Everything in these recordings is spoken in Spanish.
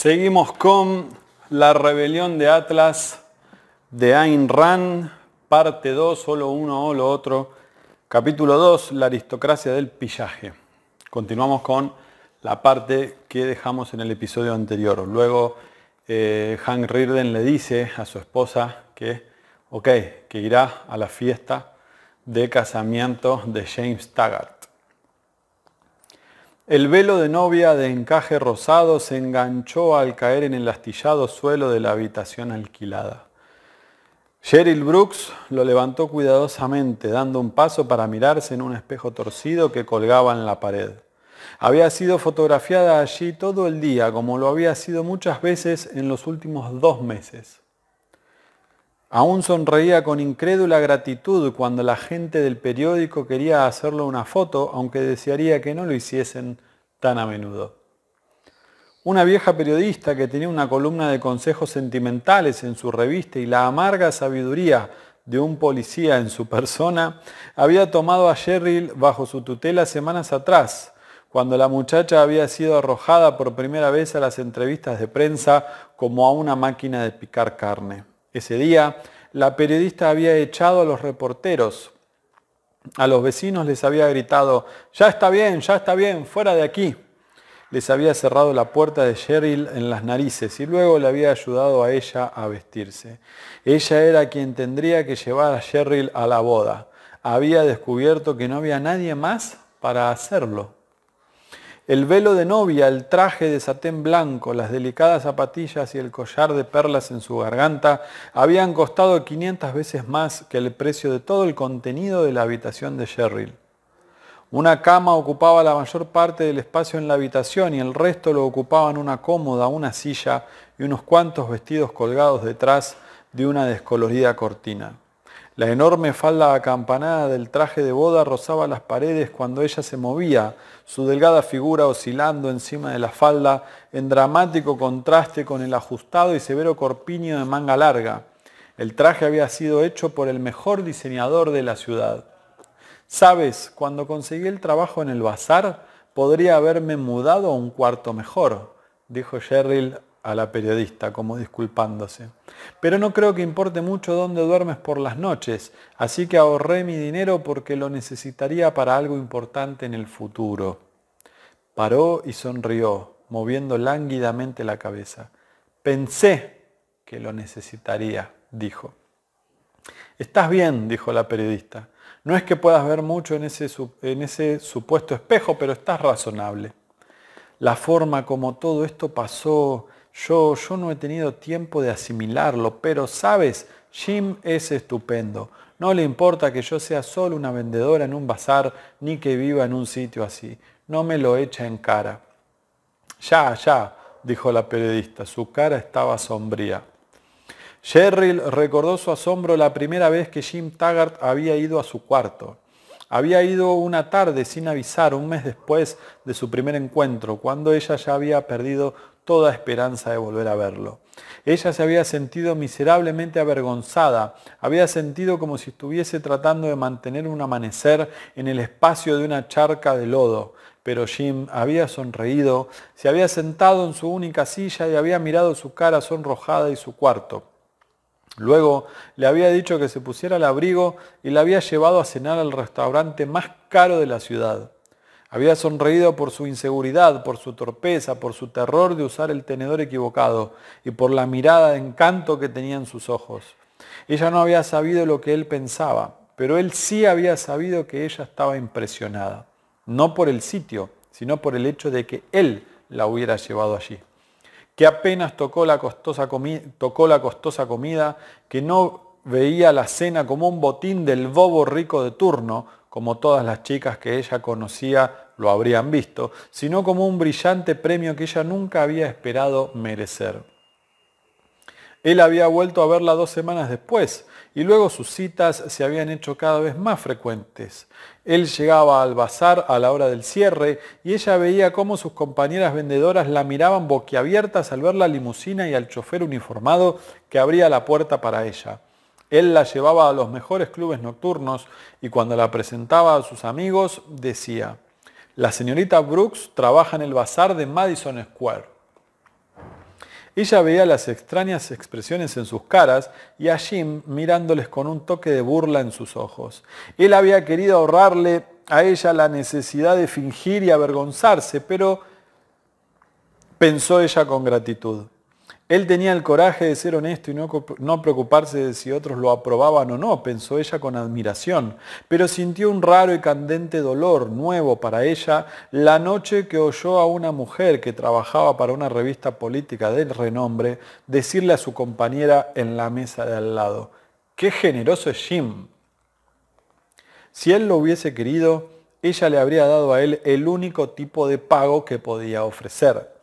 Seguimos con La rebelión de Atlas de Ayn Rand, parte 2, solo uno o lo otro. Capítulo 2, la aristocracia del pillaje. Continuamos con la parte que dejamos en el episodio anterior. Luego eh, Hank Rirden le dice a su esposa que, ok, que irá a la fiesta de casamiento de James Taggart. El velo de novia de encaje rosado se enganchó al caer en el astillado suelo de la habitación alquilada. Cheryl Brooks lo levantó cuidadosamente, dando un paso para mirarse en un espejo torcido que colgaba en la pared. Había sido fotografiada allí todo el día, como lo había sido muchas veces en los últimos dos meses. Aún sonreía con incrédula gratitud cuando la gente del periódico quería hacerle una foto, aunque desearía que no lo hiciesen tan a menudo. Una vieja periodista que tenía una columna de consejos sentimentales en su revista y la amarga sabiduría de un policía en su persona, había tomado a Sherrill bajo su tutela semanas atrás, cuando la muchacha había sido arrojada por primera vez a las entrevistas de prensa como a una máquina de picar carne. Ese día, la periodista había echado a los reporteros a los vecinos les había gritado, ya está bien, ya está bien, fuera de aquí. Les había cerrado la puerta de Cheryl en las narices y luego le había ayudado a ella a vestirse. Ella era quien tendría que llevar a Cheryl a la boda. Había descubierto que no había nadie más para hacerlo. El velo de novia, el traje de satén blanco, las delicadas zapatillas y el collar de perlas en su garganta habían costado 500 veces más que el precio de todo el contenido de la habitación de Sherrill. Una cama ocupaba la mayor parte del espacio en la habitación y el resto lo ocupaban una cómoda, una silla y unos cuantos vestidos colgados detrás de una descolorida cortina. La enorme falda acampanada del traje de boda rozaba las paredes cuando ella se movía, su delgada figura oscilando encima de la falda en dramático contraste con el ajustado y severo corpiño de manga larga. El traje había sido hecho por el mejor diseñador de la ciudad. Sabes, cuando conseguí el trabajo en el bazar, podría haberme mudado a un cuarto mejor, dijo Sherrill a la periodista, como disculpándose. Pero no creo que importe mucho dónde duermes por las noches, así que ahorré mi dinero porque lo necesitaría para algo importante en el futuro. Paró y sonrió, moviendo lánguidamente la cabeza. Pensé que lo necesitaría, dijo. Estás bien, dijo la periodista. No es que puedas ver mucho en ese, en ese supuesto espejo, pero estás razonable la forma como todo esto pasó, yo, no he tenido tiempo de asimilarlo, pero sabes, Jim es estupendo. No le importa que yo sea solo una vendedora en un bazar ni que viva en un sitio así. No me lo echa en cara. Ya, ya, dijo la periodista. Su cara estaba sombría. Cheryl recordó su asombro la primera vez que Jim Taggart había ido a su cuarto. Había ido una tarde sin avisar, un mes después de su primer encuentro, cuando ella ya había perdido toda esperanza de volver a verlo. Ella se había sentido miserablemente avergonzada, había sentido como si estuviese tratando de mantener un amanecer en el espacio de una charca de lodo, pero Jim había sonreído, se había sentado en su única silla y había mirado su cara sonrojada y su cuarto. Luego le había dicho que se pusiera el abrigo y la había llevado a cenar al restaurante más caro de la ciudad. Había sonreído por su inseguridad, por su torpeza, por su terror de usar el tenedor equivocado y por la mirada de encanto que tenía en sus ojos. Ella no había sabido lo que él pensaba, pero él sí había sabido que ella estaba impresionada, no por el sitio, sino por el hecho de que él la hubiera llevado allí que apenas tocó la, costosa tocó la costosa comida, que no veía la cena como un botín del bobo rico de turno, como todas las chicas que ella conocía lo habrían visto, sino como un brillante premio que ella nunca había esperado merecer. Él había vuelto a verla dos semanas después y luego sus citas se habían hecho cada vez más frecuentes. Él llegaba al bazar a la hora del cierre y ella veía cómo sus compañeras vendedoras la miraban boquiabiertas al ver la limusina y al chofer uniformado que abría la puerta para ella. Él la llevaba a los mejores clubes nocturnos y cuando la presentaba a sus amigos decía, la señorita Brooks trabaja en el bazar de Madison Square. Ella veía las extrañas expresiones en sus caras y a Jim mirándoles con un toque de burla en sus ojos. Él había querido ahorrarle a ella la necesidad de fingir y avergonzarse, pero pensó ella con gratitud. Él tenía el coraje de ser honesto y no, preocuparse de si otros lo aprobaban o no, pensó ella con admiración, pero sintió un raro y candente dolor nuevo para ella la noche que oyó a una mujer que trabajaba para una revista política del renombre decirle a su compañera en la mesa de al lado, ¡qué generoso es Jim! Si él lo hubiese querido, ella le habría dado a él el único tipo de pago que podía ofrecer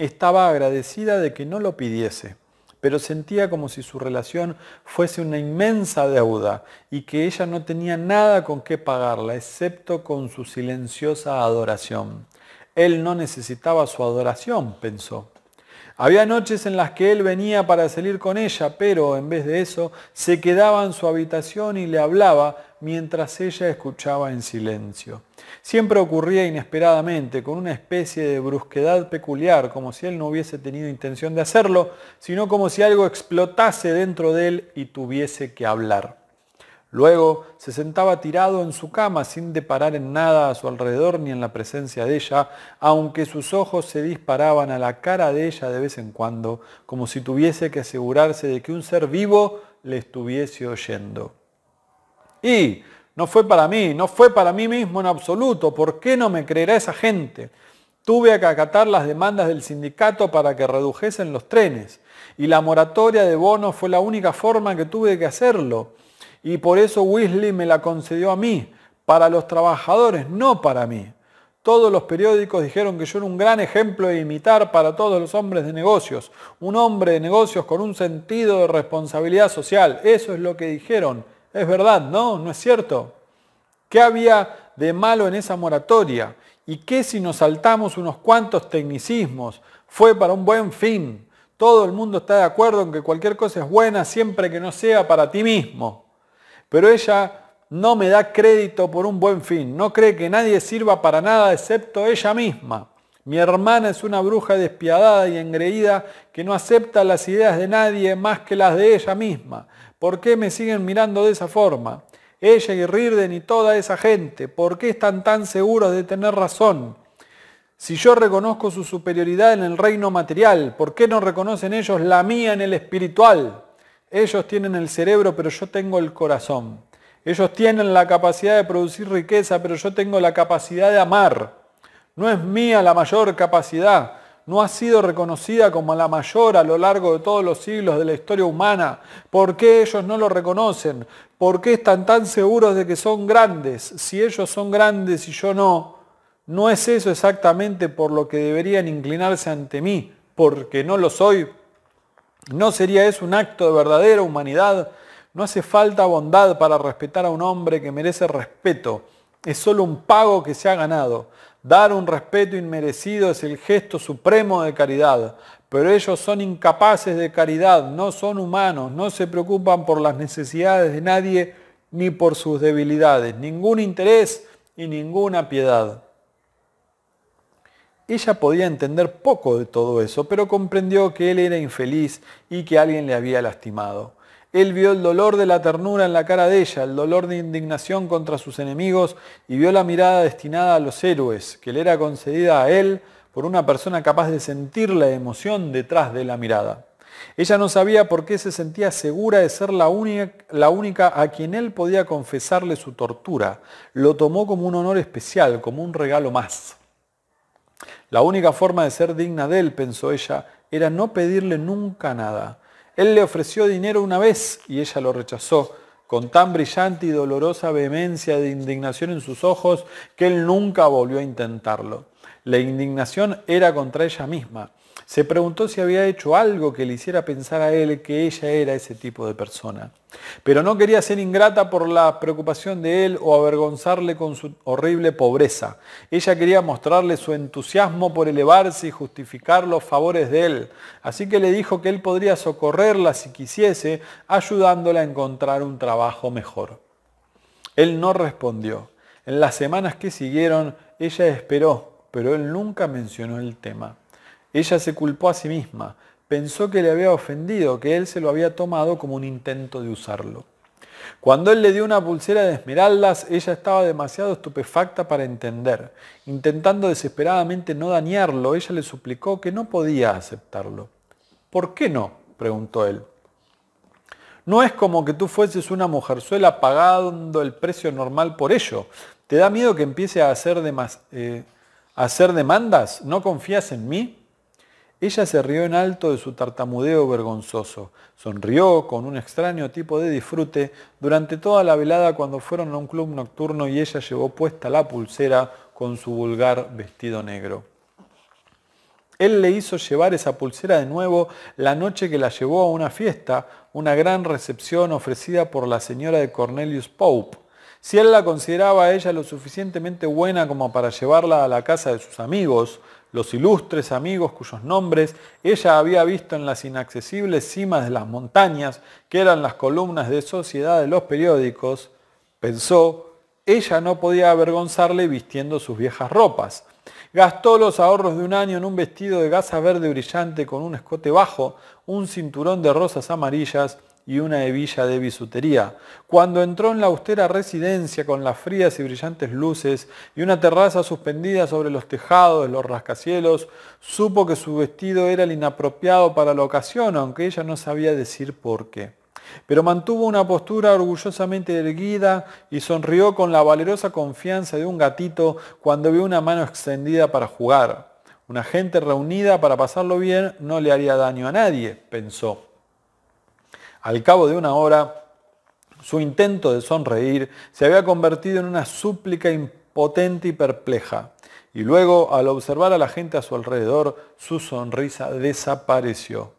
estaba agradecida de que no lo pidiese, pero sentía como si su relación fuese una inmensa deuda y que ella no tenía nada con qué pagarla, excepto con su silenciosa adoración. Él no necesitaba su adoración, pensó. Había noches en las que él venía para salir con ella, pero en vez de eso se quedaba en su habitación y le hablaba mientras ella escuchaba en silencio. Siempre ocurría inesperadamente, con una especie de brusquedad peculiar, como si él no hubiese tenido intención de hacerlo, sino como si algo explotase dentro de él y tuviese que hablar. Luego se sentaba tirado en su cama sin deparar en nada a su alrededor ni en la presencia de ella, aunque sus ojos se disparaban a la cara de ella de vez en cuando, como si tuviese que asegurarse de que un ser vivo le estuviese oyendo. Y no fue para mí, no fue para mí mismo en absoluto. ¿Por qué no me creerá esa gente? Tuve que acatar las demandas del sindicato para que redujesen los trenes. Y la moratoria de bonos fue la única forma que tuve que hacerlo. Y por eso Weasley me la concedió a mí, para los trabajadores, no para mí. Todos los periódicos dijeron que yo era un gran ejemplo de imitar para todos los hombres de negocios, un hombre de negocios con un sentido de responsabilidad social. Eso es lo que dijeron. Es verdad, no, no es cierto. ¿Qué había de malo en esa moratoria? ¿Y qué si nos saltamos unos cuantos tecnicismos? Fue para un buen fin. Todo el mundo está de acuerdo en que cualquier cosa es buena siempre que no sea para ti mismo. Pero ella no me da crédito por un buen fin. No cree que nadie sirva para nada excepto ella misma. Mi hermana es una bruja despiadada y engreída que no acepta las ideas de nadie más que las de ella misma. ¿Por qué me siguen mirando de esa forma? Ella y Rirden y toda esa gente, ¿por qué están tan seguros de tener razón? Si yo reconozco su superioridad en el reino material, ¿por qué no reconocen ellos la mía en el espiritual? Ellos tienen el cerebro, pero yo tengo el corazón. Ellos tienen la capacidad de producir riqueza, pero yo tengo la capacidad de amar. No es mía la mayor capacidad, no ha sido reconocida como la mayor a lo largo de todos los siglos de la historia humana? ¿Por qué ellos no lo reconocen? ¿Por qué están tan seguros de que son grandes? Si ellos son grandes y yo no, no es eso exactamente por lo que deberían inclinarse ante mí, porque no lo soy. ¿No sería eso un acto de verdadera humanidad? No hace falta bondad para respetar a un hombre que merece respeto. Es solo un pago que se ha ganado. Dar un respeto inmerecido es el gesto supremo de caridad, pero ellos son incapaces de caridad, no son humanos, no se preocupan por las necesidades de nadie ni por sus debilidades, ningún interés y ninguna piedad. Ella podía entender poco de todo eso, pero comprendió que él era infeliz y que alguien le había lastimado. Él vio el dolor de la ternura en la cara de ella, el dolor de indignación contra sus enemigos y vio la mirada destinada a los héroes, que le era concedida a él por una persona capaz de sentir la emoción detrás de la mirada. Ella no sabía por qué se sentía segura de ser la única, la única, a quien él podía confesarle su tortura. Lo tomó como un honor especial, como un regalo más. La única forma de ser digna de él, pensó ella, era no pedirle nunca nada. Él le ofreció dinero una vez y ella lo rechazó con tan brillante y dolorosa vehemencia de indignación en sus ojos que él nunca volvió a intentarlo. La indignación era contra ella misma. Se preguntó si había hecho algo que le hiciera pensar a él que ella era ese tipo de persona. Pero no quería ser ingrata por la preocupación de él o avergonzarle con su horrible pobreza. Ella quería mostrarle su entusiasmo por elevarse y justificar los favores de él. Así que le dijo que él podría socorrerla si quisiese, ayudándola a encontrar un trabajo mejor. Él no respondió. En las semanas que siguieron, ella esperó, pero él nunca mencionó el tema. Ella se culpó a sí misma, pensó que le había ofendido, que él se lo había tomado como un intento de usarlo. Cuando él le dio una pulsera de esmeraldas, ella estaba demasiado estupefacta para entender. Intentando desesperadamente no dañarlo, ella le suplicó que no podía aceptarlo. ¿Por qué no? preguntó él. No es como que tú fueses una mujerzuela pagando el precio normal por ello. ¿Te da miedo que empiece a hacer, eh, hacer demandas? ¿No confías en mí? Ella se rió en alto de su tartamudeo vergonzoso. Sonrió con un extraño tipo de disfrute durante toda la velada cuando fueron a un club nocturno y ella llevó puesta la pulsera con su vulgar vestido negro. Él le hizo llevar esa pulsera de nuevo la noche que la llevó a una fiesta, una gran recepción ofrecida por la señora de Cornelius Pope. Si él la consideraba a ella lo suficientemente buena como para llevarla a la casa de sus amigos, los ilustres amigos cuyos nombres ella había visto en las inaccesibles cimas de las montañas, que eran las columnas de sociedad de los periódicos, pensó, ella no podía avergonzarle vistiendo sus viejas ropas. Gastó los ahorros de un año en un vestido de gasa verde brillante con un escote bajo, un cinturón de rosas amarillas, y una hebilla de bisutería. Cuando entró en la austera residencia con las frías y brillantes luces y una terraza suspendida sobre los tejados, de los rascacielos, supo que su vestido era el inapropiado para la ocasión, aunque ella no sabía decir por qué. Pero mantuvo una postura orgullosamente erguida y sonrió con la valerosa confianza de un gatito cuando vio una mano extendida para jugar. Una gente reunida para pasarlo bien no le haría daño a nadie, pensó. Al cabo de una hora, su intento de sonreír se había convertido en una súplica impotente y perpleja. Y luego, al observar a la gente a su alrededor, su sonrisa desapareció.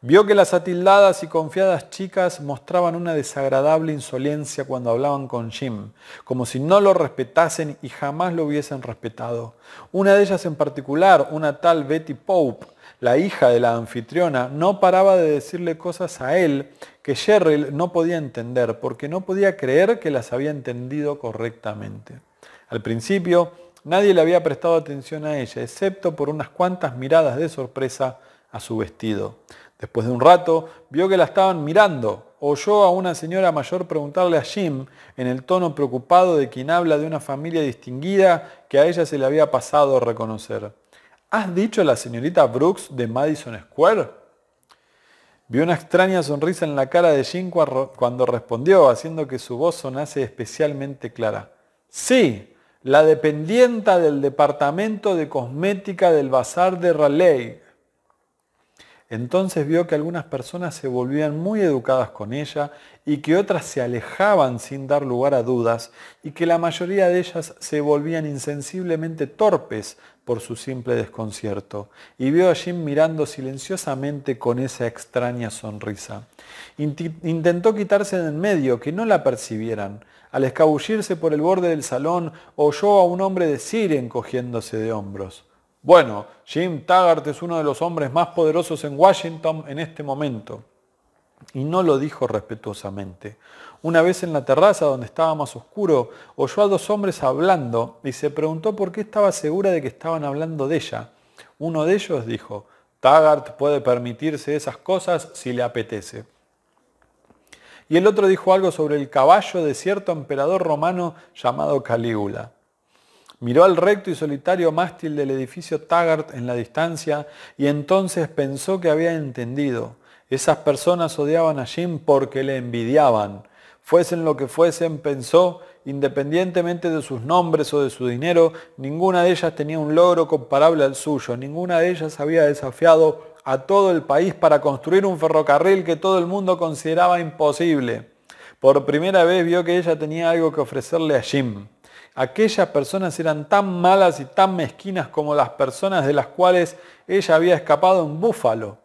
Vio que las atildadas y confiadas chicas mostraban una desagradable insolencia cuando hablaban con Jim, como si no lo respetasen y jamás lo hubiesen respetado. Una de ellas en particular, una tal Betty Pope, la hija de la anfitriona no paraba de decirle cosas a él que Cheryl no podía entender porque no podía creer que las había entendido correctamente. Al principio, nadie le había prestado atención a ella, excepto por unas cuantas miradas de sorpresa a su vestido. Después de un rato, vio que la estaban mirando. Oyó a una señora mayor preguntarle a Jim, en el tono preocupado de quien habla de una familia distinguida que a ella se le había pasado a reconocer. ¿Has dicho la señorita Brooks de Madison Square? Vio una extraña sonrisa en la cara de Jim cuando respondió, haciendo que su voz sonase especialmente clara. Sí, la dependienta del departamento de cosmética del bazar de Raleigh. Entonces vio que algunas personas se volvían muy educadas con ella y que otras se alejaban sin dar lugar a dudas y que la mayoría de ellas se volvían insensiblemente torpes por su simple desconcierto, y vio a Jim mirando silenciosamente con esa extraña sonrisa. Intentó quitarse de en medio, que no la percibieran. Al escabullirse por el borde del salón, oyó a un hombre decir encogiéndose de hombros. Bueno, Jim Taggart es uno de los hombres más poderosos en Washington en este momento. Y no lo dijo respetuosamente. Una vez en la terraza donde estaba más oscuro, oyó a dos hombres hablando y se preguntó por qué estaba segura de que estaban hablando de ella. Uno de ellos dijo, Taggart puede permitirse esas cosas si le apetece. Y el otro dijo algo sobre el caballo de cierto emperador romano llamado Calígula. Miró al recto y solitario mástil del edificio Taggart en la distancia y entonces pensó que había entendido. Esas personas odiaban a Jim porque le envidiaban, Fuesen lo que fuesen, pensó, independientemente de sus nombres o de su dinero, ninguna de ellas tenía un logro comparable al suyo, ninguna de ellas había desafiado a todo el país para construir un ferrocarril que todo el mundo consideraba imposible. Por primera vez vio que ella tenía algo que ofrecerle a Jim. Aquellas personas eran tan malas y tan mezquinas como las personas de las cuales ella había escapado en Búfalo.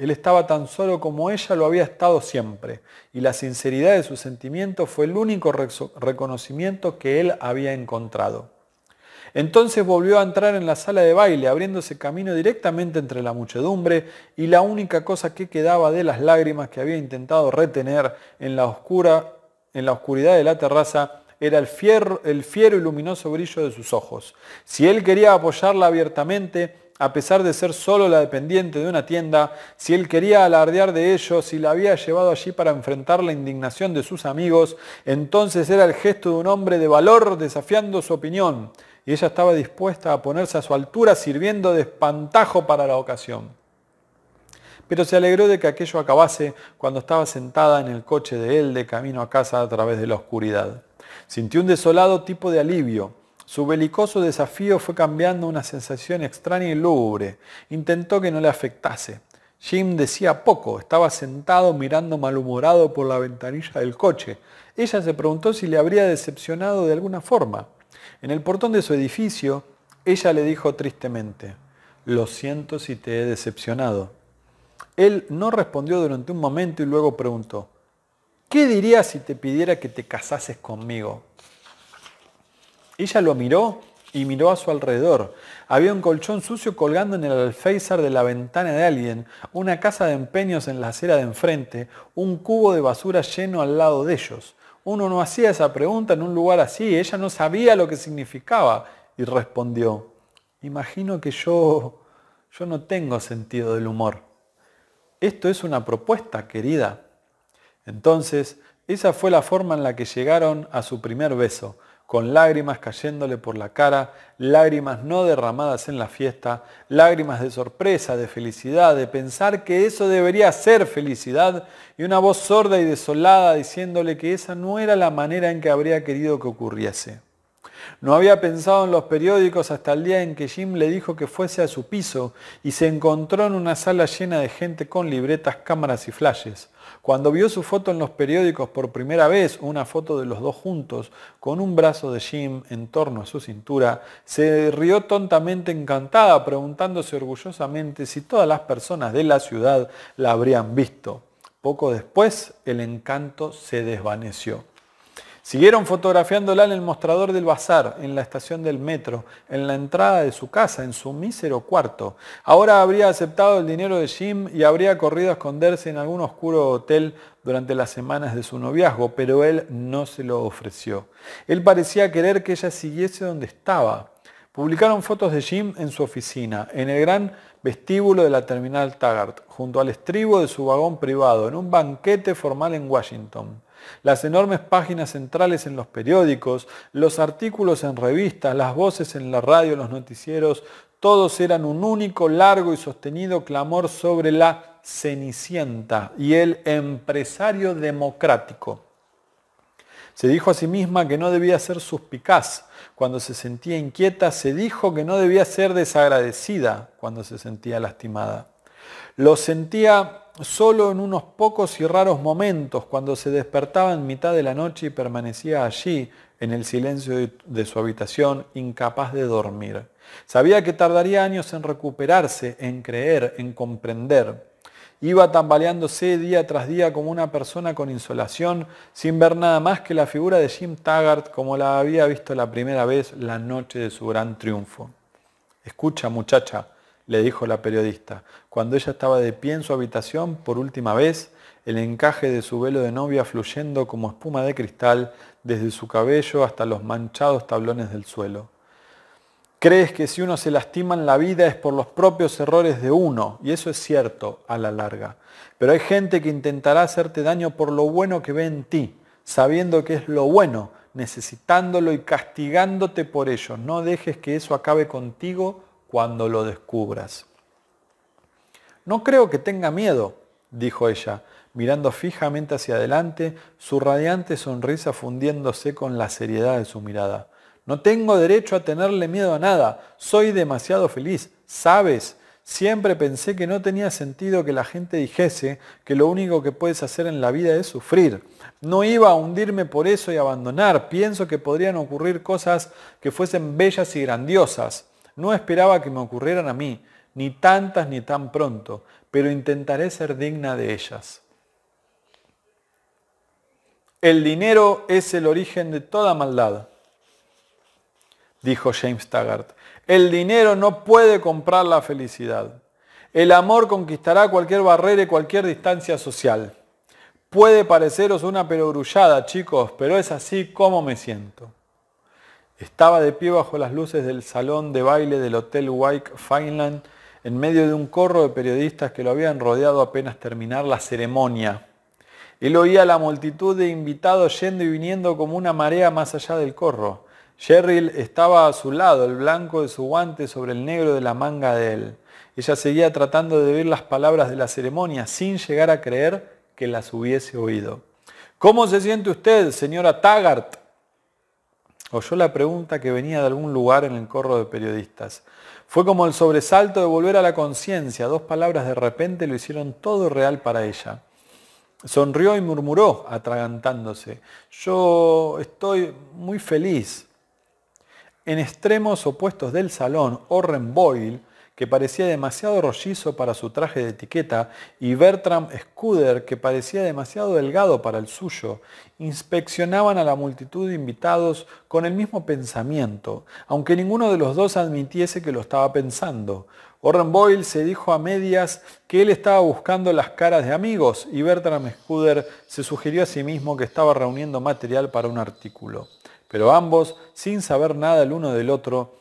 Él estaba tan solo como ella lo había estado siempre, y la sinceridad de su sentimiento fue el único reconocimiento que él había encontrado. Entonces volvió a entrar en la sala de baile, abriéndose camino directamente entre la muchedumbre, y la única cosa que quedaba de las lágrimas que había intentado retener en la, oscura, en la oscuridad de la terraza era el, el fiero y luminoso brillo de sus ojos. Si él quería apoyarla abiertamente, a pesar de ser solo la dependiente de una tienda, si él quería alardear de ello, si la había llevado allí para enfrentar la indignación de sus amigos, entonces era el gesto de un hombre de valor desafiando su opinión, y ella estaba dispuesta a ponerse a su altura sirviendo de espantajo para la ocasión pero se alegró de que aquello acabase cuando estaba sentada en el coche de él de camino a casa a través de la oscuridad. Sintió un desolado tipo de alivio. Su belicoso desafío fue cambiando una sensación extraña y lúgubre. Intentó que no le afectase. Jim decía poco, estaba sentado mirando malhumorado por la ventanilla del coche. Ella se preguntó si le habría decepcionado de alguna forma. En el portón de su edificio, ella le dijo tristemente, lo siento si te he decepcionado. Él no respondió durante un momento y luego preguntó, ¿qué dirías si te pidiera que te casases conmigo? Ella lo miró y miró a su alrededor. Había un colchón sucio colgando en el alféizar de la ventana de alguien, una casa de empeños en la acera de enfrente, un cubo de basura lleno al lado de ellos. Uno no hacía esa pregunta en un lugar así, ella no sabía lo que significaba y respondió, imagino que yo, yo no tengo sentido del humor. Esto es una propuesta, querida. Entonces, esa fue la forma en la que llegaron a su primer beso con lágrimas cayéndole por la cara, lágrimas no derramadas en la fiesta, lágrimas de sorpresa, de felicidad, de pensar que eso debería ser felicidad, y una voz sorda y desolada diciéndole que esa no era la manera en que habría querido que ocurriese. No había pensado en los periódicos hasta el día en que Jim le dijo que fuese a su piso y se encontró en una sala llena de gente con libretas, cámaras y flashes. Cuando vio su foto en los periódicos por primera vez, una foto de los dos juntos, con un brazo de Jim en torno a su cintura, se rió tontamente encantada, preguntándose orgullosamente si todas las personas de la ciudad la habrían visto. Poco después, el encanto se desvaneció. Siguieron fotografiándola en el mostrador del bazar, en la estación del metro, en la entrada de su casa, en su mísero cuarto. Ahora habría aceptado el dinero de Jim y habría corrido a esconderse en algún oscuro hotel durante las semanas de su noviazgo, pero él no se lo ofreció. Él parecía querer que ella siguiese donde estaba. Publicaron fotos de Jim en su oficina, en el gran vestíbulo de la terminal Taggart, junto al estribo de su vagón privado, en un banquete formal en Washington las enormes páginas centrales en los periódicos, los artículos en revistas, las voces en la radio, los noticieros, todos eran un único largo y sostenido clamor sobre la Cenicienta y el empresario democrático. Se dijo a sí misma que no debía ser suspicaz cuando se sentía inquieta, se dijo que no debía ser desagradecida cuando se sentía lastimada. Lo sentía solo en unos pocos y raros momentos, cuando se despertaba en mitad de la noche y permanecía allí, en el silencio de su habitación, incapaz de dormir. Sabía que tardaría años en recuperarse, en creer, en comprender. Iba tambaleándose día tras día como una persona con insolación, sin ver nada más que la figura de Jim Taggart como la había visto la primera vez la noche de su gran triunfo. Escucha, muchacha, le dijo la periodista. Cuando ella estaba de pie en su habitación, por última vez, el encaje de su velo de novia fluyendo como espuma de cristal desde su cabello hasta los manchados tablones del suelo. Crees que si uno se lastima en la vida es por los propios errores de uno, y eso es cierto a la larga. Pero hay gente que intentará hacerte daño por lo bueno que ve en ti, sabiendo que es lo bueno, necesitándolo y castigándote por ello. No dejes que eso acabe contigo cuando lo descubras. No creo que tenga miedo, dijo ella, mirando fijamente hacia adelante, su radiante sonrisa fundiéndose con la seriedad de su mirada. No tengo derecho a tenerle miedo a nada, soy demasiado feliz, sabes. Siempre pensé que no tenía sentido que la gente dijese que lo único que puedes hacer en la vida es sufrir. No iba a hundirme por eso y abandonar. Pienso que podrían ocurrir cosas que fuesen bellas y grandiosas. No esperaba que me ocurrieran a mí, ni tantas ni tan pronto, pero intentaré ser digna de ellas. El dinero es el origen de toda maldad, dijo James Taggart. El dinero no puede comprar la felicidad. El amor conquistará cualquier barrera y cualquier distancia social. Puede pareceros una perogrullada, chicos, pero es así como me siento. Estaba de pie bajo las luces del salón de baile del Hotel White Finland, en medio de un corro de periodistas que lo habían rodeado apenas terminar la ceremonia. Él oía a la multitud de invitados yendo y viniendo como una marea más allá del corro. Cheryl estaba a su lado, el blanco de su guante sobre el negro de la manga de él. Ella seguía tratando de oír las palabras de la ceremonia sin llegar a creer que las hubiese oído. ¿Cómo se siente usted, señora Taggart? Oyó la pregunta que venía de algún lugar en el corro de periodistas. Fue como el sobresalto de volver a la conciencia. Dos palabras de repente lo hicieron todo real para ella. Sonrió y murmuró, atragantándose. Yo estoy muy feliz. En extremos opuestos del salón, Orren Boyle que parecía demasiado rollizo para su traje de etiqueta, y Bertram Scudder, que parecía demasiado delgado para el suyo, inspeccionaban a la multitud de invitados con el mismo pensamiento, aunque ninguno de los dos admitiese que lo estaba pensando. Warren Boyle se dijo a medias que él estaba buscando las caras de amigos y Bertram Scudder se sugirió a sí mismo que estaba reuniendo material para un artículo. Pero ambos, sin saber nada el uno del otro,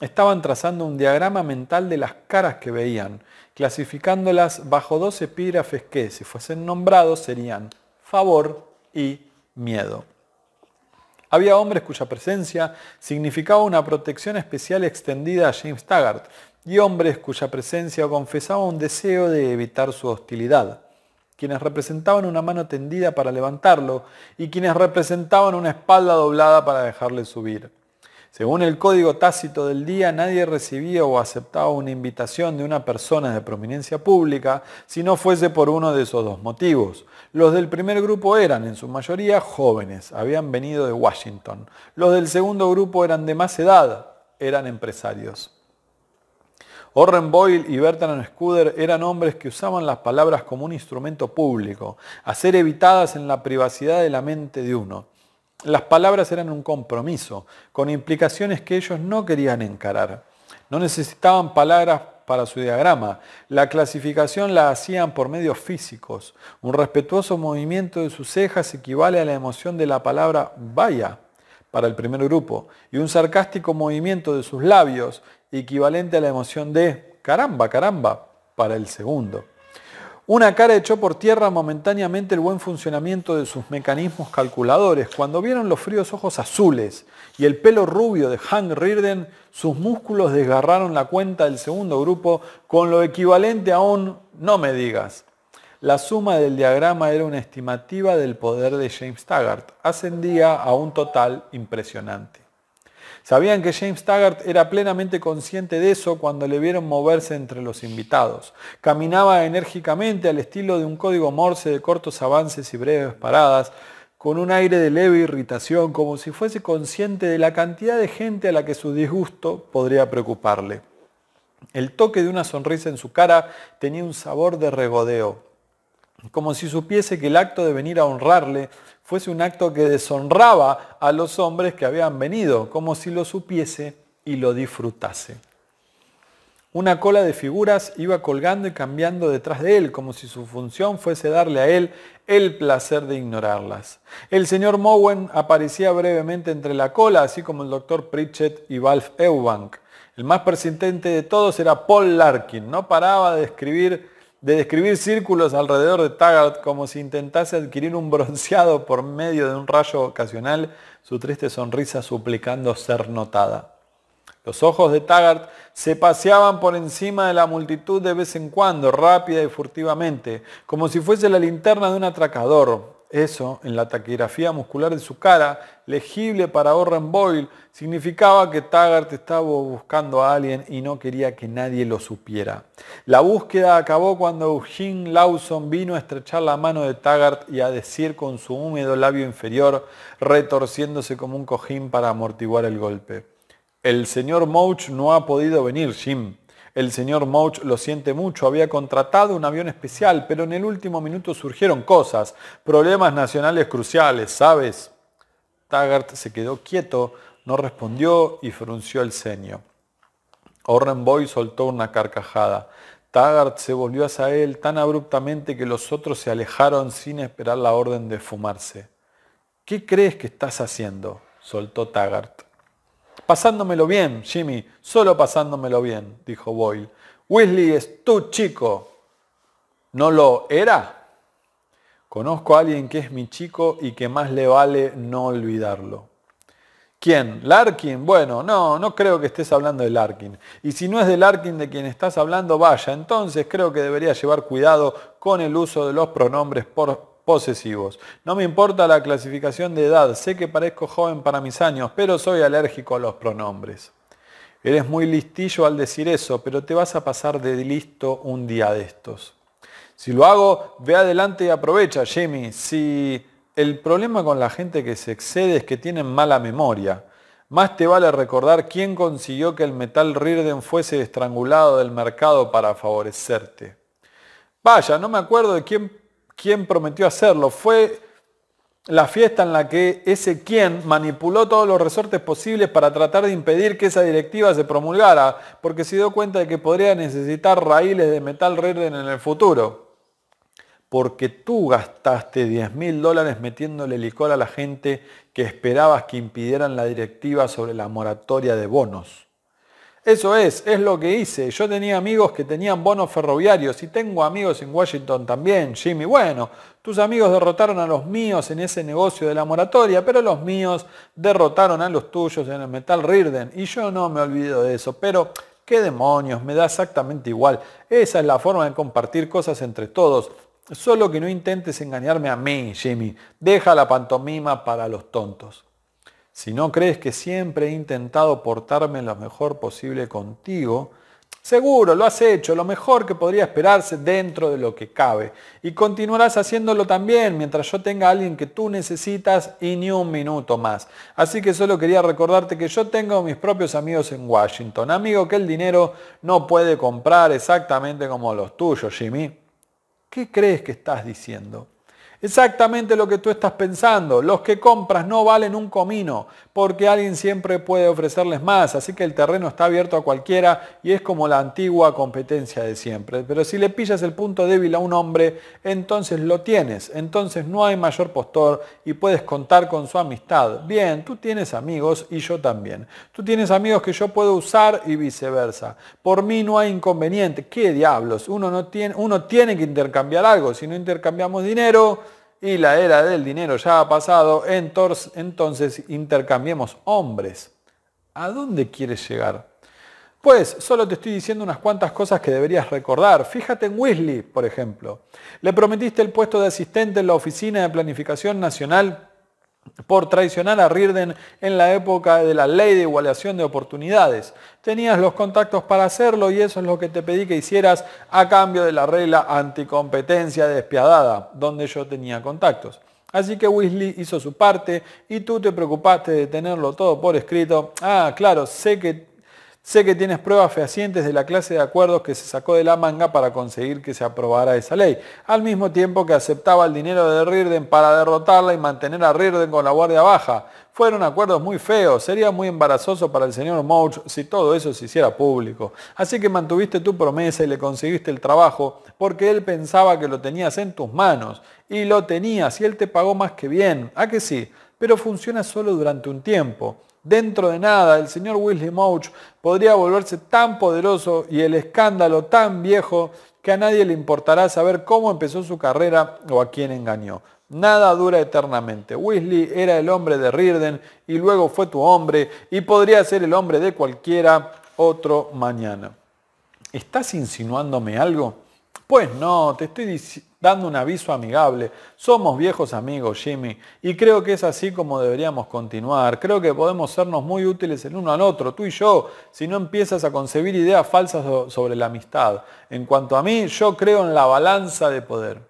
Estaban trazando un diagrama mental de las caras que veían, clasificándolas bajo dos epígrafes que, si fuesen nombrados, serían favor y miedo. Había hombres cuya presencia significaba una protección especial extendida a James Taggart y hombres cuya presencia confesaba un deseo de evitar su hostilidad, quienes representaban una mano tendida para levantarlo y quienes representaban una espalda doblada para dejarle subir. Según el código tácito del día, nadie recibía o aceptaba una invitación de una persona de prominencia pública si no fuese por uno de esos dos motivos. Los del primer grupo eran, en su mayoría, jóvenes, habían venido de Washington. Los del segundo grupo eran de más edad, eran empresarios. Orren Boyle y Bertrand Scudder eran hombres que usaban las palabras como un instrumento público, a ser evitadas en la privacidad de la mente de uno. Las palabras eran un compromiso, con implicaciones que ellos no querían encarar. No necesitaban palabras para su diagrama. La clasificación la hacían por medios físicos. Un respetuoso movimiento de sus cejas equivale a la emoción de la palabra vaya para el primer grupo y un sarcástico movimiento de sus labios equivalente a la emoción de caramba, caramba para el segundo. Una cara echó por tierra momentáneamente el buen funcionamiento de sus mecanismos calculadores. Cuando vieron los fríos ojos azules y el pelo rubio de Hank Rirden, sus músculos desgarraron la cuenta del segundo grupo con lo equivalente a un no me digas. La suma del diagrama era una estimativa del poder de James Taggart. Ascendía a un total impresionante. Sabían que James Taggart era plenamente consciente de eso cuando le vieron moverse entre los invitados. Caminaba enérgicamente al estilo de un código morse de cortos avances y breves paradas, con un aire de leve irritación, como si fuese consciente de la cantidad de gente a la que su disgusto podría preocuparle. El toque de una sonrisa en su cara tenía un sabor de regodeo, como si supiese que el acto de venir a honrarle fuese un acto que deshonraba a los hombres que habían venido, como si lo supiese y lo disfrutase. Una cola de figuras iba colgando y cambiando detrás de él, como si su función fuese darle a él el placer de ignorarlas. El señor Mowen aparecía brevemente entre la cola, así como el doctor Pritchett y Valf Eubank. El más persistente de todos era Paul Larkin. No paraba de escribir de describir círculos alrededor de Taggart como si intentase adquirir un bronceado por medio de un rayo ocasional, su triste sonrisa suplicando ser notada. Los ojos de Taggart se paseaban por encima de la multitud de vez en cuando, rápida y furtivamente, como si fuese la linterna de un atracador, eso, en la taquigrafía muscular de su cara, legible para Orren Boyle, significaba que Taggart estaba buscando a alguien y no quería que nadie lo supiera. La búsqueda acabó cuando Eugene Lawson vino a estrechar la mano de Taggart y a decir con su húmedo labio inferior, retorciéndose como un cojín para amortiguar el golpe. El señor Mouch no ha podido venir, Jim. El señor Mouch lo siente mucho, había contratado un avión especial, pero en el último minuto surgieron cosas, problemas nacionales cruciales, ¿sabes? Taggart se quedó quieto, no respondió y frunció el ceño. Boy soltó una carcajada. Taggart se volvió hacia él tan abruptamente que los otros se alejaron sin esperar la orden de fumarse. ¿Qué crees que estás haciendo? soltó Taggart. Pasándomelo bien, Jimmy, solo pasándomelo bien, dijo Boyle. Weasley es tu chico. ¿No lo era? Conozco a alguien que es mi chico y que más le vale no olvidarlo. ¿Quién? ¿Larkin? Bueno, no, no creo que estés hablando de Larkin. Y si no es de Larkin de quien estás hablando, vaya, entonces creo que debería llevar cuidado con el uso de los pronombres por, posesivos. No me importa la clasificación de edad, sé que parezco joven para mis años, pero soy alérgico a los pronombres. Eres muy listillo al decir eso, pero te vas a pasar de listo un día de estos. Si lo hago, ve adelante y aprovecha, Jimmy. Si el problema con la gente que se excede es que tienen mala memoria. Más te vale recordar quién consiguió que el metal Rirden fuese estrangulado del mercado para favorecerte. Vaya, no me acuerdo de quién ¿Quién prometió hacerlo. Fue la fiesta en la que ese quien manipuló todos los resortes posibles para tratar de impedir que esa directiva se promulgara, porque se dio cuenta de que podría necesitar raíles de metal reden en el futuro. Porque tú gastaste 10 mil dólares metiéndole licor a la gente que esperabas que impidieran la directiva sobre la moratoria de bonos. Eso es, es lo que hice. Yo tenía amigos que tenían bonos ferroviarios y tengo amigos en Washington también, Jimmy. Bueno, tus amigos derrotaron a los míos en ese negocio de la moratoria, pero los míos derrotaron a los tuyos en el Metal Rirden. Y yo no me olvido de eso, pero qué demonios, me da exactamente igual. Esa es la forma de compartir cosas entre todos. Solo que no intentes engañarme a mí, Jimmy. Deja la pantomima para los tontos. Si no crees que siempre he intentado portarme lo mejor posible contigo, seguro lo has hecho lo mejor que podría esperarse dentro de lo que cabe. Y continuarás haciéndolo también mientras yo tenga a alguien que tú necesitas y ni un minuto más. Así que solo quería recordarte que yo tengo mis propios amigos en Washington. Amigo que el dinero no puede comprar exactamente como los tuyos, Jimmy. ¿Qué crees que estás diciendo? Exactamente lo que tú estás pensando. Los que compras no valen un comino, porque alguien siempre puede ofrecerles más, así que el terreno está abierto a cualquiera y es como la antigua competencia de siempre. Pero si le pillas el punto débil a un hombre, entonces lo tienes, entonces no hay mayor postor y puedes contar con su amistad. Bien, tú tienes amigos y yo también. Tú tienes amigos que yo puedo usar y viceversa. Por mí no hay inconveniente. ¿Qué diablos? Uno, no tiene, uno tiene que intercambiar algo. Si no intercambiamos dinero, y la era del dinero ya ha pasado, entonces intercambiemos hombres. ¿A dónde quieres llegar? Pues solo te estoy diciendo unas cuantas cosas que deberías recordar. Fíjate en Weasley, por ejemplo. Le prometiste el puesto de asistente en la Oficina de Planificación Nacional por traicionar a Rirden en la época de la ley de igualación de oportunidades. Tenías los contactos para hacerlo y eso es lo que te pedí que hicieras a cambio de la regla anticompetencia despiadada, donde yo tenía contactos. Así que Weasley hizo su parte y tú te preocupaste de tenerlo todo por escrito. Ah, claro, sé que Sé que tienes pruebas fehacientes de la clase de acuerdos que se sacó de la manga para conseguir que se aprobara esa ley, al mismo tiempo que aceptaba el dinero de Rirden para derrotarla y mantener a Rirden con la guardia baja. Fueron acuerdos muy feos, sería muy embarazoso para el señor Mouch si todo eso se hiciera público. Así que mantuviste tu promesa y le conseguiste el trabajo porque él pensaba que lo tenías en tus manos. Y lo tenías y él te pagó más que bien, ¿a que sí? Pero funciona solo durante un tiempo. Dentro de nada, el señor Weasley Mouch podría volverse tan poderoso y el escándalo tan viejo que a nadie le importará saber cómo empezó su carrera o a quién engañó. Nada dura eternamente. Weasley era el hombre de Rirden y luego fue tu hombre y podría ser el hombre de cualquiera otro mañana. ¿Estás insinuándome algo? Pues no, te estoy diciendo dando un aviso amigable. Somos viejos amigos, Jimmy, y creo que es así como deberíamos continuar. Creo que podemos sernos muy útiles el uno al otro, tú y yo, si no empiezas a concebir ideas falsas sobre la amistad. En cuanto a mí, yo creo en la balanza de poder.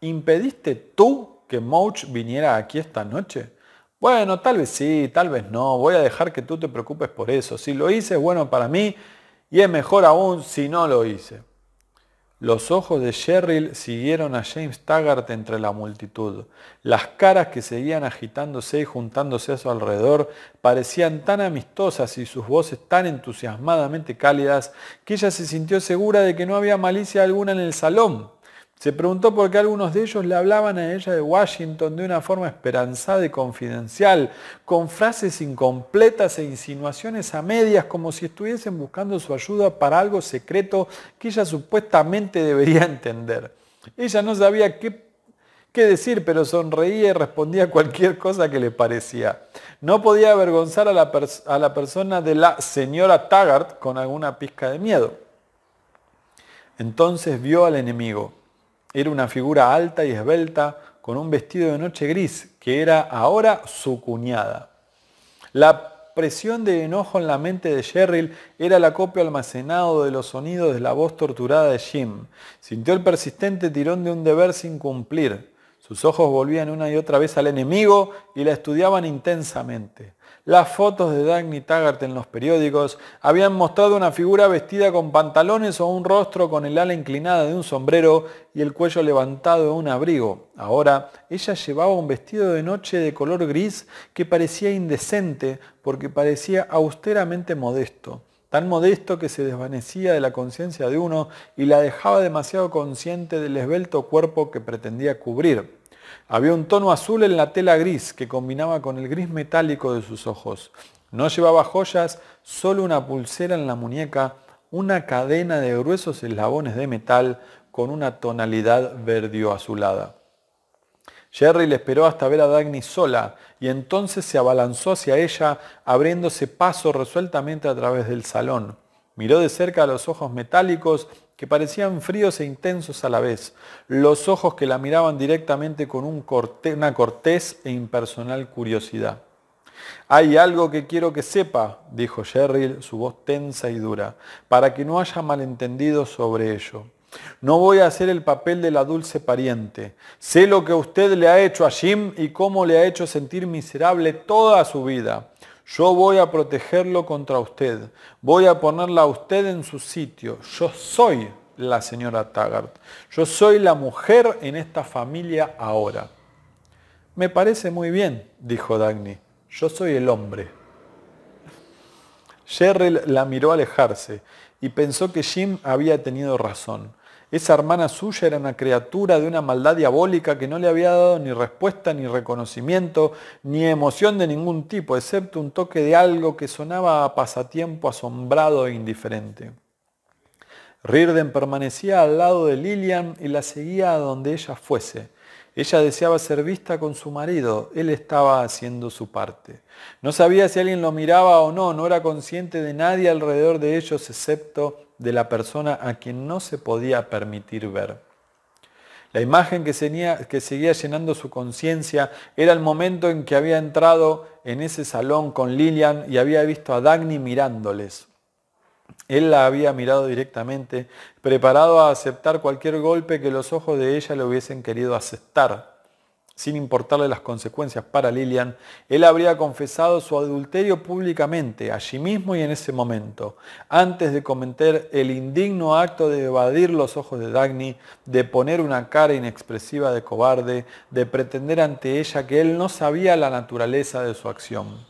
¿Impediste tú que Mouch viniera aquí esta noche? Bueno, tal vez sí, tal vez no. Voy a dejar que tú te preocupes por eso. Si lo hice bueno para mí y es mejor aún si no lo hice. Los ojos de Sherrill siguieron a James Taggart entre la multitud. Las caras que seguían agitándose y juntándose a su alrededor parecían tan amistosas y sus voces tan entusiasmadamente cálidas que ella se sintió segura de que no había malicia alguna en el salón. Se preguntó por qué algunos de ellos le hablaban a ella de Washington de una forma esperanzada y confidencial, con frases incompletas e insinuaciones a medias, como si estuviesen buscando su ayuda para algo secreto que ella supuestamente debería entender. Ella no sabía qué qué decir, pero sonreía y respondía cualquier cosa que le parecía. No podía avergonzar a la, a la, persona de la señora Taggart con alguna pizca de miedo. Entonces vio al enemigo. Era una figura alta y esbelta con un vestido de noche gris, que era ahora su cuñada. La presión de enojo en la mente de Sherrill era el acopio almacenado de los sonidos de la voz torturada de Jim. Sintió el persistente tirón de un deber sin cumplir. Sus ojos volvían una y otra vez al enemigo y la estudiaban intensamente. Las fotos de Dagny Taggart en los periódicos habían mostrado una figura vestida con pantalones o un rostro con el ala inclinada de un sombrero y el cuello levantado de un abrigo. Ahora ella llevaba un vestido de noche de color gris que parecía indecente porque parecía austeramente modesto tan modesto que se desvanecía de la conciencia de uno y la dejaba demasiado consciente del esbelto cuerpo que pretendía cubrir. Había un tono azul en la tela gris que combinaba con el gris metálico de sus ojos. No llevaba joyas, solo una pulsera en la muñeca, una cadena de gruesos eslabones de metal con una tonalidad verdio azulada. Jerry le esperó hasta ver a Dagny sola y entonces se abalanzó hacia ella, abriéndose paso resueltamente a través del salón. Miró de cerca los ojos metálicos que parecían fríos e intensos a la vez, los ojos que la miraban directamente con una cortés e impersonal curiosidad. Hay algo que quiero que sepa, dijo Sherrill, su voz tensa y dura, para que no haya malentendido sobre ello. No voy a hacer el papel de la dulce pariente. Sé lo que usted le ha hecho a Jim y cómo le ha hecho sentir miserable toda su vida. Yo voy a protegerlo contra usted. Voy a ponerla a usted en su sitio. Yo soy la señora Taggart. Yo soy la mujer en esta familia ahora. Me parece muy bien, dijo Dagny. Yo soy el hombre. Jerry la miró alejarse y pensó que Jim había tenido razón. Esa hermana suya era una criatura de una maldad diabólica que no le había dado ni respuesta, ni reconocimiento, ni emoción de ningún tipo, excepto un toque de algo que sonaba a pasatiempo asombrado e indiferente. Rirden permanecía al lado de Lillian y la seguía a donde ella fuese. Ella deseaba ser vista con su marido, él estaba haciendo su parte. No sabía si alguien lo miraba o no, no era consciente de nadie alrededor de ellos excepto de la persona a quien no se podía permitir ver. La imagen que, seguía, que seguía llenando su conciencia era el momento en que había entrado en ese salón con Lilian y había visto a Dagny mirándoles. Él la había mirado directamente, preparado a aceptar cualquier golpe que los ojos de ella le hubiesen querido aceptar sin importarle las consecuencias para Lilian, él habría confesado su adulterio públicamente, allí mismo y en ese momento, antes de cometer el indigno acto de evadir los ojos de Dagny, de poner una cara inexpresiva de cobarde, de pretender ante ella que él no sabía la naturaleza de su acción.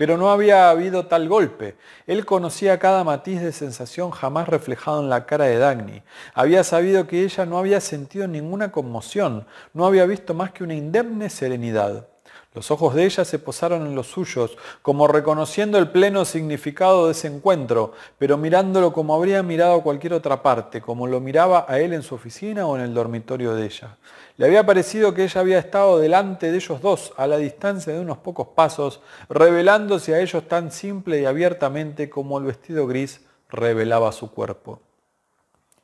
Pero no había habido tal golpe. Él conocía cada matiz de sensación jamás reflejado en la cara de Dagny. Había sabido que ella no había sentido ninguna conmoción, no había visto más que una indemne serenidad. Los ojos de ella se posaron en los suyos, como reconociendo el pleno significado de ese encuentro, pero mirándolo como habría mirado a cualquier otra parte, como lo miraba a él en su oficina o en el dormitorio de ella. Le había parecido que ella había estado delante de ellos dos, a la distancia de unos pocos pasos, revelándose a ellos tan simple y abiertamente como el vestido gris revelaba su cuerpo.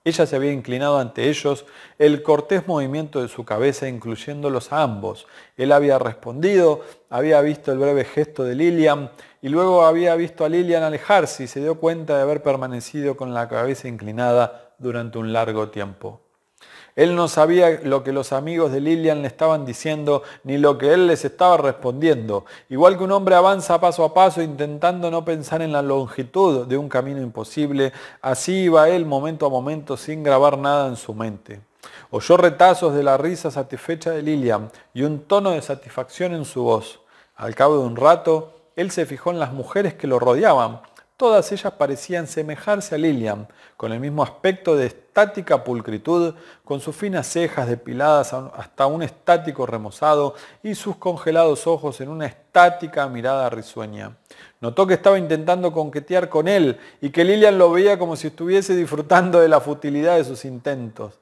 Ella se había inclinado ante ellos, el cortés movimiento de su cabeza incluyéndolos a ambos. Él había respondido, había visto el breve gesto de Lilian y luego había visto a Lilian alejarse y se dio cuenta de haber permanecido con la cabeza inclinada durante un largo tiempo. Él no sabía lo que los amigos de Lilian le estaban diciendo ni lo que él les estaba respondiendo. Igual que un hombre avanza paso a paso intentando no pensar en la longitud de un camino imposible, así iba él momento a momento sin grabar nada en su mente. Oyó retazos de la risa satisfecha de Lilian y un tono de satisfacción en su voz. Al cabo de un rato, él se fijó en las mujeres que lo rodeaban. Todas ellas parecían semejarse a Lilian, con el mismo aspecto de estática pulcritud, con sus finas cejas depiladas hasta un estático remozado y sus congelados ojos en una estática mirada risueña. Notó que estaba intentando conquetear con él y que Lilian lo veía como si estuviese disfrutando de la futilidad de sus intentos.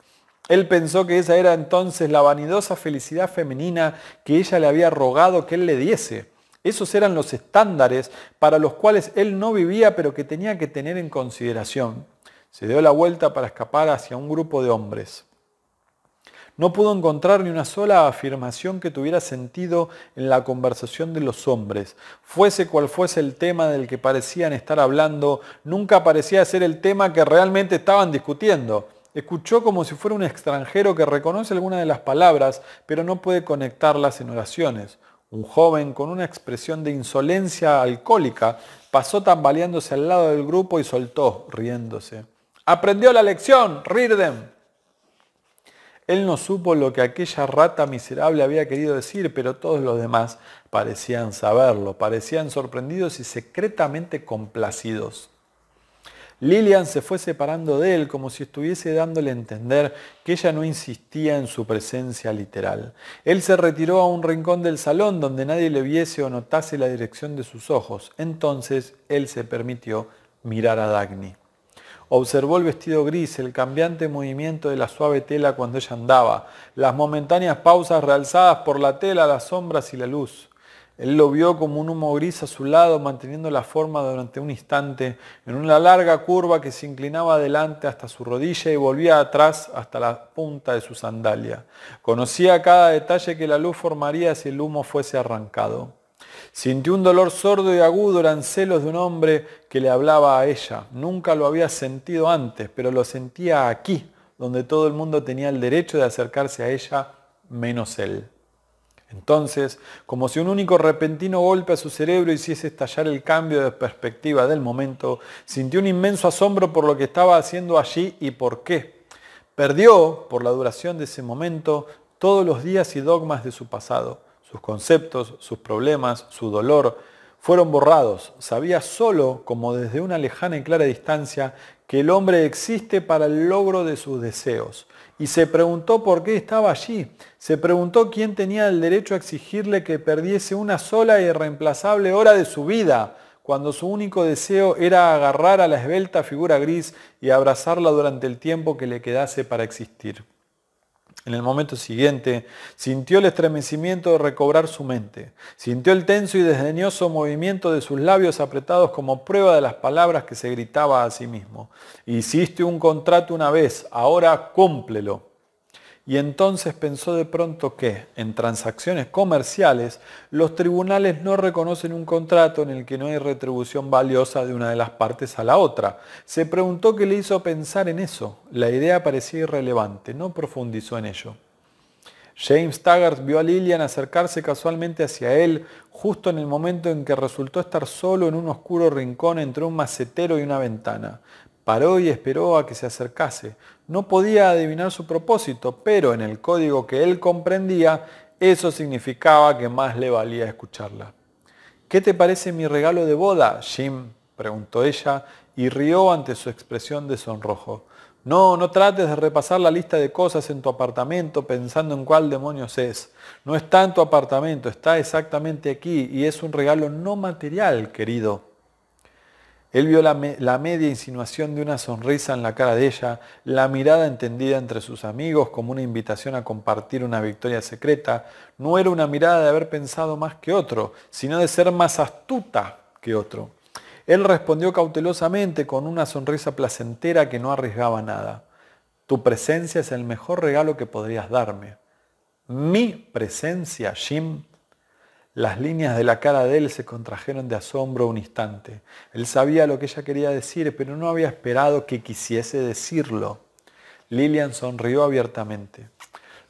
Él pensó que esa era entonces la vanidosa felicidad femenina que ella le había rogado que él le diese. Esos eran los estándares para los cuales él no vivía pero que tenía que tener en consideración. Se dio la vuelta para escapar hacia un grupo de hombres. No pudo encontrar ni una sola afirmación que tuviera sentido en la conversación de los hombres. Fuese cual fuese el tema del que parecían estar hablando, nunca parecía ser el tema que realmente estaban discutiendo. Escuchó como si fuera un extranjero que reconoce alguna de las palabras, pero no puede conectarlas en oraciones. Un joven con una expresión de insolencia alcohólica pasó tambaleándose al lado del grupo y soltó, riéndose. Aprendió la lección, Rirden. Él no supo lo que aquella rata miserable había querido decir, pero todos los demás parecían saberlo, parecían sorprendidos y secretamente complacidos. Lilian se fue separando de él como si estuviese dándole a entender que ella no insistía en su presencia literal. Él se retiró a un rincón del salón donde nadie le viese o notase la dirección de sus ojos. Entonces él se permitió mirar a Dagny. Observó el vestido gris, el cambiante movimiento de la suave tela cuando ella andaba, las momentáneas pausas realzadas por la tela, las sombras y la luz. Él lo vio como un humo gris a su lado, manteniendo la forma durante un instante, en una larga curva que se inclinaba adelante hasta su rodilla y volvía atrás hasta la punta de su sandalia. Conocía cada detalle que la luz formaría si el humo fuese arrancado. Sintió un dolor sordo y agudo, eran celos de un hombre que le hablaba a ella. Nunca lo había sentido antes, pero lo sentía aquí, donde todo el mundo tenía el derecho de acercarse a ella, menos él. Entonces, como si un único repentino golpe a su cerebro hiciese estallar el cambio de perspectiva del momento, sintió un inmenso asombro por lo que estaba haciendo allí y por qué. Perdió, por la duración de ese momento, todos los días y dogmas de su pasado sus conceptos, sus problemas, su dolor, fueron borrados. Sabía solo, como desde una lejana y clara distancia, que el hombre existe para el logro de sus deseos. Y se preguntó por qué estaba allí. Se preguntó quién tenía el derecho a exigirle que perdiese una sola y e reemplazable hora de su vida, cuando su único deseo era agarrar a la esbelta figura gris y abrazarla durante el tiempo que le quedase para existir. En el momento siguiente, sintió el estremecimiento de recobrar su mente, sintió el tenso y desdeñoso movimiento de sus labios apretados como prueba de las palabras que se gritaba a sí mismo. Hiciste un contrato una vez, ahora cúmplelo. Y entonces pensó de pronto que, en transacciones comerciales, los tribunales no reconocen un contrato en el que no hay retribución valiosa de una de las partes a la otra. Se preguntó qué le hizo pensar en eso. La idea parecía irrelevante, no profundizó en ello. James Taggart vio a Lillian acercarse casualmente hacia él justo en el momento en que resultó estar solo en un oscuro rincón entre un macetero y una ventana. Paró y esperó a que se acercase. No podía adivinar su propósito, pero en el código que él comprendía, eso significaba que más le valía escucharla. ¿Qué te parece mi regalo de boda, Jim? preguntó ella y rió ante su expresión de sonrojo. No, no trates de repasar la lista de cosas en tu apartamento pensando en cuál demonios es. No está en tu apartamento, está exactamente aquí y es un regalo no material, querido. Él vio la, media insinuación de una sonrisa en la cara de ella, la mirada entendida entre sus amigos como una invitación a compartir una victoria secreta. No era una mirada de haber pensado más que otro, sino de ser más astuta que otro. Él respondió cautelosamente con una sonrisa placentera que no arriesgaba nada. Tu presencia es el mejor regalo que podrías darme. Mi presencia, Jim, las líneas de la cara de él se contrajeron de asombro un instante. Él sabía lo que ella quería decir, pero no había esperado que quisiese decirlo. Lilian sonrió abiertamente.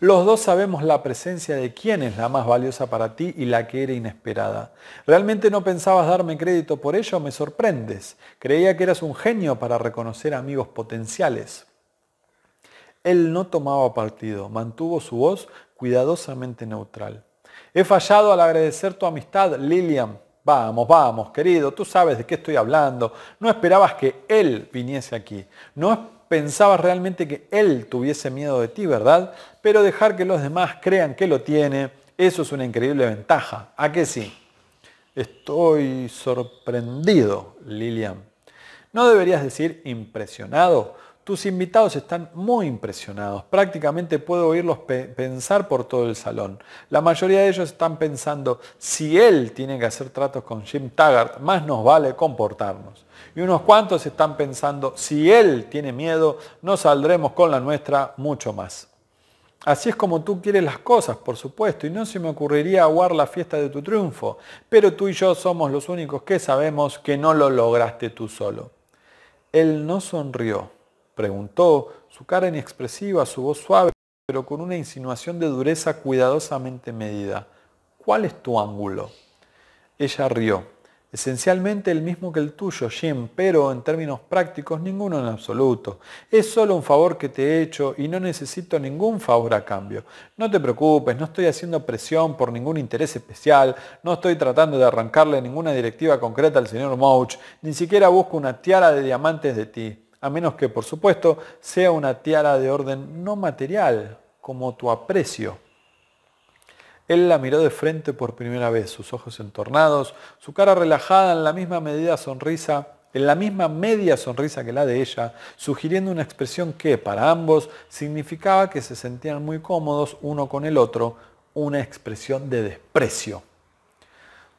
Los dos sabemos la presencia de quién es la más valiosa para ti y la que era inesperada. ¿Realmente no pensabas darme crédito por ello? Me sorprendes. Creía que eras un genio para reconocer amigos potenciales. Él no tomaba partido, mantuvo su voz cuidadosamente neutral. He fallado al agradecer tu amistad, Lilian. Vamos, vamos, querido, tú sabes de qué estoy hablando. No esperabas que él viniese aquí. No pensabas realmente que él tuviese miedo de ti, ¿verdad? Pero dejar que los demás crean que lo tiene, eso es una increíble ventaja. ¿A qué sí? Estoy sorprendido, Lilian. ¿No deberías decir impresionado? Tus invitados están muy impresionados. Prácticamente puedo oírlos pensar por todo el salón. La mayoría de ellos están pensando, si él tiene que hacer tratos con Jim Taggart, más nos vale comportarnos. Y unos cuantos están pensando, si él tiene miedo, no saldremos con la nuestra mucho más. Así es como tú quieres las cosas, por supuesto, y no se me ocurriría aguar la fiesta de tu triunfo, pero tú y yo somos los únicos que sabemos que no lo lograste tú solo. Él no sonrió preguntó, su cara inexpresiva, su voz suave, pero con una insinuación de dureza cuidadosamente medida. ¿Cuál es tu ángulo? Ella rió. Esencialmente el mismo que el tuyo, Jim, pero en términos prácticos ninguno en absoluto. Es solo un favor que te he hecho y no necesito ningún favor a cambio. No te preocupes, no estoy haciendo presión por ningún interés especial, no estoy tratando de arrancarle ninguna directiva concreta al señor Mouch, ni siquiera busco una tiara de diamantes de ti a menos que, por supuesto, sea una tiara de orden no material, como tu aprecio. Él la miró de frente por primera vez, sus ojos entornados, su cara relajada en la misma medida sonrisa, en la misma media sonrisa que la de ella, sugiriendo una expresión que, para ambos, significaba que se sentían muy cómodos uno con el otro, una expresión de desprecio.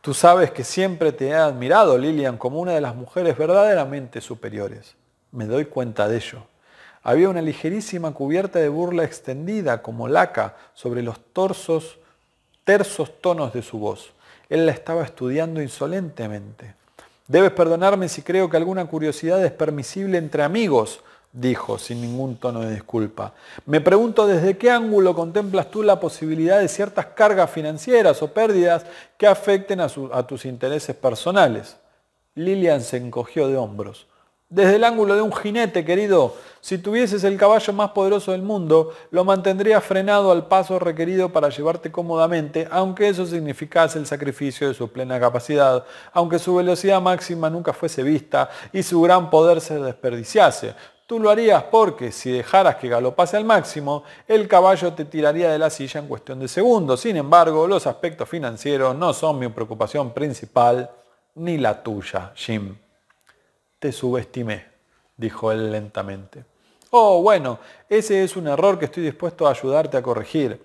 Tú sabes que siempre te he admirado, Lilian, como una de las mujeres verdaderamente superiores me doy cuenta de ello. Había una ligerísima cubierta de burla extendida como laca sobre los torsos, tersos tonos de su voz. Él la estaba estudiando insolentemente. Debes perdonarme si creo que alguna curiosidad es permisible entre amigos, dijo sin ningún tono de disculpa. Me pregunto desde qué ángulo contemplas tú la posibilidad de ciertas cargas financieras o pérdidas que afecten a, a tus intereses personales. Lilian se encogió de hombros. Desde el ángulo de un jinete, querido, si tuvieses el caballo más poderoso del mundo, lo mantendrías frenado al paso requerido para llevarte cómodamente, aunque eso significase el sacrificio de su plena capacidad, aunque su velocidad máxima nunca fuese vista y su gran poder se desperdiciase. Tú lo harías porque si dejaras que galopase al máximo, el caballo te tiraría de la silla en cuestión de segundos. Sin embargo, los aspectos financieros no son mi preocupación principal ni la tuya, Jim subestimé, dijo él lentamente. Oh, bueno, ese es un error que estoy dispuesto a ayudarte a corregir.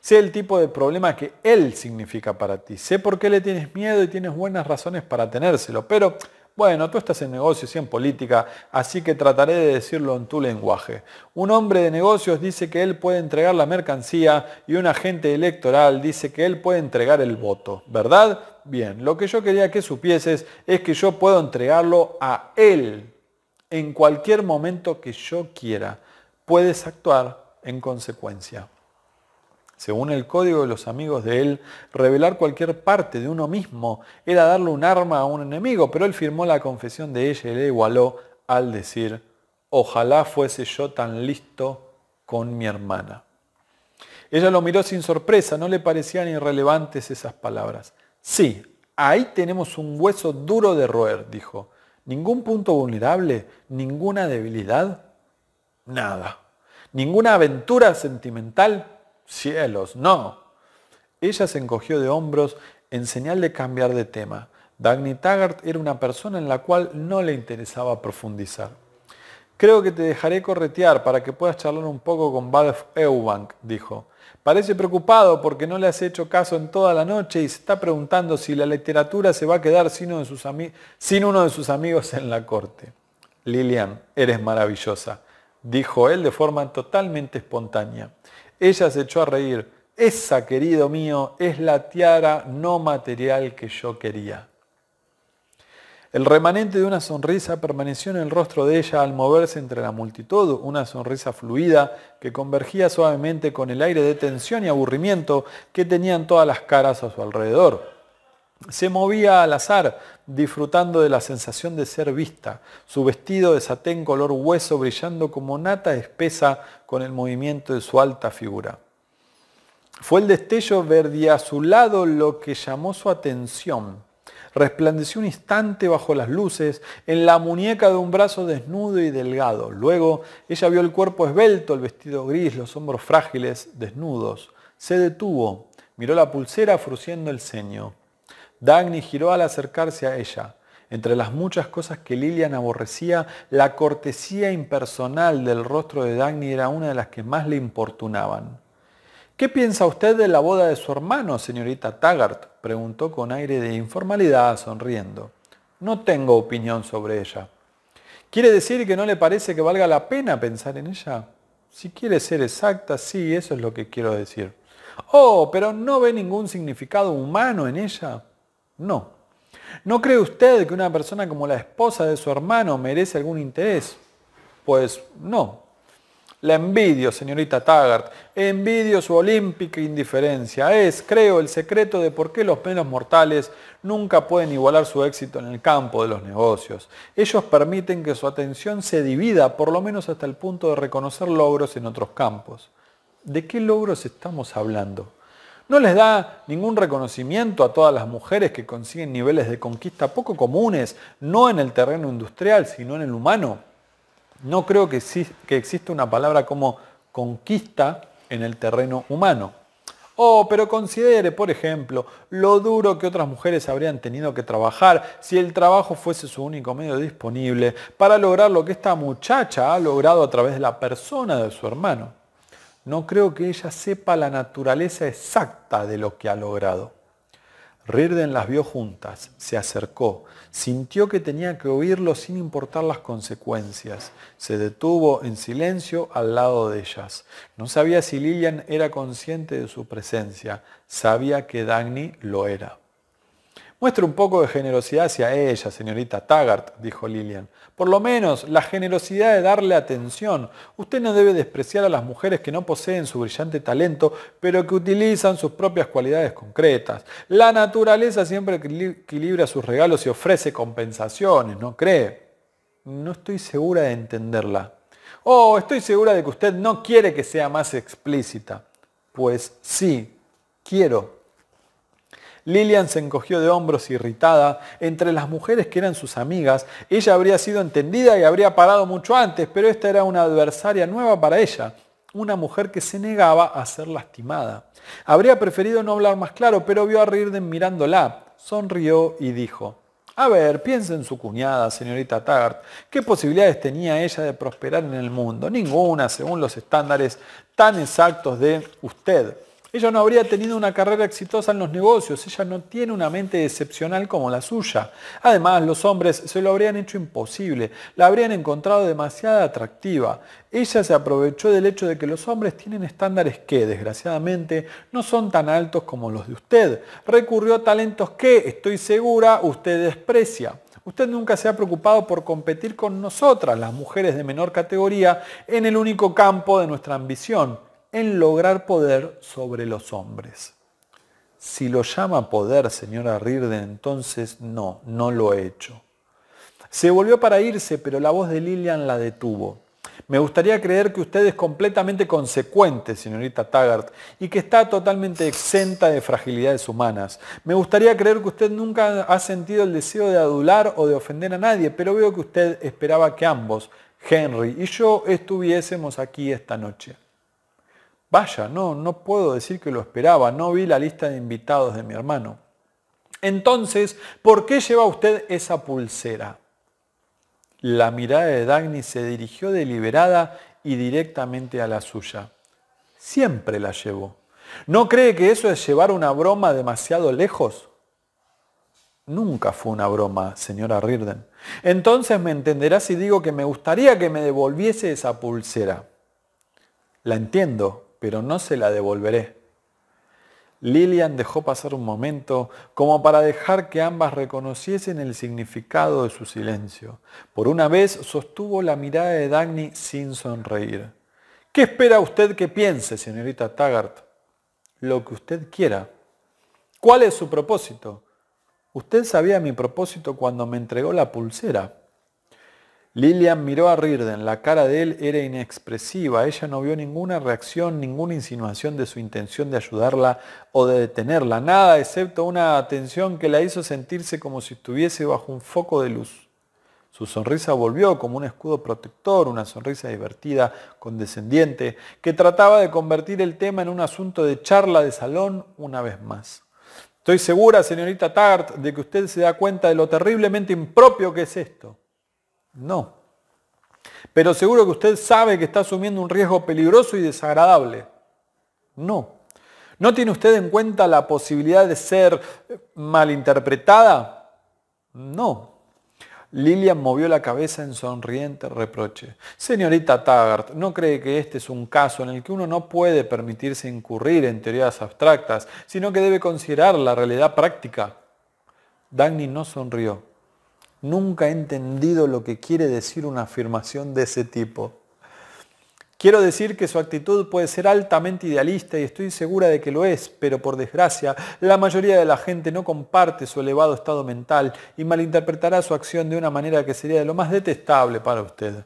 Sé el tipo de problema que él significa para ti. Sé por qué le tienes miedo y tienes buenas razones para tenérselo, pero bueno, tú estás en negocios y en política, así que trataré de decirlo en tu lenguaje. Un hombre de negocios dice que él puede entregar la mercancía y un agente electoral dice que él puede entregar el voto, ¿verdad? Bien, lo que yo quería que supieses es que yo puedo entregarlo a él en cualquier momento que yo quiera. Puedes actuar en consecuencia. Según el código de los amigos de él, revelar cualquier parte de uno mismo era darle un arma a un enemigo, pero él firmó la confesión de ella y le igualó al decir, ojalá fuese yo tan listo con mi hermana. Ella lo miró sin sorpresa, no le parecían irrelevantes esas palabras. Sí, ahí tenemos un hueso duro de roer, dijo. Ningún punto vulnerable, ninguna debilidad, nada. Ninguna aventura sentimental, Cielos, no. Ella se encogió de hombros en señal de cambiar de tema. Dagny Taggart era una persona en la cual no le interesaba profundizar. Creo que te dejaré corretear para que puedas charlar un poco con Valf Eubank, dijo. Parece preocupado porque no le has hecho caso en toda la noche y se está preguntando si la literatura se va a quedar sin de sus, sin uno de sus amigos en la corte. Lilian, eres maravillosa, dijo él de forma totalmente espontánea. Ella se echó a reír. Esa, querido mío, es la tiara no material que yo quería. El remanente de una sonrisa permaneció en el rostro de ella al moverse entre la multitud, una sonrisa fluida que convergía suavemente con el aire de tensión y aburrimiento que tenían todas las caras a su alrededor. Se movía al azar, disfrutando de la sensación de ser vista, su vestido de satén color hueso brillando como nata espesa con el movimiento de su alta figura. Fue el destello verdiazulado lo que llamó su atención. Resplandeció un instante bajo las luces, en la muñeca de un brazo desnudo y delgado. Luego ella vio el cuerpo esbelto, el vestido gris, los hombros frágiles, desnudos. Se detuvo, miró la pulsera frunciendo el ceño. Dagny giró al acercarse a ella. Entre las muchas cosas que Lilian aborrecía, la cortesía impersonal del rostro de Dagny era una de las que más le importunaban. ¿Qué piensa usted de la boda de su hermano, señorita Taggart? preguntó con aire de informalidad, sonriendo. No tengo opinión sobre ella. ¿Quiere decir que no le parece que valga la pena pensar en ella? Si quiere ser exacta, sí, eso es lo que quiero decir. Oh, pero no ve ningún significado humano en ella. No. ¿No cree usted que una persona como la esposa de su hermano merece algún interés? Pues no. La envidio, señorita Taggart. Envidio su olímpica indiferencia. Es, creo, el secreto de por qué los menos mortales nunca pueden igualar su éxito en el campo de los negocios. Ellos permiten que su atención se divida, por lo menos hasta el punto de reconocer logros en otros campos. ¿De qué logros estamos hablando? No les da ningún reconocimiento a todas las mujeres que consiguen niveles de conquista poco comunes, no en el terreno industrial, sino en el humano. No creo que, exista una palabra como conquista en el terreno humano. Oh, pero considere, por ejemplo, lo duro que otras mujeres habrían tenido que trabajar si el trabajo fuese su único medio disponible para lograr lo que esta muchacha ha logrado a través de la persona de su hermano no creo que ella sepa la naturaleza exacta de lo que ha logrado. Rirden las vio juntas, se acercó, sintió que tenía que oírlo sin importar las consecuencias. Se detuvo en silencio al lado de ellas. No sabía si Lillian era consciente de su presencia, sabía que Dagny lo era. Muestre un poco de generosidad hacia ella, señorita Taggart, dijo Lillian. Por lo menos la generosidad de darle atención. Usted no debe despreciar a las mujeres que no poseen su brillante talento, pero que utilizan sus propias cualidades concretas. La naturaleza siempre equilibra sus regalos y ofrece compensaciones, ¿no cree? No estoy segura de entenderla. Oh, estoy segura de que usted no quiere que sea más explícita. Pues sí, quiero Lilian se encogió de hombros irritada. Entre las mujeres que eran sus amigas, ella habría sido entendida y habría parado mucho antes, pero esta era una adversaria nueva para ella, una mujer que se negaba a ser lastimada. Habría preferido no hablar más claro, pero vio a Rirden mirándola, sonrió y dijo, a ver, piensa en su cuñada, señorita Taggart. ¿Qué posibilidades tenía ella de prosperar en el mundo? Ninguna, según los estándares tan exactos de usted. Ella no habría tenido una carrera exitosa en los negocios, ella no tiene una mente excepcional como la suya. Además, los hombres se lo habrían hecho imposible, la habrían encontrado demasiado atractiva. Ella se aprovechó del hecho de que los hombres tienen estándares que, desgraciadamente, no son tan altos como los de usted. Recurrió a talentos que, estoy segura, usted desprecia. Usted nunca se ha preocupado por competir con nosotras, las mujeres de menor categoría, en el único campo de nuestra ambición en lograr poder sobre los hombres. Si lo llama poder, señora Rirden, entonces no, no lo he hecho. Se volvió para irse, pero la voz de Lilian la detuvo. Me gustaría creer que usted es completamente consecuente, señorita Taggart, y que está totalmente exenta de fragilidades humanas. Me gustaría creer que usted nunca ha sentido el deseo de adular o de ofender a nadie, pero veo que usted esperaba que ambos, Henry y yo, estuviésemos aquí esta noche. Vaya, no, no puedo decir que lo esperaba, no vi la lista de invitados de mi hermano. Entonces, ¿por qué lleva usted esa pulsera? La mirada de Dagny se dirigió deliberada y directamente a la suya. Siempre la llevo. ¿No cree que eso es llevar una broma demasiado lejos? Nunca fue una broma, señora Rirden. Entonces me entenderá si digo que me gustaría que me devolviese esa pulsera. La entiendo, pero no se la devolveré. Lillian dejó pasar un momento como para dejar que ambas reconociesen el significado de su silencio. Por una vez sostuvo la mirada de Dagny sin sonreír. ¿Qué espera usted que piense, señorita Taggart? Lo que usted quiera. ¿Cuál es su propósito? Usted sabía mi propósito cuando me entregó la pulsera. Lilian miró a Rirden. La cara de él era inexpresiva. Ella no vio ninguna reacción, ninguna insinuación de su intención de ayudarla o de detenerla. Nada excepto una atención que la hizo sentirse como si estuviese bajo un foco de luz. Su sonrisa volvió como un escudo protector, una sonrisa divertida, condescendiente, que trataba de convertir el tema en un asunto de charla de salón una vez más. Estoy segura, señorita Tart, de que usted se da cuenta de lo terriblemente impropio que es esto. No. Pero seguro que usted sabe que está asumiendo un riesgo peligroso y desagradable. No. ¿No tiene usted en cuenta la posibilidad de ser eh, malinterpretada? No. Lilian movió la cabeza en sonriente reproche. Señorita Taggart, ¿no cree que este es un caso en el que uno no puede permitirse incurrir en teorías abstractas, sino que debe considerar la realidad práctica? Dagny no sonrió. Nunca he entendido lo que quiere decir una afirmación de ese tipo. Quiero decir que su actitud puede ser altamente idealista y estoy segura de que lo es, pero por desgracia la mayoría de la gente no comparte su elevado estado mental y malinterpretará su acción de una manera que sería de lo más detestable para usted.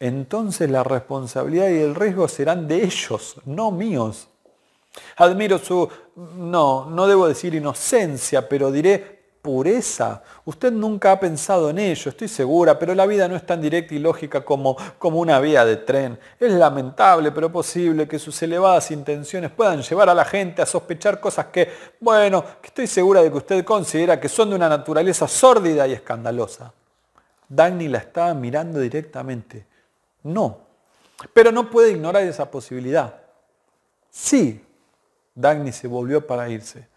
Entonces la responsabilidad y el riesgo serán de ellos, no míos. Admiro su, no, no debo decir inocencia, pero diré pureza. Usted nunca ha pensado en ello, estoy segura, pero la vida no es tan directa y lógica como, como una vía de tren. Es lamentable, pero posible que sus elevadas intenciones puedan llevar a la gente a sospechar cosas que, bueno, que estoy segura de que usted considera que son de una naturaleza sórdida y escandalosa. Dagny la estaba mirando directamente. No, pero no puede ignorar esa posibilidad. Sí, Dagny se volvió para irse.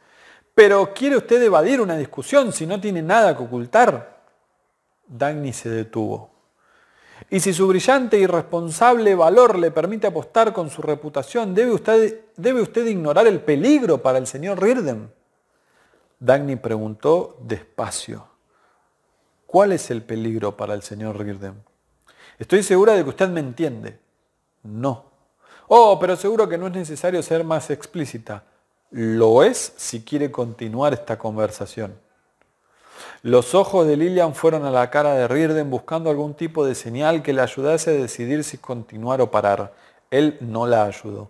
Pero quiere usted evadir una discusión si no tiene nada que ocultar. Dagny se detuvo. Y si su brillante y responsable valor le permite apostar con su reputación, debe usted, debe usted ignorar el peligro para el señor Reardon. Dagny preguntó despacio. ¿Cuál es el peligro para el señor Reardon? Estoy segura de que usted me entiende. No. Oh, pero seguro que no es necesario ser más explícita. Lo es si quiere continuar esta conversación. Los ojos de Lilian fueron a la cara de Rirden buscando algún tipo de señal que le ayudase a decidir si continuar o parar. Él no la ayudó.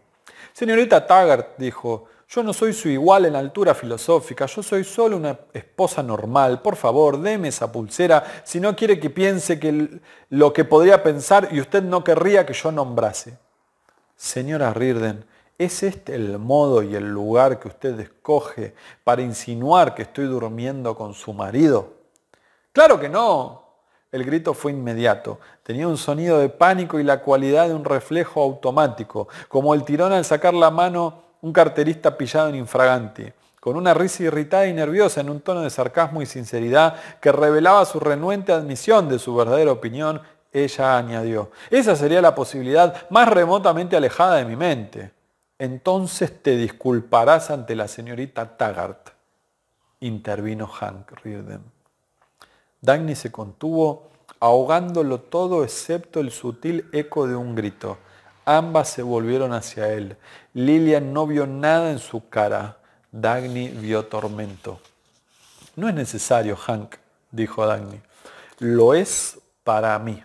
Señorita Taggart, dijo, yo no soy su igual en altura filosófica, yo soy solo una esposa normal. Por favor, deme esa pulsera si no quiere que piense que lo que podría pensar y usted no querría que yo nombrase. Señora Rirden... ¿Es este el modo y el lugar que usted escoge para insinuar que estoy durmiendo con su marido? Claro que no. El grito fue inmediato. Tenía un sonido de pánico y la cualidad de un reflejo automático, como el tirón al sacar la mano un carterista pillado en infraganti, con una risa irritada y nerviosa en un tono de sarcasmo y sinceridad que revelaba su renuente admisión de su verdadera opinión, ella añadió, esa sería la posibilidad más remotamente alejada de mi mente. Entonces te disculparás ante la señorita Taggart, intervino Hank Riordan. Dagny se contuvo, ahogándolo todo excepto el sutil eco de un grito. Ambas se volvieron hacia él. Lilian no vio nada en su cara. Dagny vio tormento. No es necesario, Hank, dijo Dagny. Lo es para mí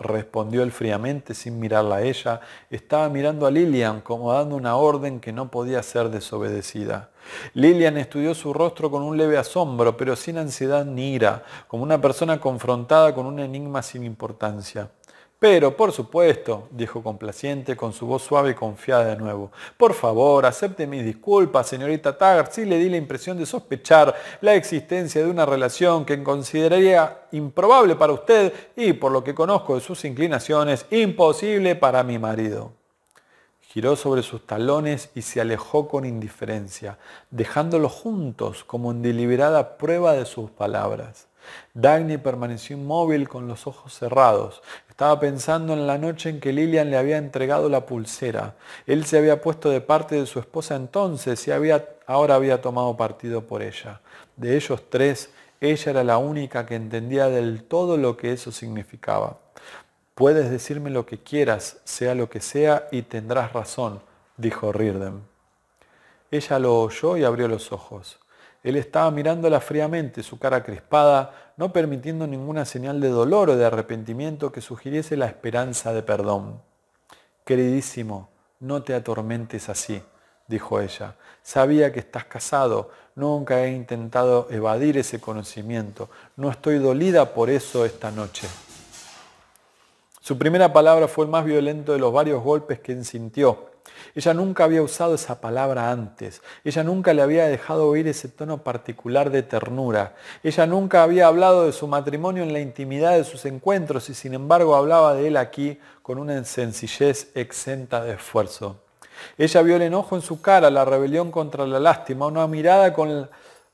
respondió él fríamente sin mirarla a ella. Estaba mirando a Lilian como dando una orden que no podía ser desobedecida. Lilian estudió su rostro con un leve asombro, pero sin ansiedad ni ira, como una persona confrontada con un enigma sin importancia. Pero, por supuesto, dijo complaciente con su voz suave y confiada de nuevo, por favor, acepte mis disculpas, señorita Taggart, si le di la impresión de sospechar la existencia de una relación que consideraría improbable para usted y, por lo que conozco de sus inclinaciones, imposible para mi marido. Giró sobre sus talones y se alejó con indiferencia, dejándolos juntos como en deliberada prueba de sus palabras. Dagny permaneció inmóvil con los ojos cerrados. Estaba pensando en la noche en que Lilian le había entregado la pulsera. Él se había puesto de parte de su esposa entonces y había, ahora había tomado partido por ella. De ellos tres, ella era la única que entendía del todo lo que eso significaba. Puedes decirme lo que quieras, sea lo que sea, y tendrás razón, dijo Rirden. Ella lo oyó y abrió los ojos. Él estaba mirándola fríamente, su cara crispada, no permitiendo ninguna señal de dolor o de arrepentimiento que sugiriese la esperanza de perdón. Queridísimo, no te atormentes así, dijo ella. Sabía que estás casado, nunca he intentado evadir ese conocimiento, no estoy dolida por eso esta noche. Su primera palabra fue el más violento de los varios golpes que sintió. Ella nunca había usado esa palabra antes. Ella nunca le había dejado oír ese tono particular de ternura. Ella nunca había hablado de su matrimonio en la intimidad de sus encuentros y sin embargo hablaba de él aquí con una sencillez exenta de esfuerzo. Ella vio el enojo en su cara, la rebelión contra la lástima, una mirada con,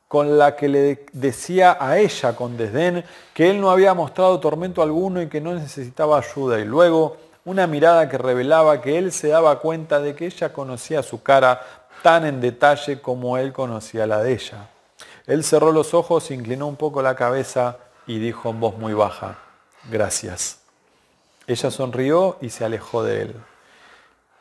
con la que le decía a ella con desdén que él no había mostrado tormento alguno y que no necesitaba ayuda. Y luego una mirada que revelaba que él se daba cuenta de que ella conocía su cara tan en detalle como él conocía la de ella. Él cerró los ojos, inclinó un poco la cabeza y dijo en voz muy baja, gracias. Ella sonrió y se alejó de él.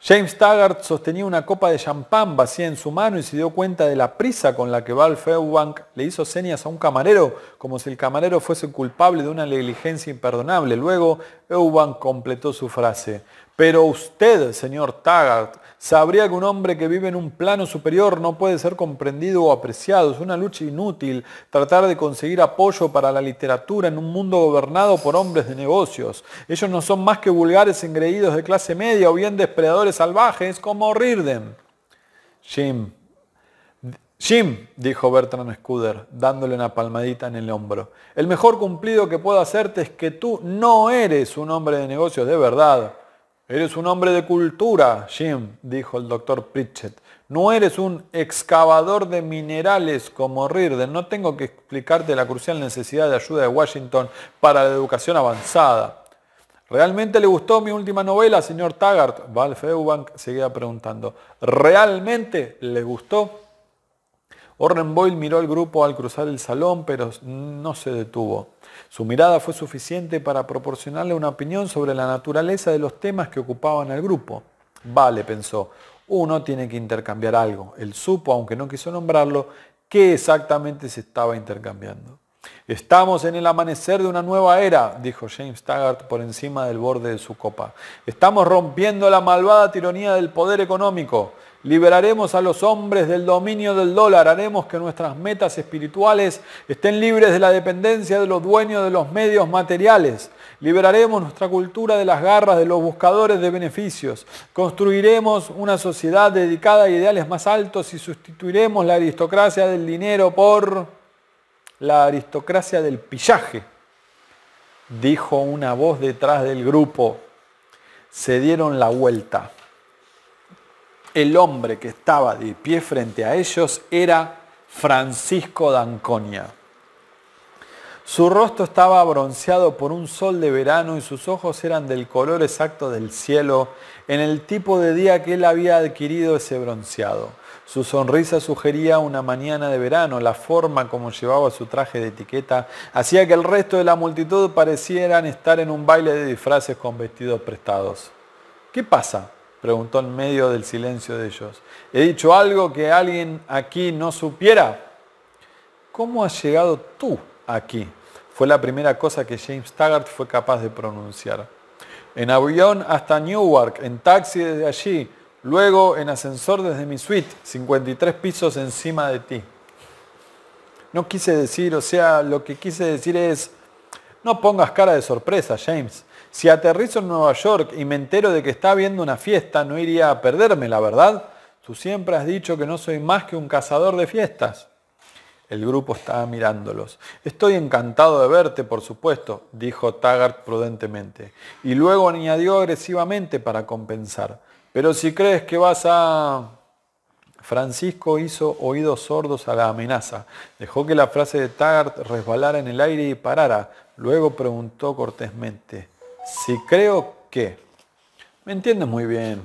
James Taggart sostenía una copa de champán vacía en su mano y se dio cuenta de la prisa con la que Val Eubank le hizo señas a un camarero, como si el camarero fuese culpable de una negligencia imperdonable. Luego, Eubank completó su frase. Pero usted, señor Taggart, sabría que un hombre que vive en un plano superior no puede ser comprendido o apreciado. Es una lucha inútil tratar de conseguir apoyo para la literatura en un mundo gobernado por hombres de negocios. Ellos no son más que vulgares engreídos de clase media o bien depredadores salvajes como Rirden. Jim, Jim, dijo Bertrand Scudder, dándole una palmadita en el hombro, el mejor cumplido que puedo hacerte es que tú no eres un hombre de negocios de verdad. Eres un hombre de cultura, Jim, dijo el doctor Pritchett. No eres un excavador de minerales como Rirden. No tengo que explicarte la crucial necesidad de ayuda de Washington para la educación avanzada. ¿Realmente le gustó mi última novela, señor Taggart? Val seguía preguntando. ¿Realmente le gustó? Orren Boyle miró al grupo al cruzar el salón, pero no se detuvo. Su mirada fue suficiente para proporcionarle una opinión sobre la naturaleza de los temas que ocupaban al grupo. Vale, pensó, uno tiene que intercambiar algo. Él supo, aunque no quiso nombrarlo, qué exactamente se estaba intercambiando. Estamos en el amanecer de una nueva era, dijo James Taggart por encima del borde de su copa. Estamos rompiendo la malvada tiranía del poder económico. Liberaremos a los hombres del dominio del dólar, haremos que nuestras metas espirituales estén libres de la dependencia de los dueños de los medios materiales. Liberaremos nuestra cultura de las garras de los buscadores de beneficios. Construiremos una sociedad dedicada a ideales más altos y sustituiremos la aristocracia del dinero por la aristocracia del pillaje, dijo una voz detrás del grupo. Se dieron la vuelta. El hombre que estaba de pie frente a ellos era Francisco d'Anconia. Su rostro estaba bronceado por un sol de verano y sus ojos eran del color exacto del cielo en el tipo de día que él había adquirido ese bronceado. Su sonrisa sugería una mañana de verano, la forma como llevaba su traje de etiqueta hacía que el resto de la multitud parecieran estar en un baile de disfraces con vestidos prestados. ¿Qué pasa? Preguntó en medio del silencio de ellos. ¿He dicho algo que alguien aquí no supiera? ¿Cómo has llegado tú aquí? Fue la primera cosa que James Taggart fue capaz de pronunciar. En avión hasta Newark, en taxi desde allí, luego en ascensor desde mi suite, 53 pisos encima de ti. No quise decir, o sea, lo que quise decir es, no pongas cara de sorpresa, James. Si aterrizo en Nueva York y me entero de que está habiendo una fiesta, no iría a perderme, la verdad. Tú siempre has dicho que no soy más que un cazador de fiestas. El grupo estaba mirándolos. Estoy encantado de verte, por supuesto, dijo Taggart prudentemente. Y luego añadió agresivamente para compensar. Pero si crees que vas a... Francisco hizo oídos sordos a la amenaza. Dejó que la frase de Taggart resbalara en el aire y parara. Luego preguntó cortésmente, si creo que... Me entiendes muy bien.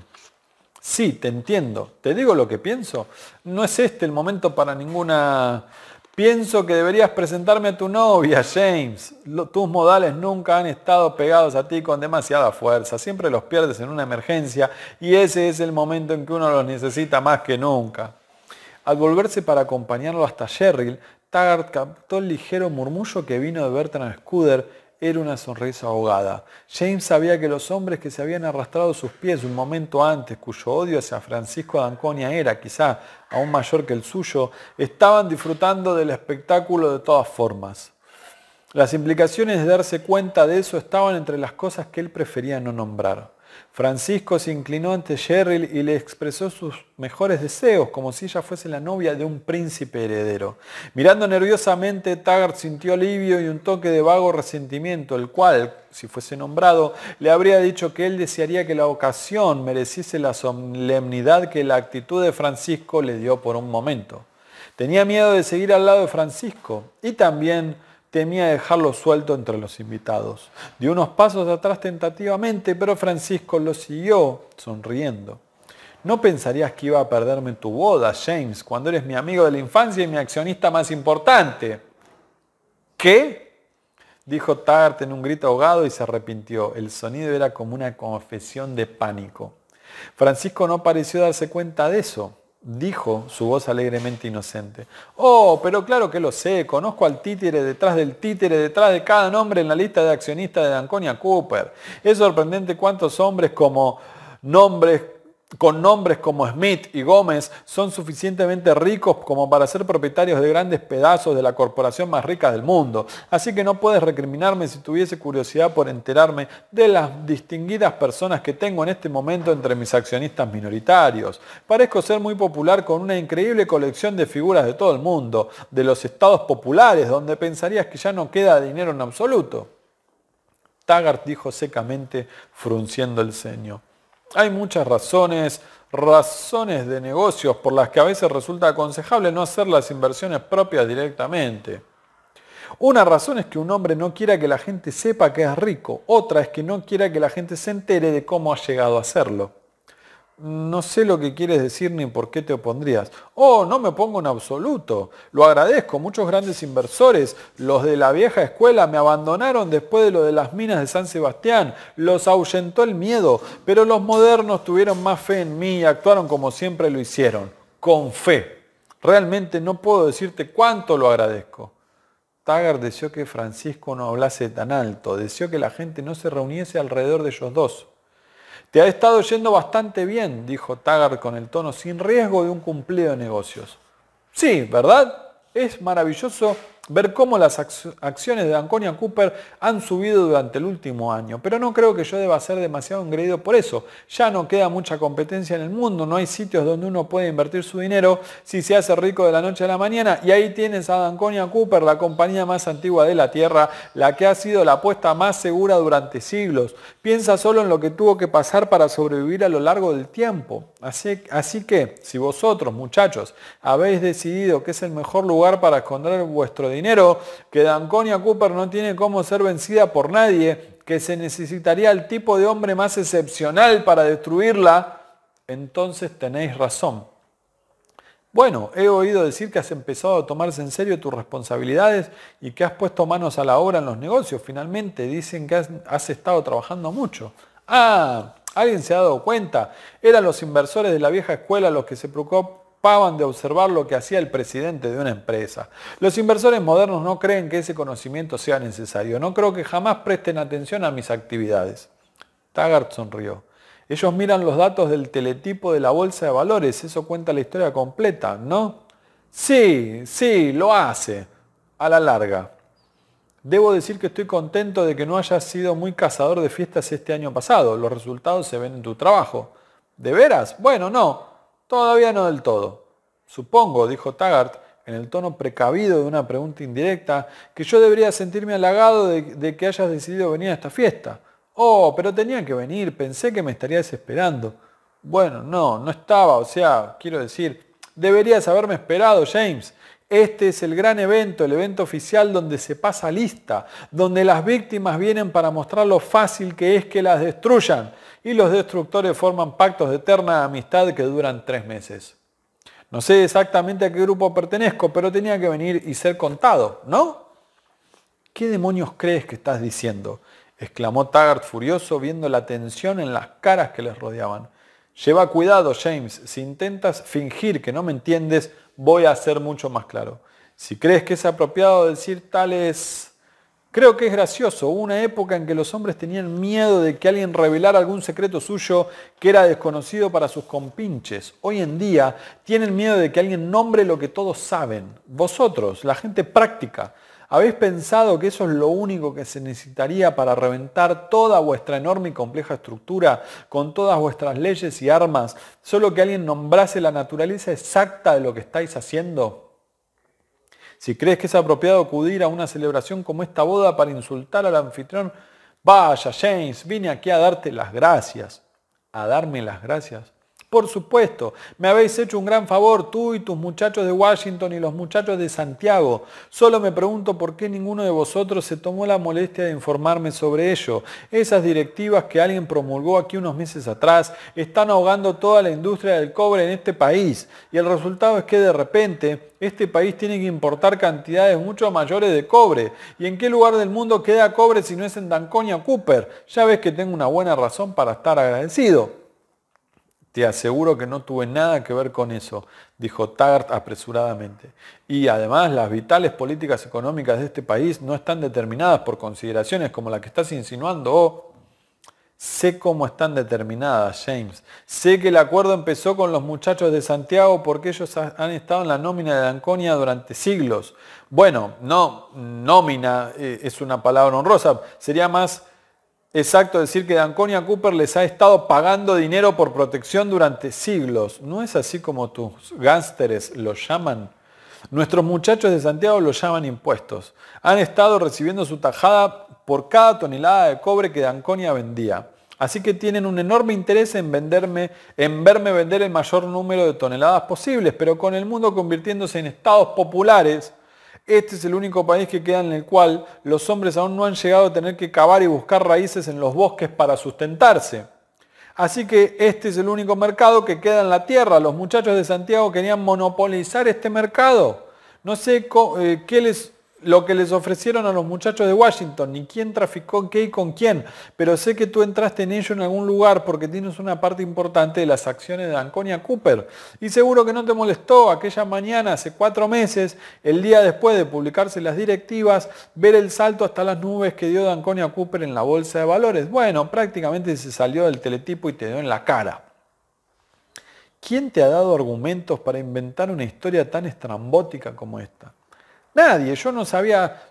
Sí, te entiendo. Te digo lo que pienso. No es este el momento para ninguna... Pienso que deberías presentarme a tu novia, James. tus modales nunca han estado pegados a ti con demasiada fuerza. Siempre los pierdes en una emergencia y ese es el momento en que uno los necesita más que nunca. Al volverse para acompañarlo hasta Sherrill, Taggart captó el ligero murmullo que vino de Bertrand Scudder era una sonrisa ahogada. James sabía que los hombres que se habían arrastrado sus pies un momento antes, cuyo odio hacia Francisco Anconia era quizá aún mayor que el suyo, estaban disfrutando del espectáculo de todas formas. Las implicaciones de darse cuenta de eso estaban entre las cosas que él prefería no nombrar. Francisco se inclinó ante Cheryl y le expresó sus mejores deseos, como si ella fuese la novia de un príncipe heredero. Mirando nerviosamente, Taggart sintió alivio y un toque de vago resentimiento, el cual, si fuese nombrado, le habría dicho que él desearía que la ocasión mereciese la solemnidad que la actitud de Francisco le dio por un momento. Tenía miedo de seguir al lado de Francisco y también temía dejarlo suelto entre los invitados. Dio unos pasos atrás tentativamente, pero Francisco lo siguió, sonriendo. No pensarías que iba a perderme tu boda, James, cuando eres mi amigo de la infancia y mi accionista más importante. ¿Qué? Dijo tart en un grito ahogado y se arrepintió. El sonido era como una confesión de pánico. Francisco no pareció darse cuenta de eso dijo su voz alegremente inocente. Oh, pero claro que lo sé, conozco al títere detrás del títere, detrás de cada nombre en la lista de accionistas de Anconia Cooper. Es sorprendente cuántos hombres como nombres con nombres como Smith y Gómez son suficientemente ricos como para ser propietarios de grandes pedazos de la corporación más rica del mundo. Así que no puedes recriminarme si tuviese curiosidad por enterarme de las distinguidas personas que tengo en este momento entre mis accionistas minoritarios. Parezco ser muy popular con una increíble colección de figuras de todo el mundo, de los estados populares, donde pensarías que ya no queda dinero en absoluto. Taggart dijo secamente, frunciendo el ceño. Hay muchas razones, razones de negocios por las que a veces resulta aconsejable no hacer las inversiones propias directamente. Una razón es que un hombre no quiera que la gente sepa que es rico, otra es que no quiera que la gente se entere de cómo ha llegado a hacerlo no sé lo que quieres decir ni por qué te opondrías. Oh, no me opongo en absoluto. Lo agradezco. Muchos grandes inversores, los de la vieja escuela, me abandonaron después de lo de las minas de San Sebastián. Los ahuyentó el miedo. Pero los modernos tuvieron más fe en mí y actuaron como siempre lo hicieron. Con fe. Realmente no puedo decirte cuánto lo agradezco. Taggart deseó que Francisco no hablase tan alto. Deseó que la gente no se reuniese alrededor de ellos dos. Te ha estado yendo bastante bien, dijo Tagar con el tono sin riesgo de un cumplido de negocios. Sí, ¿verdad? Es maravilloso ver cómo las acciones de Anconia Cooper han subido durante el último año. Pero no creo que yo deba ser demasiado engreído por eso. Ya no queda mucha competencia en el mundo, no hay sitios donde uno puede invertir su dinero si se hace rico de la noche a la mañana. Y ahí tienes a Anconia Cooper, la compañía más antigua de la Tierra, la que ha sido la apuesta más segura durante siglos. Piensa solo en lo que tuvo que pasar para sobrevivir a lo largo del tiempo. Así, así que, si vosotros, muchachos, habéis decidido que es el mejor lugar para esconder vuestro dinero, dinero, que Danconia Cooper no tiene cómo ser vencida por nadie, que se necesitaría el tipo de hombre más excepcional para destruirla, entonces tenéis razón. Bueno, he oído decir que has empezado a tomarse en serio tus responsabilidades y que has puesto manos a la obra en los negocios. Finalmente dicen que has, estado trabajando mucho. Ah, alguien se ha dado cuenta. Eran los inversores de la vieja escuela los que se preocupaban. Pagan de observar lo que hacía el presidente de una empresa. Los inversores modernos no creen que ese conocimiento sea necesario. No creo que jamás presten atención a mis actividades. Taggart sonrió. Ellos miran los datos del teletipo de la bolsa de valores. Eso cuenta la historia completa, ¿no? Sí, sí, lo hace. A la larga. Debo decir que estoy contento de que no hayas sido muy cazador de fiestas este año pasado. Los resultados se ven en tu trabajo. ¿De veras? Bueno, no. Todavía no del todo. Supongo, dijo Taggart, en el tono precavido de una pregunta indirecta, que yo debería sentirme halagado de, que hayas decidido venir a esta fiesta. Oh, pero tenía que venir, pensé que me estarías esperando. Bueno, no, no estaba, o sea, quiero decir, deberías haberme esperado, James. Este es el gran evento, el evento oficial donde se pasa lista, donde las víctimas vienen para mostrar lo fácil que es que las destruyan y los destructores forman pactos de eterna amistad que duran tres meses. No sé exactamente a qué grupo pertenezco, pero tenía que venir y ser contado, ¿no? ¿Qué demonios crees que estás diciendo? exclamó Taggart furioso viendo la tensión en las caras que les rodeaban. Lleva cuidado, James. Si intentas fingir que no me entiendes, voy a ser mucho más claro. Si crees que es apropiado decir tales... Creo que es gracioso, una época en que los hombres tenían miedo de que alguien revelara algún secreto suyo que era desconocido para sus compinches. Hoy en día tienen miedo de que alguien nombre lo que todos saben. Vosotros, la gente práctica, ¿Habéis pensado que eso es lo único que se necesitaría para reventar toda vuestra enorme y compleja estructura con todas vuestras leyes y armas? Solo que alguien nombrase la naturaleza exacta de lo que estáis haciendo. Si crees que es apropiado acudir a una celebración como esta boda para insultar al anfitrión, vaya James, vine aquí a darte las gracias. ¿A darme las gracias? Por supuesto, me habéis hecho un gran favor tú y tus muchachos de Washington y los muchachos de Santiago. Solo me pregunto por qué ninguno de vosotros se tomó la molestia de informarme sobre ello. Esas directivas que alguien promulgó aquí unos meses atrás están ahogando toda la industria del cobre en este país. Y el resultado es que de repente este país tiene que importar cantidades mucho mayores de cobre. ¿Y en qué lugar del mundo queda cobre si no es en Danconia Cooper? Ya ves que tengo una buena razón para estar agradecido. Te aseguro que no tuve nada que ver con eso, dijo Tart apresuradamente. Y además las vitales políticas económicas de este país no están determinadas por consideraciones como la que estás insinuando oh. Sé cómo están determinadas, James. Sé que el acuerdo empezó con los muchachos de Santiago porque ellos han estado en la nómina de Anconia durante siglos. Bueno, no, nómina eh, es una palabra honrosa, sería más exacto decir que Danconia Cooper les ha estado pagando dinero por protección durante siglos. ¿No es así como tus gánsteres lo llaman? Nuestros muchachos de Santiago lo llaman impuestos. Han estado recibiendo su tajada por cada tonelada de cobre que Danconia vendía. Así que tienen un enorme interés en venderme, en verme vender el mayor número de toneladas posibles, pero con el mundo convirtiéndose en estados populares, este es el único país que queda en el cual los hombres aún no han llegado a tener que cavar y buscar raíces en los bosques para sustentarse. Así que este es el único mercado que queda en la tierra. Los muchachos de Santiago querían monopolizar este mercado. No sé eh, qué les lo que les ofrecieron a los muchachos de Washington, ni quién traficó qué y con quién, pero sé que tú entraste en ello en algún lugar porque tienes una parte importante de las acciones de Anconia Cooper. Y seguro que no te molestó aquella mañana, hace cuatro meses, el día después de publicarse las directivas, ver el salto hasta las nubes que dio Anconia Cooper en la bolsa de valores. Bueno, prácticamente se salió del teletipo y te dio en la cara. ¿Quién te ha dado argumentos para inventar una historia tan estrambótica como esta? Nadie, yo no sabía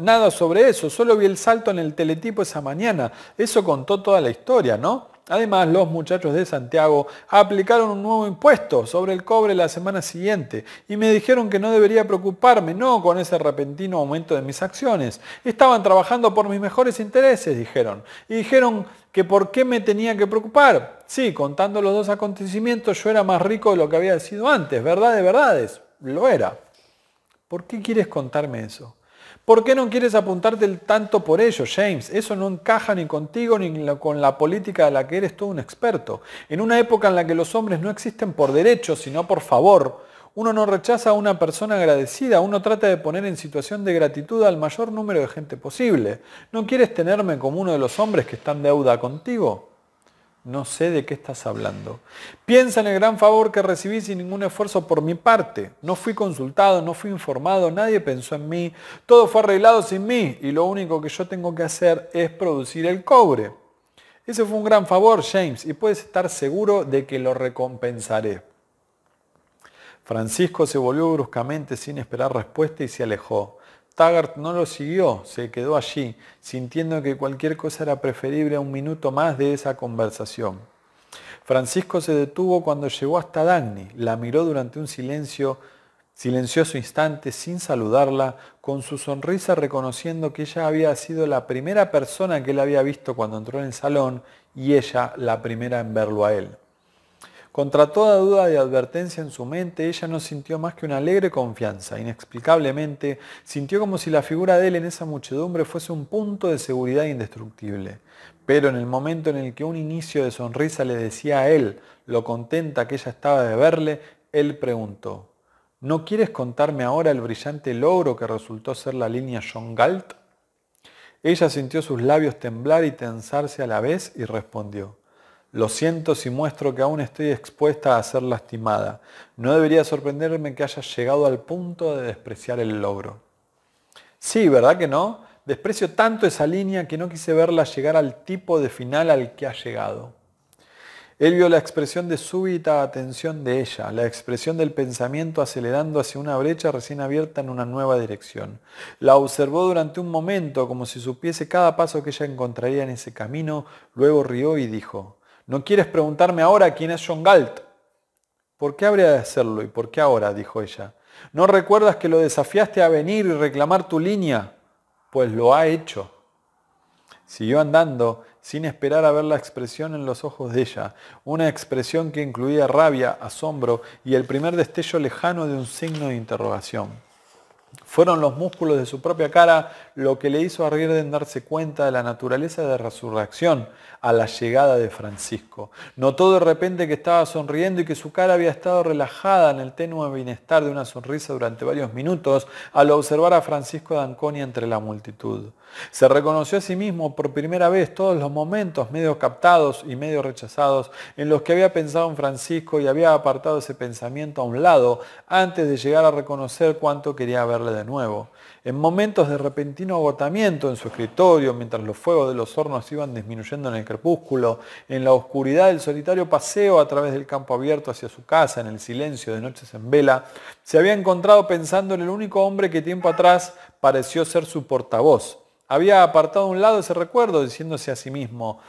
nada sobre eso, solo vi el salto en el teletipo esa mañana. Eso contó toda la historia, ¿no? Además, los muchachos de Santiago aplicaron un nuevo impuesto sobre el cobre la semana siguiente y me dijeron que no debería preocuparme, no con ese repentino aumento de mis acciones. Estaban trabajando por mis mejores intereses, dijeron. Y dijeron que por qué me tenía que preocupar. Sí, contando los dos acontecimientos yo era más rico de lo que había sido antes, verdad de verdades. Lo era. ¿Por qué quieres contarme eso? ¿Por qué no quieres apuntarte el tanto por ello, James? Eso no encaja ni contigo ni con la política de la que eres todo un experto. En una época en la que los hombres no existen por derecho, sino por favor, uno no rechaza a una persona agradecida, uno trata de poner en situación de gratitud al mayor número de gente posible. ¿No quieres tenerme como uno de los hombres que están deuda contigo? no sé de qué estás hablando. Piensa en el gran favor que recibí sin ningún esfuerzo por mi parte. No fui consultado, no fui informado, nadie pensó en mí. Todo fue arreglado sin mí y lo único que yo tengo que hacer es producir el cobre. Ese fue un gran favor, James, y puedes estar seguro de que lo recompensaré. Francisco se volvió bruscamente sin esperar respuesta y se alejó. Taggart no lo siguió, se quedó allí, sintiendo que cualquier cosa era preferible a un minuto más de esa conversación. Francisco se detuvo cuando llegó hasta Dagny, la miró durante un silencio, silencioso instante sin saludarla, con su sonrisa reconociendo que ella había sido la primera persona que él había visto cuando entró en el salón y ella la primera en verlo a él. Contra toda duda y advertencia en su mente, ella no sintió más que una alegre confianza. Inexplicablemente, sintió como si la figura de él en esa muchedumbre fuese un punto de seguridad indestructible. Pero en el momento en el que un inicio de sonrisa le decía a él lo contenta que ella estaba de verle, él preguntó, ¿no quieres contarme ahora el brillante logro que resultó ser la línea John Galt? Ella sintió sus labios temblar y tensarse a la vez y respondió, lo siento si muestro que aún estoy expuesta a ser lastimada. No debería sorprenderme que haya llegado al punto de despreciar el logro. Sí, ¿verdad que no? Desprecio tanto esa línea que no quise verla llegar al tipo de final al que ha llegado. Él vio la expresión de súbita atención de ella, la expresión del pensamiento acelerando hacia una brecha recién abierta en una nueva dirección. La observó durante un momento como si supiese cada paso que ella encontraría en ese camino, luego rió y dijo, ¿No quieres preguntarme ahora quién es John Galt? ¿Por qué habría de hacerlo y por qué ahora? dijo ella. ¿No recuerdas que lo desafiaste a venir y reclamar tu línea? Pues lo ha hecho. Siguió andando sin esperar a ver la expresión en los ojos de ella, una expresión que incluía rabia, asombro y el primer destello lejano de un signo de interrogación. Fueron los músculos de su propia cara lo que le hizo a en darse cuenta de la naturaleza de resurrección, a la llegada de Francisco. Notó de repente que estaba sonriendo y que su cara había estado relajada en el tenue bienestar de una sonrisa durante varios minutos al observar a Francisco Danconi entre la multitud. Se reconoció a sí mismo por primera vez todos los momentos medio captados y medio rechazados en los que había pensado en Francisco y había apartado ese pensamiento a un lado antes de llegar a reconocer cuánto quería verle de nuevo. En momentos de repentino agotamiento en su escritorio, mientras los fuegos de los hornos iban disminuyendo en el crepúsculo, en la oscuridad del solitario paseo a través del campo abierto hacia su casa, en el silencio de noches en vela, se había encontrado pensando en el único hombre que tiempo atrás pareció ser su portavoz. Había apartado a un lado ese recuerdo diciéndose a sí mismo,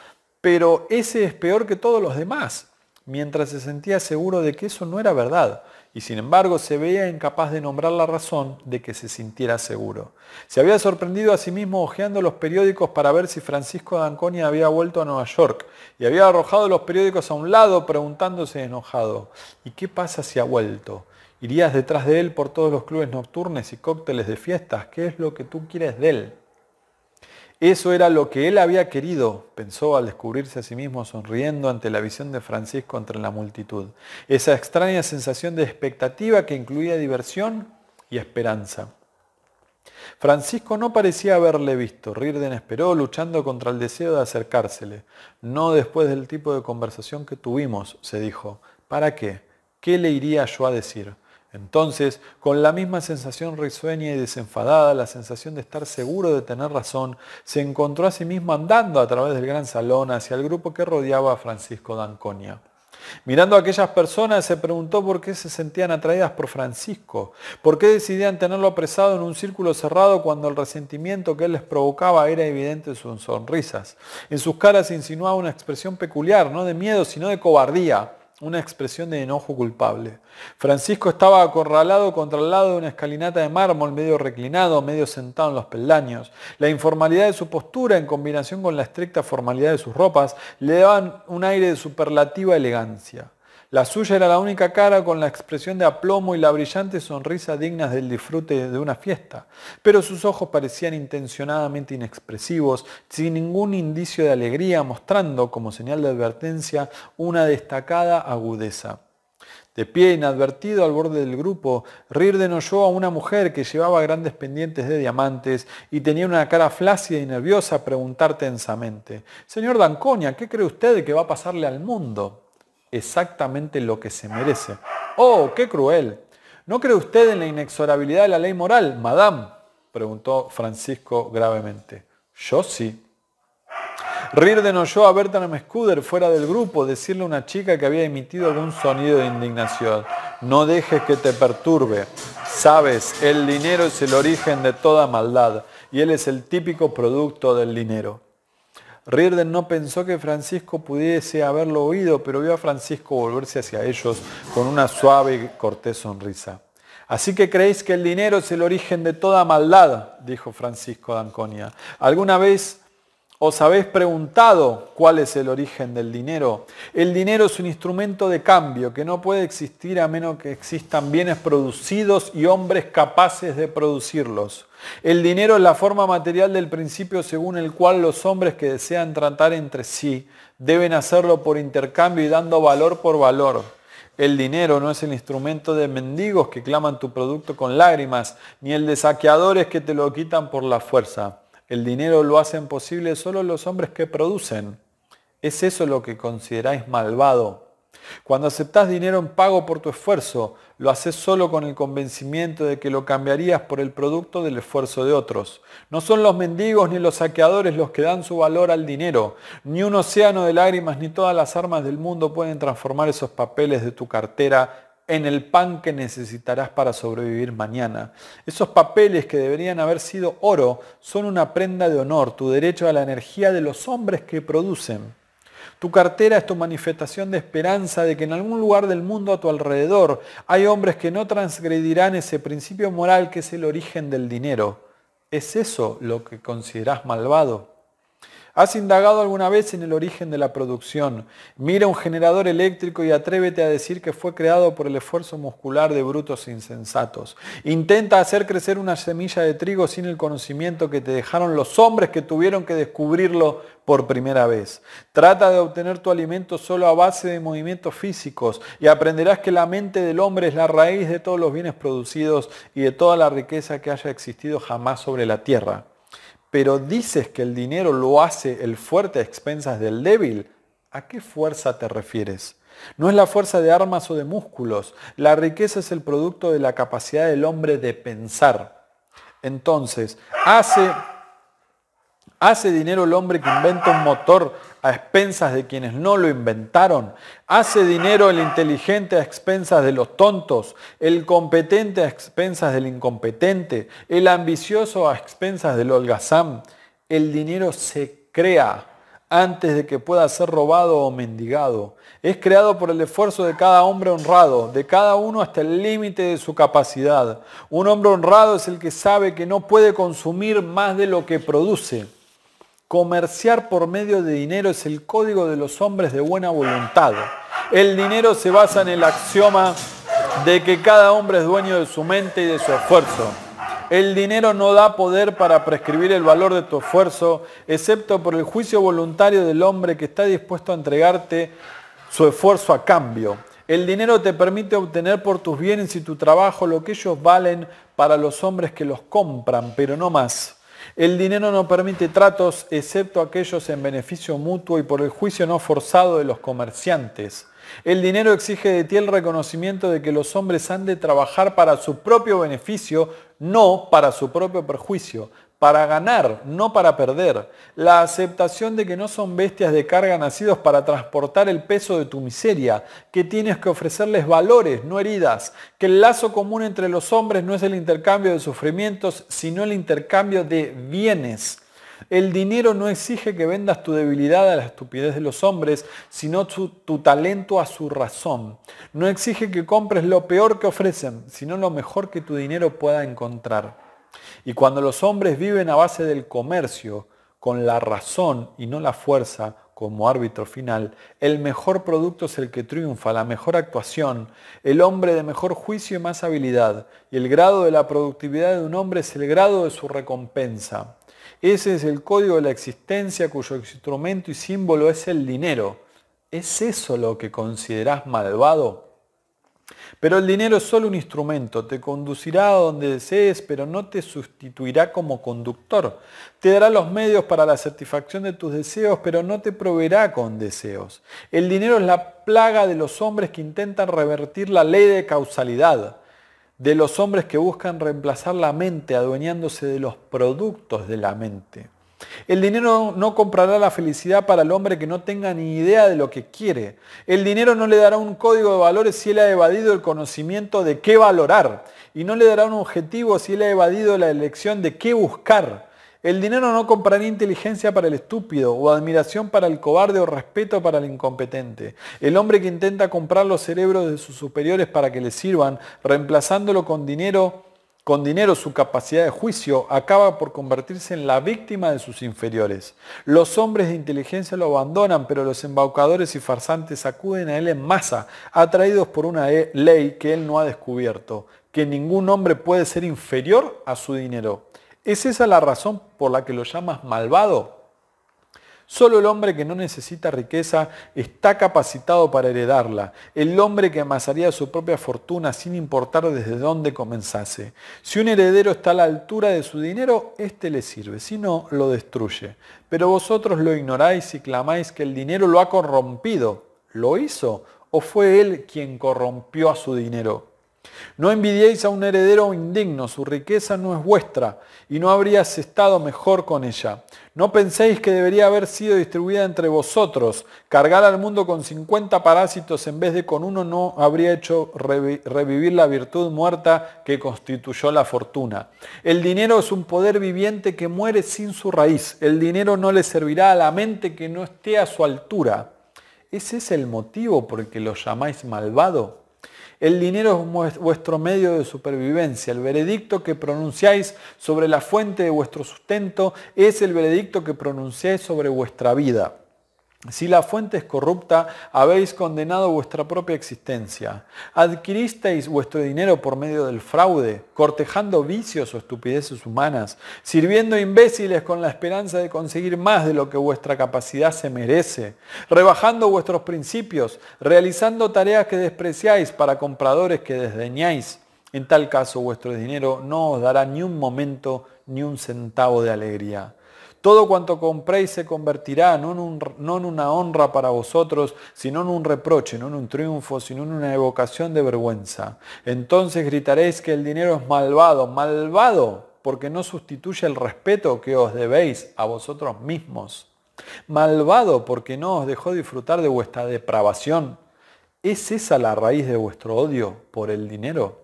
pero ese es peor que todos los demás, mientras se sentía seguro de que eso no era verdad y sin embargo se veía incapaz de nombrar la razón de que se sintiera seguro. Se había sorprendido a sí mismo hojeando los periódicos para ver si Francisco D'Anconi había vuelto a Nueva York y había arrojado los periódicos a un lado preguntándose enojado, ¿y qué pasa si ha vuelto? ¿Irías detrás de él por todos los clubes nocturnos y cócteles de fiestas? ¿Qué es lo que tú quieres de él? Eso era lo que él había querido, pensó al descubrirse a sí mismo sonriendo ante la visión de Francisco entre la multitud. Esa extraña sensación de expectativa que incluía diversión y esperanza. Francisco no parecía haberle visto. Rirden esperó, luchando contra el deseo de acercársele. No después del tipo de conversación que tuvimos, se dijo. ¿Para qué? ¿Qué le iría yo a decir? Entonces, con la misma sensación risueña y desenfadada, la sensación de estar seguro de tener razón, se encontró a sí mismo andando a través del gran salón hacia el grupo que rodeaba a Francisco Danconia. Mirando a aquellas personas, se preguntó por qué se sentían atraídas por Francisco, por qué decidían tenerlo apresado en un círculo cerrado cuando el resentimiento que él les provocaba era evidente en sus sonrisas. En sus caras insinuaba una expresión peculiar, no de miedo, sino de cobardía una expresión de enojo culpable. Francisco estaba acorralado contra el lado de una escalinata de mármol, medio reclinado, medio sentado en los peldaños. La informalidad de su postura, en combinación con la estricta formalidad de sus ropas, le daban un aire de superlativa elegancia. La suya era la única cara con la expresión de aplomo y la brillante sonrisa dignas del disfrute de una fiesta, pero sus ojos parecían intencionadamente inexpresivos, sin ningún indicio de alegría, mostrando, como señal de advertencia, una destacada agudeza. De pie inadvertido al borde del grupo, Rirden oyó a una mujer que llevaba grandes pendientes de diamantes y tenía una cara flácida y nerviosa preguntar tensamente, Señor Danconia, ¿qué cree usted que va a pasarle al mundo? exactamente lo que se merece. ¡Oh, qué cruel! ¿No cree usted en la inexorabilidad de la ley moral, madame? preguntó Francisco gravemente. Yo sí. Rir de yo a Bertram Scudder fuera del grupo, decirle a una chica que había emitido algún sonido de indignación. No dejes que te perturbe. Sabes, el dinero es el origen de toda maldad y él es el típico producto del dinero. Rirden no pensó que Francisco pudiese haberlo oído, pero vio a Francisco volverse hacia ellos con una suave y cortés sonrisa. Así que creéis que el dinero es el origen de toda maldad, dijo Francisco de Anconia. ¿Alguna vez ¿Os habéis preguntado cuál es el origen del dinero? El dinero es un instrumento de cambio que no puede existir a menos que existan bienes producidos y hombres capaces de producirlos. El dinero es la forma material del principio según el cual los hombres que desean tratar entre sí deben hacerlo por intercambio y dando valor por valor. El dinero no es el instrumento de mendigos que claman tu producto con lágrimas, ni el de saqueadores que te lo quitan por la fuerza. El dinero lo hacen posible solo los hombres que producen. ¿Es eso lo que consideráis malvado? Cuando aceptás dinero en pago por tu esfuerzo, lo haces solo con el convencimiento de que lo cambiarías por el producto del esfuerzo de otros. No son los mendigos ni los saqueadores los que dan su valor al dinero. Ni un océano de lágrimas ni todas las armas del mundo pueden transformar esos papeles de tu cartera en el pan que necesitarás para sobrevivir mañana. Esos papeles que deberían haber sido oro son una prenda de honor, tu derecho a la energía de los hombres que producen. Tu cartera es tu manifestación de esperanza de que en algún lugar del mundo a tu alrededor hay hombres que no transgredirán ese principio moral que es el origen del dinero. ¿Es eso lo que consideras malvado? ¿Has indagado alguna vez en el origen de la producción? Mira un generador eléctrico y atrévete a decir que fue creado por el esfuerzo muscular de brutos insensatos. Intenta hacer crecer una semilla de trigo sin el conocimiento que te dejaron los hombres que tuvieron que descubrirlo por primera vez. Trata de obtener tu alimento solo a base de movimientos físicos y aprenderás que la mente del hombre es la raíz de todos los bienes producidos y de toda la riqueza que haya existido jamás sobre la tierra pero dices que el dinero lo hace el fuerte a expensas del débil, ¿a qué fuerza te refieres? No es la fuerza de armas o de músculos. La riqueza es el producto de la capacidad del hombre de pensar. Entonces, hace, hace dinero el hombre que inventa un motor a expensas de quienes no lo inventaron. Hace dinero el inteligente a expensas de los tontos, el competente a expensas del incompetente, el ambicioso a expensas del holgazán. El dinero se crea antes de que pueda ser robado o mendigado. Es creado por el esfuerzo de cada hombre honrado, de cada uno hasta el límite de su capacidad. Un hombre honrado es el que sabe que no puede consumir más de lo que produce. Comerciar por medio de dinero es el código de los hombres de buena voluntad. El dinero se basa en el axioma de que cada hombre es dueño de su mente y de su esfuerzo. El dinero no da poder para prescribir el valor de tu esfuerzo, excepto por el juicio voluntario del hombre que está dispuesto a entregarte su esfuerzo a cambio. El dinero te permite obtener por tus bienes y tu trabajo lo que ellos valen para los hombres que los compran, pero no más. El dinero no permite tratos excepto aquellos en beneficio mutuo y por el juicio no forzado de los comerciantes. El dinero exige de ti el reconocimiento de que los hombres han de trabajar para su propio beneficio, no para su propio perjuicio para ganar, no para perder. La aceptación de que no son bestias de carga nacidos para transportar el peso de tu miseria, que tienes que ofrecerles valores, no heridas, que el lazo común entre los hombres no es el intercambio de sufrimientos, sino el intercambio de bienes. El dinero no exige que vendas tu debilidad a la estupidez de los hombres, sino tu, tu, talento a su razón. No exige que compres lo peor que ofrecen, sino lo mejor que tu dinero pueda encontrar. Y cuando los hombres viven a base del comercio, con la razón y no la fuerza como árbitro final, el mejor producto es el que triunfa, la mejor actuación, el hombre de mejor juicio y más habilidad, y el grado de la productividad de un hombre es el grado de su recompensa. Ese es el código de la existencia cuyo instrumento y símbolo es el dinero. ¿Es eso lo que considerás malvado? Pero el dinero es solo un instrumento, te conducirá a donde desees, pero no te sustituirá como conductor. Te dará los medios para la satisfacción de tus deseos, pero no te proveerá con deseos. El dinero es la plaga de los hombres que intentan revertir la ley de causalidad, de los hombres que buscan reemplazar la mente adueñándose de los productos de la mente. El dinero no comprará la felicidad para el hombre que no tenga ni idea de lo que quiere. El dinero no le dará un código de valores si él ha evadido el conocimiento de qué valorar. Y no le dará un objetivo si él ha evadido la elección de qué buscar. El dinero no comprará inteligencia para el estúpido, o admiración para el cobarde, o respeto para el incompetente. El hombre que intenta comprar los cerebros de sus superiores para que le sirvan, reemplazándolo con dinero, con dinero su capacidad de juicio, acaba por convertirse en la víctima de sus inferiores. Los hombres de inteligencia lo abandonan, pero los embaucadores y farsantes acuden a él en masa, atraídos por una e- ley que él no ha descubierto, que ningún hombre puede ser inferior a su dinero. ¿Es esa la razón por la que lo llamas malvado? Solo el hombre que no necesita riqueza está capacitado para heredarla. El hombre que amasaría su propia fortuna sin importar desde dónde comenzase. Si un heredero está a la altura de su dinero, éste le sirve, si no, lo destruye. Pero vosotros lo ignoráis y clamáis que el dinero lo ha corrompido. ¿Lo hizo? ¿O fue él quien corrompió a su dinero? No envidiéis a un heredero indigno, su riqueza no es vuestra y no habrías estado mejor con ella. No penséis que debería haber sido distribuida entre vosotros. Cargar al mundo con 50 parásitos en vez de con uno no habría hecho revivir la virtud muerta que constituyó la fortuna. El dinero es un poder viviente que muere sin su raíz. El dinero no le servirá a la mente que no esté a su altura. ¿Ese es el motivo por el que lo llamáis malvado? El dinero es vuestro medio de supervivencia. El veredicto que pronunciáis sobre la fuente de vuestro sustento es el veredicto que pronunciáis sobre vuestra vida. Si la fuente es corrupta, habéis condenado vuestra propia existencia. Adquiristeis vuestro dinero por medio del fraude, cortejando vicios o estupideces humanas, sirviendo imbéciles con la esperanza de conseguir más de lo que vuestra capacidad se merece, rebajando vuestros principios, realizando tareas que despreciáis para compradores que desdeñáis. En tal caso vuestro dinero no os dará ni un momento ni un centavo de alegría todo cuanto compréis se convertirá no en, una honra para vosotros, sino en un reproche, no en un triunfo, sino en una evocación de vergüenza. Entonces gritaréis que el dinero es malvado, malvado, porque no sustituye el respeto que os debéis a vosotros mismos. Malvado porque no os dejó disfrutar de vuestra depravación. ¿Es esa la raíz de vuestro odio por el dinero?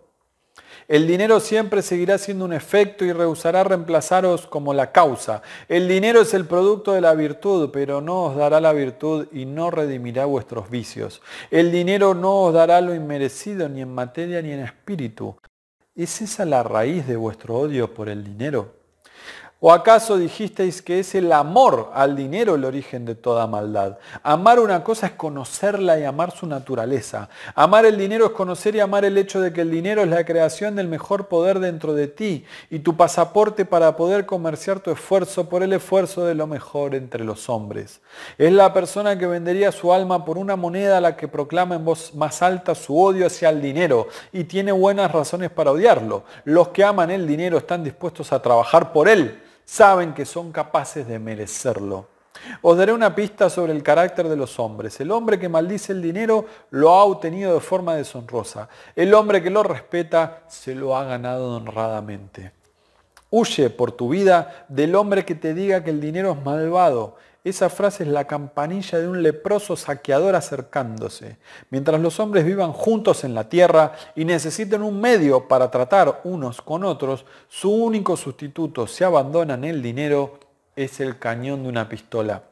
El dinero siempre seguirá siendo un efecto y rehusará reemplazaros como la causa. El dinero es el producto de la virtud, pero no os dará la virtud y no redimirá vuestros vicios. El dinero no os dará lo inmerecido ni en materia ni en espíritu. ¿Es esa la raíz de vuestro odio por el dinero? ¿O acaso dijisteis que es el amor al dinero el origen de toda maldad? Amar una cosa es conocerla y amar su naturaleza. Amar el dinero es conocer y amar el hecho de que el dinero es la creación del mejor poder dentro de ti y tu pasaporte para poder comerciar tu esfuerzo por el esfuerzo de lo mejor entre los hombres. Es la persona que vendería su alma por una moneda la que proclama en voz más alta su odio hacia el dinero y tiene buenas razones para odiarlo. Los que aman el dinero están dispuestos a trabajar por él saben que son capaces de merecerlo. Os daré una pista sobre el carácter de los hombres. El hombre que maldice el dinero lo ha obtenido de forma deshonrosa. El hombre que lo respeta se lo ha ganado honradamente. Huye por tu vida del hombre que te diga que el dinero es malvado esa frase es la campanilla de un leproso saqueador acercándose. Mientras los hombres vivan juntos en la tierra y necesiten un medio para tratar unos con otros, su único sustituto, si abandonan el dinero, es el cañón de una pistola.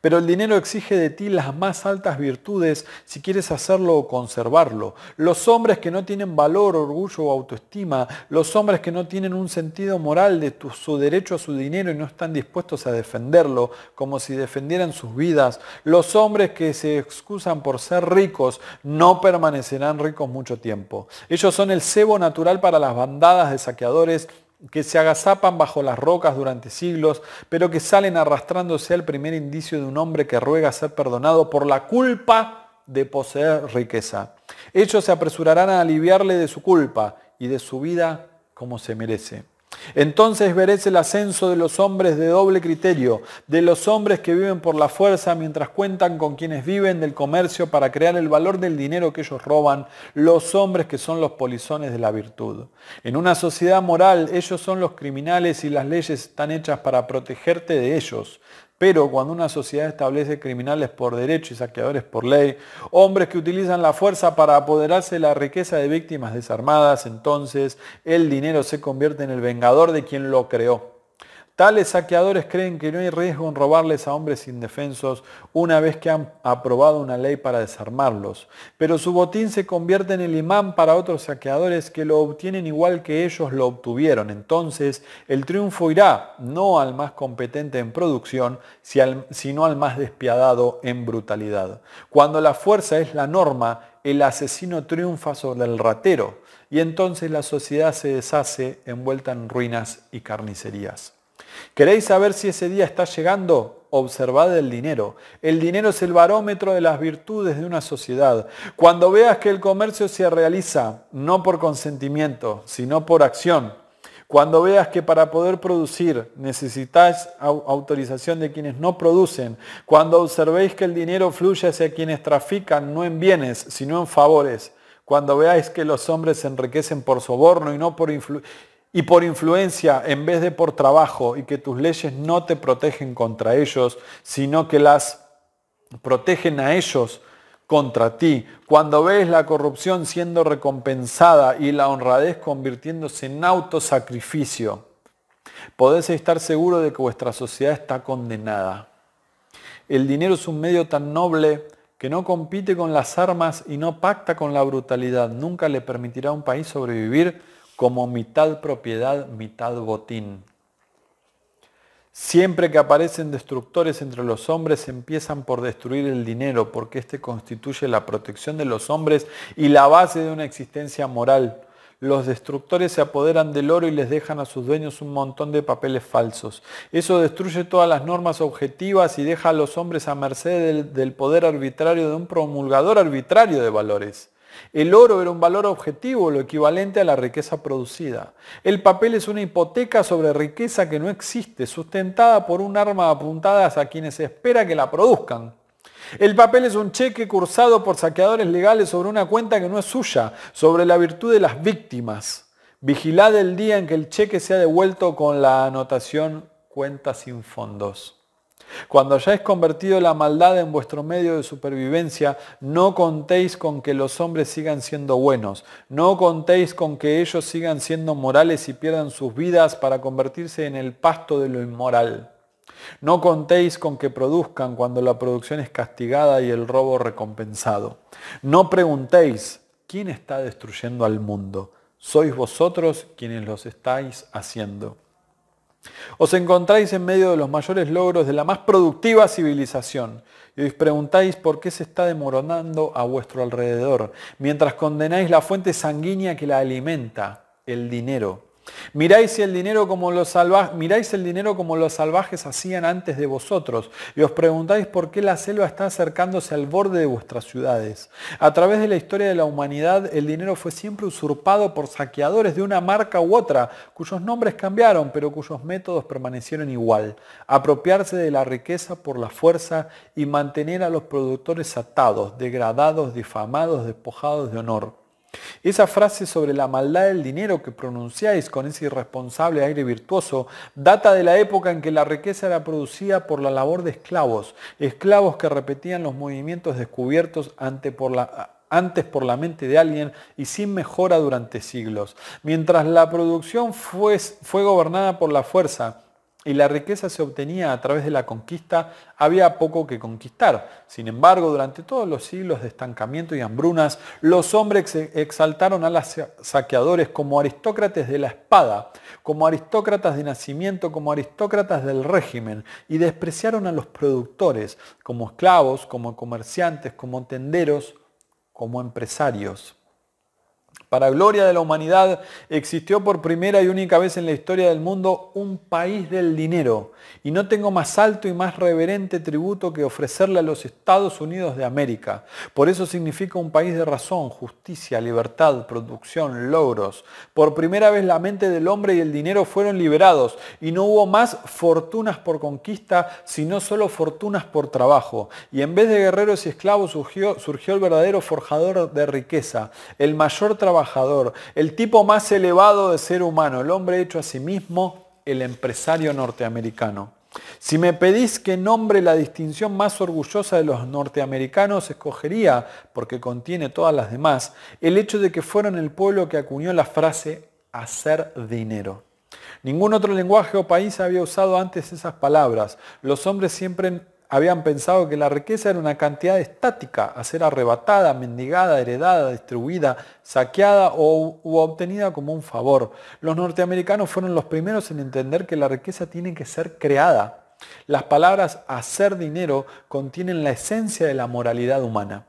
Pero el dinero exige de ti las más altas virtudes si quieres hacerlo o conservarlo. Los hombres que no tienen valor, orgullo o autoestima, los hombres que no tienen un sentido moral de su derecho a su dinero y no están dispuestos a defenderlo como si defendieran sus vidas, los hombres que se excusan por ser ricos, no permanecerán ricos mucho tiempo. Ellos son el cebo natural para las bandadas de saqueadores que se agazapan bajo las rocas durante siglos, pero que salen arrastrándose al primer indicio de un hombre que ruega ser perdonado por la culpa de poseer riqueza. Ellos se apresurarán a aliviarle de su culpa y de su vida como se merece. Entonces veréis el ascenso de los hombres de doble criterio, de los hombres que viven por la fuerza mientras cuentan con quienes viven del comercio para crear el valor del dinero que ellos roban, los hombres que son los polizones de la virtud. En una sociedad moral ellos son los criminales y las leyes están hechas para protegerte de ellos. Pero cuando una sociedad establece criminales por derecho y saqueadores por ley, hombres que utilizan la fuerza para apoderarse de la riqueza de víctimas desarmadas, entonces el dinero se convierte en el vengador de quien lo creó. Tales saqueadores creen que no hay riesgo en robarles a hombres indefensos una vez que han aprobado una ley para desarmarlos, pero su botín se convierte en el imán para otros saqueadores que lo obtienen igual que ellos lo obtuvieron. Entonces el triunfo irá no al más competente en producción, sino al más despiadado en brutalidad. Cuando la fuerza es la norma, el asesino triunfa sobre el ratero y entonces la sociedad se deshace envuelta en ruinas y carnicerías. ¿Queréis saber si ese día está llegando? Observad el dinero. El dinero es el barómetro de las virtudes de una sociedad. Cuando veas que el comercio se realiza no por consentimiento, sino por acción, cuando veas que para poder producir necesitáis autorización de quienes no producen, cuando observéis que el dinero fluye hacia quienes trafican no en bienes, sino en favores, cuando veáis que los hombres se enriquecen por soborno y no por influencia, y por influencia en vez de por trabajo y que tus leyes no te protegen contra ellos, sino que las protegen a ellos contra ti. Cuando ves la corrupción siendo recompensada y la honradez convirtiéndose en autosacrificio, podés estar seguro de que vuestra sociedad está condenada. El dinero es un medio tan noble que no compite con las armas y no pacta con la brutalidad. Nunca le permitirá a un país sobrevivir como mitad propiedad, mitad botín. Siempre que aparecen destructores entre los hombres, empiezan por destruir el dinero, porque éste constituye la protección de los hombres y la base de una existencia moral. Los destructores se apoderan del oro y les dejan a sus dueños un montón de papeles falsos. Eso destruye todas las normas objetivas y deja a los hombres a merced del, del poder arbitrario de un promulgador arbitrario de valores. El oro era un valor objetivo, lo equivalente a la riqueza producida. El papel es una hipoteca sobre riqueza que no existe, sustentada por un arma apuntada a quienes se espera que la produzcan. El papel es un cheque cursado por saqueadores legales sobre una cuenta que no es suya, sobre la virtud de las víctimas. Vigilad el día en que el cheque sea devuelto con la anotación cuenta sin fondos. Cuando hayáis convertido la maldad en vuestro medio de supervivencia, no contéis con que los hombres sigan siendo buenos, no contéis con que ellos sigan siendo morales y pierdan sus vidas para convertirse en el pasto de lo inmoral. No contéis con que produzcan cuando la producción es castigada y el robo recompensado. No preguntéis, ¿quién está destruyendo al mundo? Sois vosotros quienes los estáis haciendo. Os encontráis en medio de los mayores logros de la más productiva civilización y os preguntáis por qué se está demoronando a vuestro alrededor, mientras condenáis la fuente sanguínea que la alimenta, el dinero. Miráis el, dinero como los miráis el dinero como los salvajes hacían antes de vosotros y os preguntáis por qué la selva está acercándose al borde de vuestras ciudades. A través de la historia de la humanidad, el dinero fue siempre usurpado por saqueadores de una marca u otra, cuyos nombres cambiaron, pero cuyos métodos permanecieron igual. Apropiarse de la riqueza por la fuerza y mantener a los productores atados, degradados, difamados, despojados de honor. Esa frase sobre la maldad del dinero que pronunciáis con ese irresponsable aire virtuoso data de la época en que la riqueza era producida por la labor de esclavos, esclavos que repetían los movimientos descubiertos antes por la mente de alguien y sin mejora durante siglos. Mientras la producción fue gobernada por la fuerza, y la riqueza se obtenía a través de la conquista, había poco que conquistar. Sin embargo, durante todos los siglos de estancamiento y hambrunas, los hombres exaltaron a los saqueadores como aristócratas de la espada, como aristócratas de nacimiento, como aristócratas del régimen, y despreciaron a los productores como esclavos, como comerciantes, como tenderos, como empresarios. Para gloria de la humanidad, existió por primera y única vez en la historia del mundo un país del dinero, y no tengo más alto y más reverente tributo que ofrecerle a los Estados Unidos de América. Por eso significa un país de razón, justicia, libertad, producción, logros. Por primera vez la mente del hombre y el dinero fueron liberados, y no hubo más fortunas por conquista, sino solo fortunas por trabajo. Y en vez de guerreros y esclavos surgió, surgió el verdadero forjador de riqueza, el mayor trabajador trabajador, el tipo más elevado de ser humano, el hombre hecho a sí mismo, el empresario norteamericano. Si me pedís que nombre la distinción más orgullosa de los norteamericanos, escogería, porque contiene todas las demás, el hecho de que fueron el pueblo que acuñó la frase hacer dinero. Ningún otro lenguaje o país había usado antes esas palabras. Los hombres siempre habían pensado que la riqueza era una cantidad estática a ser arrebatada, mendigada, heredada, distribuida, saqueada o u obtenida como un favor. Los norteamericanos fueron los primeros en entender que la riqueza tiene que ser creada. Las palabras hacer dinero contienen la esencia de la moralidad humana.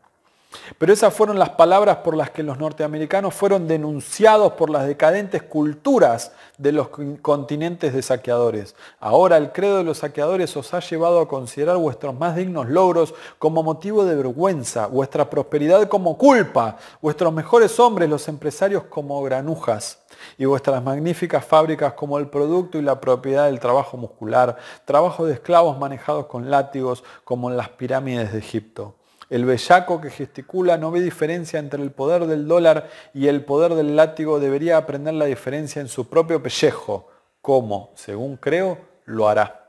Pero esas fueron las palabras por las que los norteamericanos fueron denunciados por las decadentes culturas de los continentes de saqueadores. Ahora el credo de los saqueadores os ha llevado a considerar vuestros más dignos logros como motivo de vergüenza, vuestra prosperidad como culpa, vuestros mejores hombres, los empresarios, como granujas y vuestras magníficas fábricas como el producto y la propiedad del trabajo muscular, trabajo de esclavos manejados con látigos como en las pirámides de Egipto. El bellaco que gesticula no ve diferencia entre el poder del dólar y el poder del látigo, debería aprender la diferencia en su propio pellejo. como, Según creo, lo hará.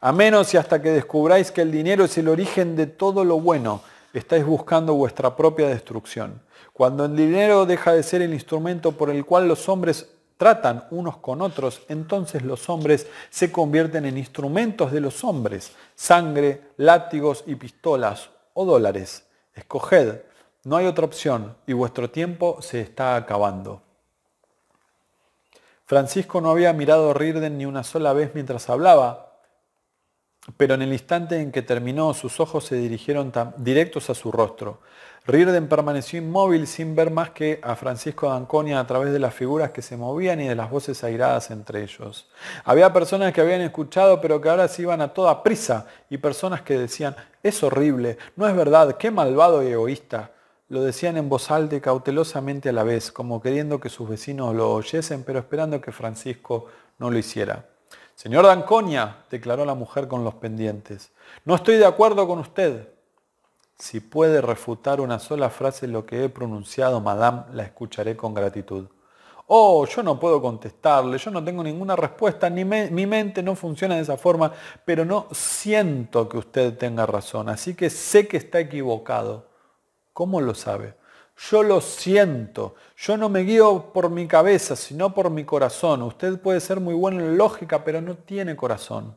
A menos y hasta que descubráis que el dinero es el origen de todo lo bueno, estáis buscando vuestra propia destrucción. Cuando el dinero deja de ser el instrumento por el cual los hombres tratan unos con otros, entonces los hombres se convierten en instrumentos de los hombres, sangre, látigos y pistolas, o dólares. Escoged, no hay otra opción y vuestro tiempo se está acabando. Francisco no había mirado a ni una sola vez mientras hablaba, pero en el instante en que terminó sus ojos se dirigieron directos a su rostro. Riordan permaneció inmóvil sin ver más que a Francisco D'Anconia a través de las figuras que se movían y de las voces airadas entre ellos. Había personas que habían escuchado pero que ahora se iban a toda prisa y personas que decían, es horrible, no es verdad, qué malvado y egoísta. Lo decían en voz alta y cautelosamente a la vez, como queriendo que sus vecinos lo oyesen, pero esperando que Francisco no lo hiciera. Señor D'Anconia, declaró la mujer con los pendientes, no estoy de acuerdo con usted. Si puede refutar una sola frase lo que he pronunciado, madame, la escucharé con gratitud. Oh, yo no puedo contestarle, yo no tengo ninguna respuesta, ni mi mente no funciona de esa forma, pero no siento que usted tenga razón, así que sé que está equivocado. ¿Cómo lo sabe? Yo lo siento, yo no me guío por mi cabeza, sino por mi corazón. Usted puede ser muy bueno en lógica, pero no tiene corazón.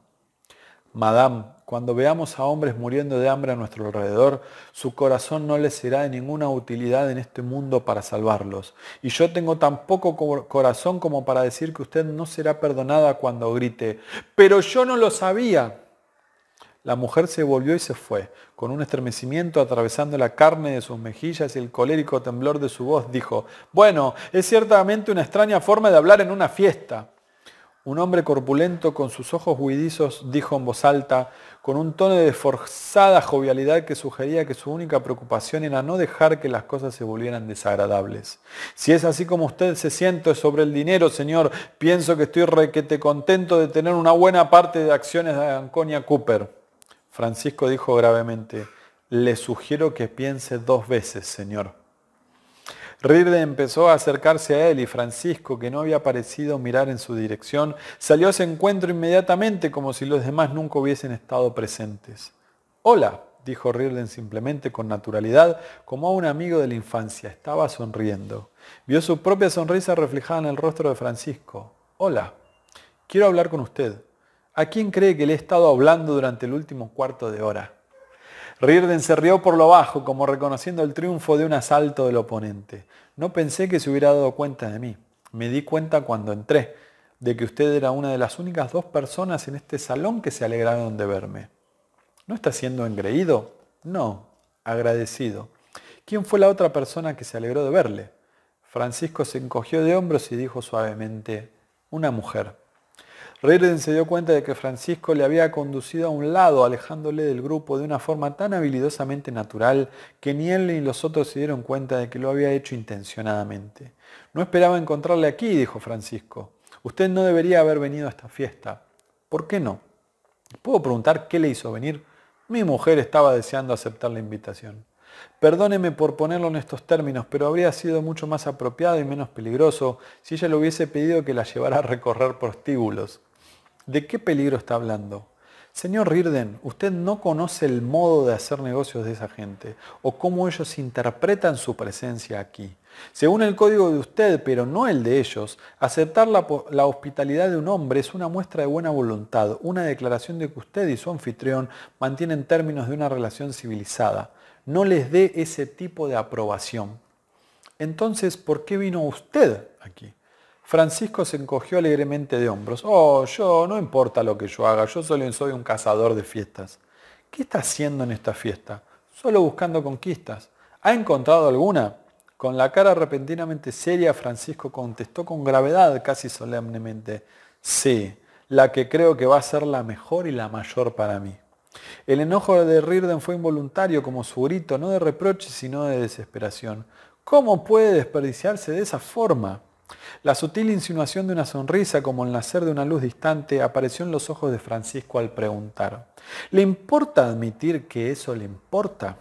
Madame, cuando veamos a hombres muriendo de hambre a nuestro alrededor, su corazón no les será de ninguna utilidad en este mundo para salvarlos. Y yo tengo tan poco corazón como para decir que usted no será perdonada cuando grite, pero yo no lo sabía. La mujer se volvió y se fue. Con un estremecimiento atravesando la carne de sus mejillas y el colérico temblor de su voz, dijo, bueno, es ciertamente una extraña forma de hablar en una fiesta. Un hombre corpulento con sus ojos huidizos dijo en voz alta, con un tono de forzada jovialidad que sugería que su única preocupación era no dejar que las cosas se volvieran desagradables. Si es así como usted se siente sobre el dinero, señor, pienso que estoy requete contento de tener una buena parte de acciones de Anconia Cooper. Francisco dijo gravemente, le sugiero que piense dos veces, señor. Rirden empezó a acercarse a él y Francisco, que no había parecido mirar en su dirección, salió a ese encuentro inmediatamente como si los demás nunca hubiesen estado presentes. Hola, dijo Rirden simplemente con naturalidad, como a un amigo de la infancia. Estaba sonriendo. Vio su propia sonrisa reflejada en el rostro de Francisco. Hola, quiero hablar con usted. ¿A quién cree que le he estado hablando durante el último cuarto de hora? Rirden se rió por lo bajo, como reconociendo el triunfo de un asalto del oponente. No pensé que se hubiera dado cuenta de mí. Me di cuenta cuando entré de que usted era una de las únicas dos personas en este salón que se alegraron de verme. ¿No está siendo engreído? No, agradecido. ¿Quién fue la otra persona que se alegró de verle? Francisco se encogió de hombros y dijo suavemente, una mujer. Reiden se dio cuenta de que Francisco le había conducido a un lado, alejándole del grupo de una forma tan habilidosamente natural que ni él ni los otros se dieron cuenta de que lo había hecho intencionadamente. No esperaba encontrarle aquí, dijo Francisco. Usted no debería haber venido a esta fiesta. ¿Por qué no? ¿Puedo preguntar qué le hizo venir? Mi mujer estaba deseando aceptar la invitación. Perdóneme por ponerlo en estos términos, pero habría sido mucho más apropiado y menos peligroso si ella le hubiese pedido que la llevara a recorrer prostíbulos. ¿De qué peligro está hablando? Señor Rirden, usted no conoce el modo de hacer negocios de esa gente o cómo ellos interpretan su presencia aquí. Según el código de usted, pero no el de ellos, aceptar la, la, hospitalidad de un hombre es una muestra de buena voluntad, una declaración de que usted y su anfitrión mantienen términos de una relación civilizada. No les dé ese tipo de aprobación. Entonces, ¿por qué vino usted aquí? Francisco se encogió alegremente de hombros. Oh, yo, no importa lo que yo haga, yo solo soy un cazador de fiestas. ¿Qué está haciendo en esta fiesta? Solo buscando conquistas. ¿Ha encontrado alguna? Con la cara repentinamente seria, Francisco contestó con gravedad, casi solemnemente. Sí, la que creo que va a ser la mejor y la mayor para mí. El enojo de Rirden fue involuntario como su grito, no de reproche, sino de desesperación. ¿Cómo puede desperdiciarse de esa forma? La sutil insinuación de una sonrisa como el nacer de una luz distante apareció en los ojos de Francisco al preguntar, ¿le importa admitir que eso le importa?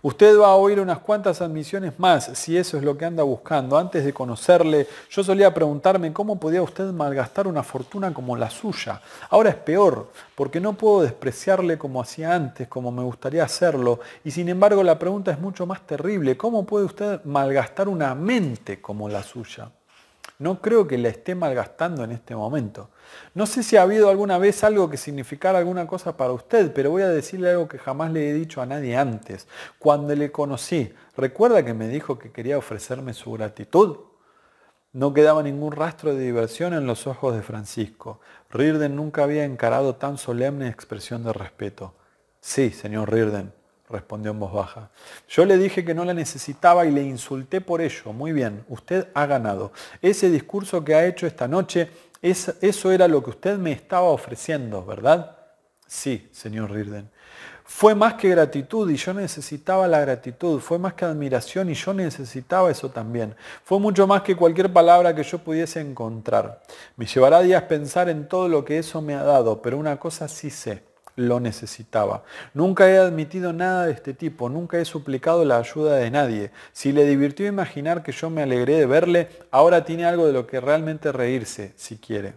Usted va a oír unas cuantas admisiones más, si eso es lo que anda buscando. Antes de conocerle, yo solía preguntarme cómo podía usted malgastar una fortuna como la suya. Ahora es peor, porque no puedo despreciarle como hacía antes, como me gustaría hacerlo. Y sin embargo, la pregunta es mucho más terrible. ¿Cómo puede usted malgastar una mente como la suya? No creo que la esté malgastando en este momento. No sé si ha habido alguna vez algo que significara alguna cosa para usted, pero voy a decirle algo que jamás le he dicho a nadie antes. Cuando le conocí, ¿recuerda que me dijo que quería ofrecerme su gratitud? No quedaba ningún rastro de diversión en los ojos de Francisco. Rirden nunca había encarado tan solemne expresión de respeto. Sí, señor Rirden, respondió en voz baja. Yo le dije que no la necesitaba y le insulté por ello. Muy bien, usted ha ganado. Ese discurso que ha hecho esta noche, eso era lo que usted me estaba ofreciendo, ¿verdad? Sí, señor Rirden. Fue más que gratitud y yo necesitaba la gratitud. Fue más que admiración y yo necesitaba eso también. Fue mucho más que cualquier palabra que yo pudiese encontrar. Me llevará días pensar en todo lo que eso me ha dado, pero una cosa sí sé lo necesitaba. Nunca he admitido nada de este tipo, nunca he suplicado la ayuda de nadie. Si le divirtió imaginar que yo me alegré de verle, ahora tiene algo de lo que realmente reírse, si quiere.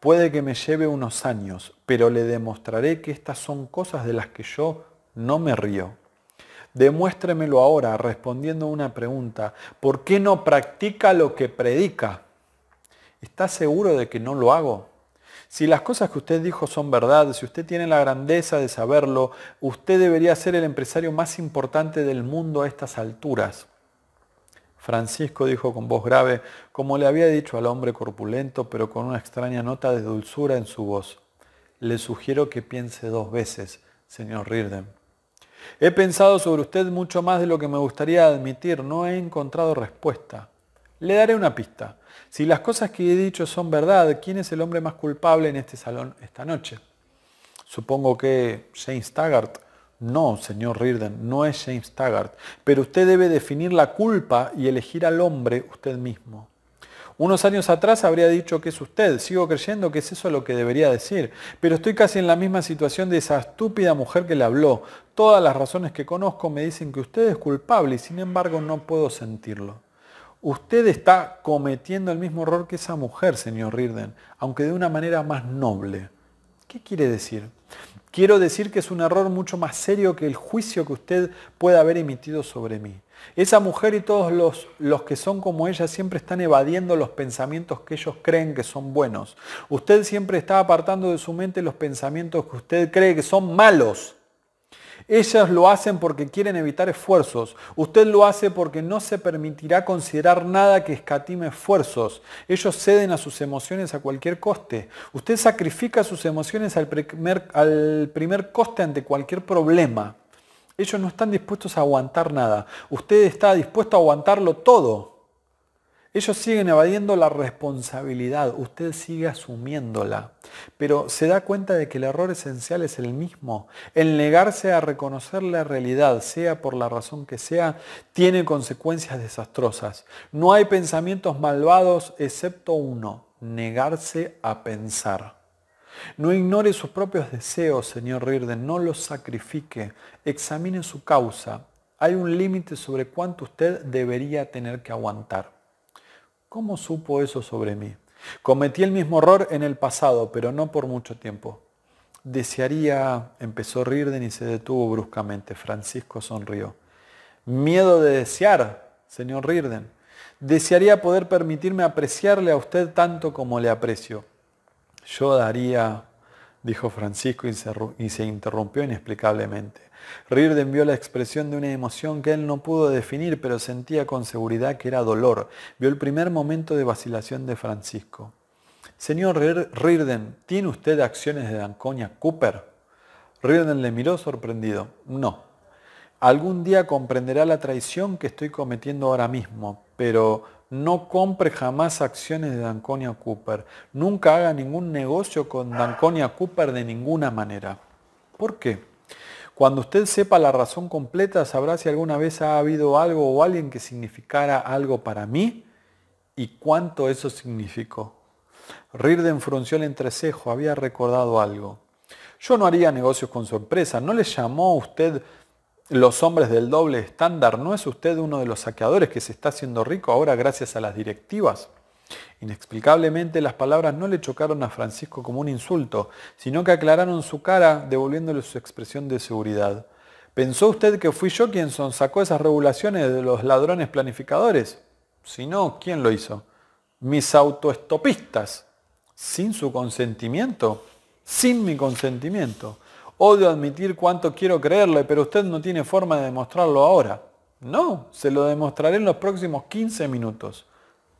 Puede que me lleve unos años, pero le demostraré que estas son cosas de las que yo no me río. Demuéstremelo ahora respondiendo una pregunta. ¿Por qué no practica lo que predica? está seguro de que no lo hago? Si las cosas que usted dijo son verdad, si usted tiene la grandeza de saberlo, usted debería ser el empresario más importante del mundo a estas alturas. Francisco dijo con voz grave, como le había dicho al hombre corpulento, pero con una extraña nota de dulzura en su voz. Le sugiero que piense dos veces, señor Rirden. He pensado sobre usted mucho más de lo que me gustaría admitir. No he encontrado respuesta. Le daré una pista. Si las cosas que he dicho son verdad, ¿quién es el hombre más culpable en este salón esta noche? Supongo que James Taggart. No, señor Rirden, no es James Taggart. Pero usted debe definir la culpa y elegir al hombre usted mismo. Unos años atrás habría dicho que es usted. Sigo creyendo que es eso lo que debería decir. Pero estoy casi en la misma situación de esa estúpida mujer que le habló. Todas las razones que conozco me dicen que usted es culpable y sin embargo no puedo sentirlo usted está cometiendo el mismo error que esa mujer, señor Rirden, aunque de una manera más noble. ¿Qué quiere decir? Quiero decir que es un error mucho más serio que el juicio que usted puede haber emitido sobre mí. Esa mujer y todos los, los, que son como ella siempre están evadiendo los pensamientos que ellos creen que son buenos. Usted siempre está apartando de su mente los pensamientos que usted cree que son malos. Ellas lo hacen porque quieren evitar esfuerzos. Usted lo hace porque no se permitirá considerar nada que escatime esfuerzos. Ellos ceden a sus emociones a cualquier coste. Usted sacrifica sus emociones al primer, al primer coste ante cualquier problema. Ellos no están dispuestos a aguantar nada. Usted está dispuesto a aguantarlo todo. Ellos siguen evadiendo la responsabilidad, usted sigue asumiéndola, pero se da cuenta de que el error esencial es el mismo. El negarse a reconocer la realidad, sea por la razón que sea, tiene consecuencias desastrosas. No hay pensamientos malvados excepto uno, negarse a pensar. No ignore sus propios deseos, señor Rirden, no los sacrifique, examine su causa. Hay un límite sobre cuánto usted debería tener que aguantar. ¿Cómo supo eso sobre mí? Cometí el mismo error en el pasado, pero no por mucho tiempo. Desearía, empezó Rirden y se detuvo bruscamente. Francisco sonrió. Miedo de desear, señor Rirden. Desearía poder permitirme apreciarle a usted tanto como le aprecio. Yo daría, dijo Francisco y se interrumpió inexplicablemente. Rirden vio la expresión de una emoción que él no pudo definir, pero sentía con seguridad que era dolor. Vio el primer momento de vacilación de Francisco. Señor Rirden, ¿tiene usted acciones de Danconia Cooper? Rirden le miró sorprendido. No. Algún día comprenderá la traición que estoy cometiendo ahora mismo, pero no compre jamás acciones de Danconia Cooper. Nunca haga ningún negocio con Danconia Cooper de ninguna manera. ¿Por qué? Cuando usted sepa la razón completa, sabrá si alguna vez ha habido algo o alguien que significara algo para mí y cuánto eso significó. Rirden frunció el entrecejo, había recordado algo. Yo no haría negocios con sorpresa. ¿No le llamó usted los hombres del doble estándar? ¿No es usted uno de los saqueadores que se está haciendo rico ahora gracias a las directivas? Inexplicablemente las palabras no le chocaron a Francisco como un insulto, sino que aclararon su cara devolviéndole su expresión de seguridad. ¿Pensó usted que fui yo quien sacó esas regulaciones de los ladrones planificadores? Si no, ¿quién lo hizo? Mis autoestopistas. ¿Sin su consentimiento? Sin mi consentimiento. Odio admitir cuánto quiero creerle, pero usted no tiene forma de demostrarlo ahora. No, se lo demostraré en los próximos 15 minutos.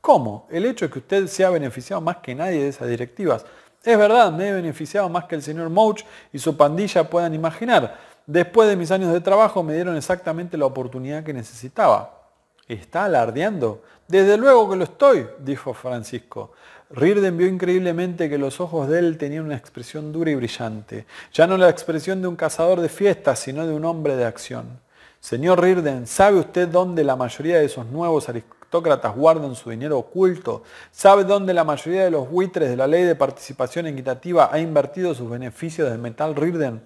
¿Cómo? El hecho de que usted se ha beneficiado más que nadie de esas directivas. Es verdad, me he beneficiado más que el señor Mouch y su pandilla puedan imaginar. Después de mis años de trabajo me dieron exactamente la oportunidad que necesitaba. ¿Está alardeando? Desde luego que lo estoy, dijo Francisco. Rirden vio increíblemente que los ojos de él tenían una expresión dura y brillante, ya no la expresión de un cazador de fiestas, sino de un hombre de acción. Señor Rirden, ¿sabe usted dónde la mayoría de esos nuevos aristócratas guardan su dinero oculto? ¿Sabe dónde la mayoría de los buitres de la ley de participación equitativa ha invertido sus beneficios del metal Rirden?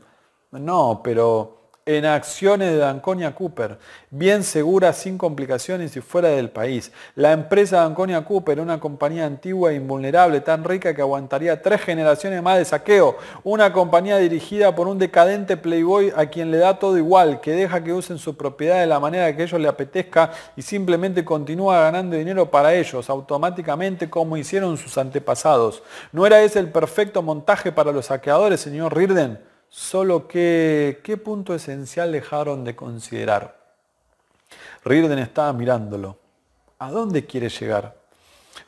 No, pero en acciones de Danconia Cooper, bien segura, sin complicaciones y fuera del país. La empresa Danconia Cooper, una compañía antigua e invulnerable, tan rica que aguantaría tres generaciones más de saqueo. Una compañía dirigida por un decadente playboy a quien le da todo igual, que deja que usen su propiedad de la manera que ellos le apetezca y simplemente continúa ganando dinero para ellos, automáticamente como hicieron sus antepasados. ¿No era ese el perfecto montaje para los saqueadores, señor Rirden? Solo que, ¿qué punto esencial dejaron de considerar? Riordan estaba mirándolo. ¿A dónde quiere llegar?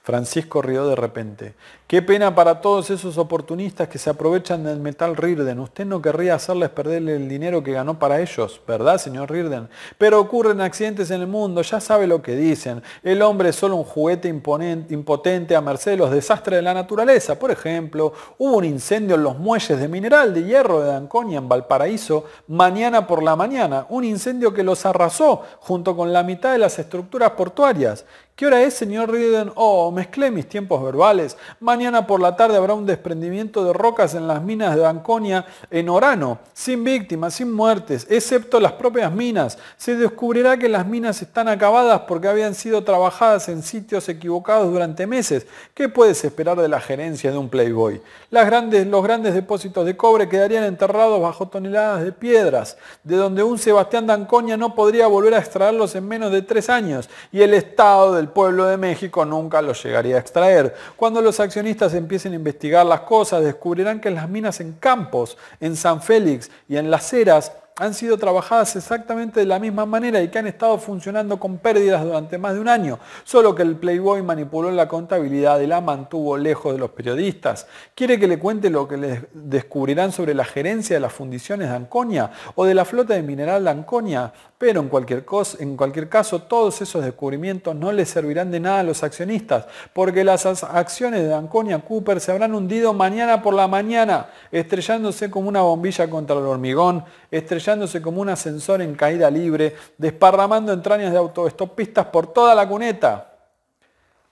Francisco rió de repente. Qué pena para todos esos oportunistas que se aprovechan del metal Rirden. Usted no querría hacerles perder el dinero que ganó para ellos, ¿verdad, señor Rirden? Pero ocurren accidentes en el mundo, ya sabe lo que dicen. El hombre es solo un juguete impotente a merced de los desastres de la naturaleza. Por ejemplo, hubo un incendio en los muelles de mineral de hierro de Danconia en Valparaíso mañana por la mañana. Un incendio que los arrasó junto con la mitad de las estructuras portuarias. ¿Qué hora es, señor Rirden? Oh, mezclé mis tiempos verbales. Mañana por la tarde habrá un desprendimiento de rocas en las minas de Anconia en Orano, sin víctimas, sin muertes, excepto las propias minas. Se descubrirá que las minas están acabadas porque habían sido trabajadas en sitios equivocados durante meses. ¿Qué puedes esperar de la gerencia de un Playboy? Las grandes, los grandes depósitos de cobre quedarían enterrados bajo toneladas de piedras, de donde un Sebastián Anconia no podría volver a extraerlos en menos de tres años, y el Estado del pueblo de México nunca los llegaría a extraer. Cuando los empiecen a investigar las cosas, descubrirán que las minas en Campos, en San Félix y en Las Heras han sido trabajadas exactamente de la misma manera y que han estado funcionando con pérdidas durante más de un año, solo que el Playboy manipuló la contabilidad y la mantuvo lejos de los periodistas. ¿Quiere que le cuente lo que les descubrirán sobre la gerencia de las fundiciones de Anconia o de la flota de mineral de Anconia? Pero en cualquier, en cualquier caso, todos esos descubrimientos no les servirán de nada a los accionistas, porque las acciones de Anconia Cooper se habrán hundido mañana por la mañana, estrellándose como una bombilla contra el hormigón, como un ascensor en caída libre, desparramando entrañas de autoestopistas por toda la cuneta.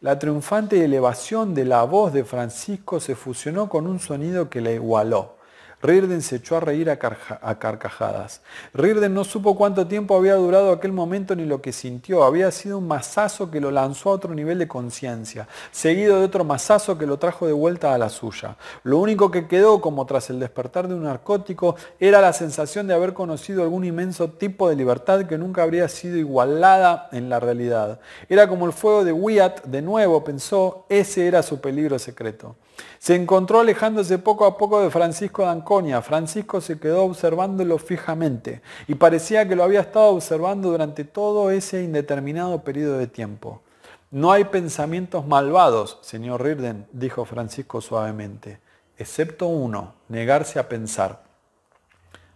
La triunfante elevación de la voz de Francisco se fusionó con un sonido que le igualó. Rirden se echó a reír a, carcajadas. Rirden no supo cuánto tiempo había durado aquel momento ni lo que sintió. Había sido un mazazo que lo lanzó a otro nivel de conciencia, seguido de otro mazazo que lo trajo de vuelta a la suya. Lo único que quedó, como tras el despertar de un narcótico, era la sensación de haber conocido algún inmenso tipo de libertad que nunca habría sido igualada en la realidad. Era como el fuego de Wyatt, de nuevo, pensó, ese era su peligro secreto. Se encontró alejándose poco a poco de Francisco de Anconia. Francisco se quedó observándolo fijamente y parecía que lo había estado observando durante todo ese indeterminado periodo de tiempo. No hay pensamientos malvados, señor Rirden, dijo Francisco suavemente, excepto uno, negarse a pensar.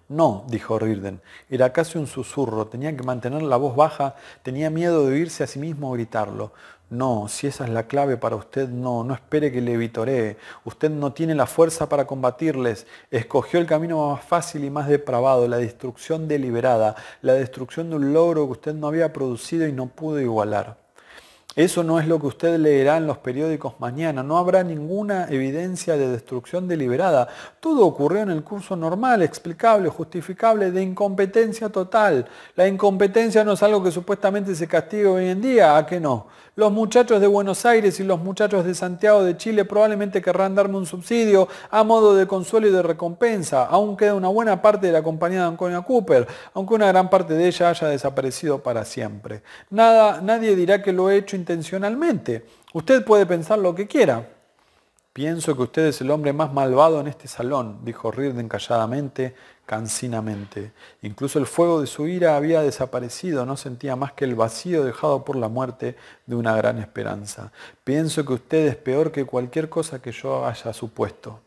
No, dijo Rirden, era casi un susurro, tenía que mantener la voz baja, tenía miedo de oírse a sí mismo gritarlo. No, si esa es la clave para usted, no, no espere que le vitoree. Usted no tiene la fuerza para combatirles. Escogió el camino más fácil y más depravado, la destrucción deliberada, la destrucción de un logro que usted no había producido y no pudo igualar. Eso no es lo que usted leerá en los periódicos mañana. No habrá ninguna evidencia de destrucción deliberada. Todo ocurrió en el curso normal, explicable, justificable, de incompetencia total. La incompetencia no es algo que supuestamente se castiga hoy en día. ¿A qué no? los muchachos de Buenos Aires y los muchachos de Santiago de Chile probablemente querrán darme un subsidio a modo de consuelo y de recompensa. Aún queda una buena parte de la compañía de Anconia Cooper, aunque una gran parte de ella haya desaparecido para siempre. Nada, nadie dirá que lo he hecho intencionalmente. Usted puede pensar lo que quiera. Pienso que usted es el hombre más malvado en este salón, dijo Rirden encalladamente cansinamente. Incluso el fuego de su ira había desaparecido, no sentía más que el vacío dejado por la muerte de una gran esperanza. Pienso que usted es peor que cualquier cosa que yo haya supuesto.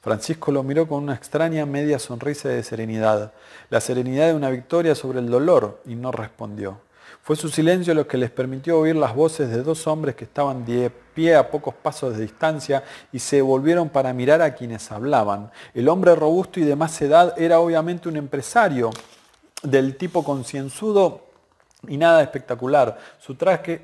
Francisco lo miró con una extraña media sonrisa de serenidad, la serenidad de una victoria sobre el dolor, y no respondió. Fue su silencio lo que les permitió oír las voces de dos hombres que estaban de pie a pocos pasos de distancia y se volvieron para mirar a quienes hablaban. El hombre robusto y de más edad era obviamente un empresario del tipo concienzudo y nada espectacular. Su traje,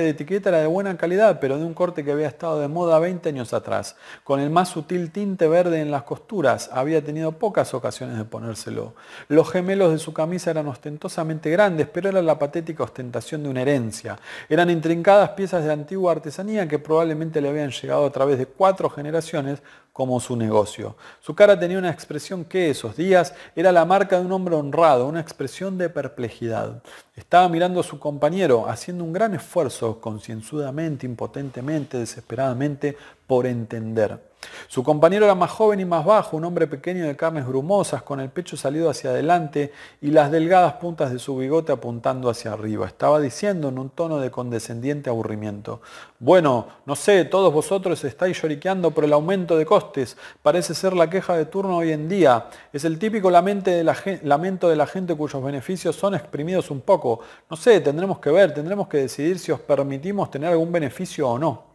de etiqueta era de buena calidad, pero de un corte que había estado de moda 20 años atrás. Con el más sutil tinte verde en las costuras, había tenido pocas ocasiones de ponérselo. Los gemelos de su camisa eran ostentosamente grandes, pero era la patética ostentación de una herencia. Eran intrincadas piezas de antigua artesanía que probablemente le habían llegado a través de cuatro generaciones como su negocio. Su cara tenía una expresión que esos días era la marca de un hombre honrado, una expresión de perplejidad. Estaba mirando a su compañero, haciendo un gran esfuerzo, concienzudamente, impotentemente, desesperadamente, entender. Su compañero era más joven y más bajo, un hombre pequeño de carnes grumosas, con el pecho salido hacia adelante y las delgadas puntas de su bigote apuntando hacia arriba. Estaba diciendo en un tono de condescendiente aburrimiento, bueno, no sé, todos vosotros estáis lloriqueando por el aumento de costes. Parece ser la queja de turno hoy en día. Es el típico de la lamento de la gente cuyos beneficios son exprimidos un poco. No sé, tendremos que ver, tendremos que decidir si os permitimos tener algún beneficio o no.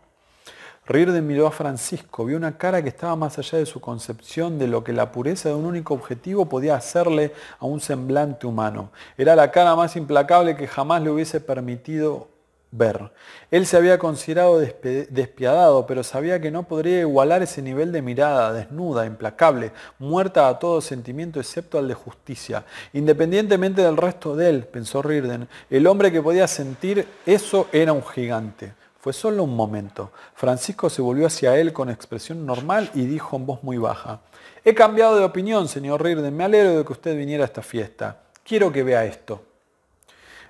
Rirden miró a Francisco, vio una cara que estaba más allá de su concepción de lo que la pureza de un único objetivo podía hacerle a un semblante humano. Era la cara más implacable que jamás le hubiese permitido ver. Él se había considerado despiadado, pero sabía que no podría igualar ese nivel de mirada, desnuda, implacable, muerta a todo sentimiento excepto al de justicia. Independientemente del resto de él, pensó Rirden, el hombre que podía sentir eso era un gigante. Pues solo un momento. Francisco se volvió hacia él con expresión normal y dijo en voz muy baja, He cambiado de opinión, señor Rirden. Me alegro de que usted viniera a esta fiesta. Quiero que vea esto.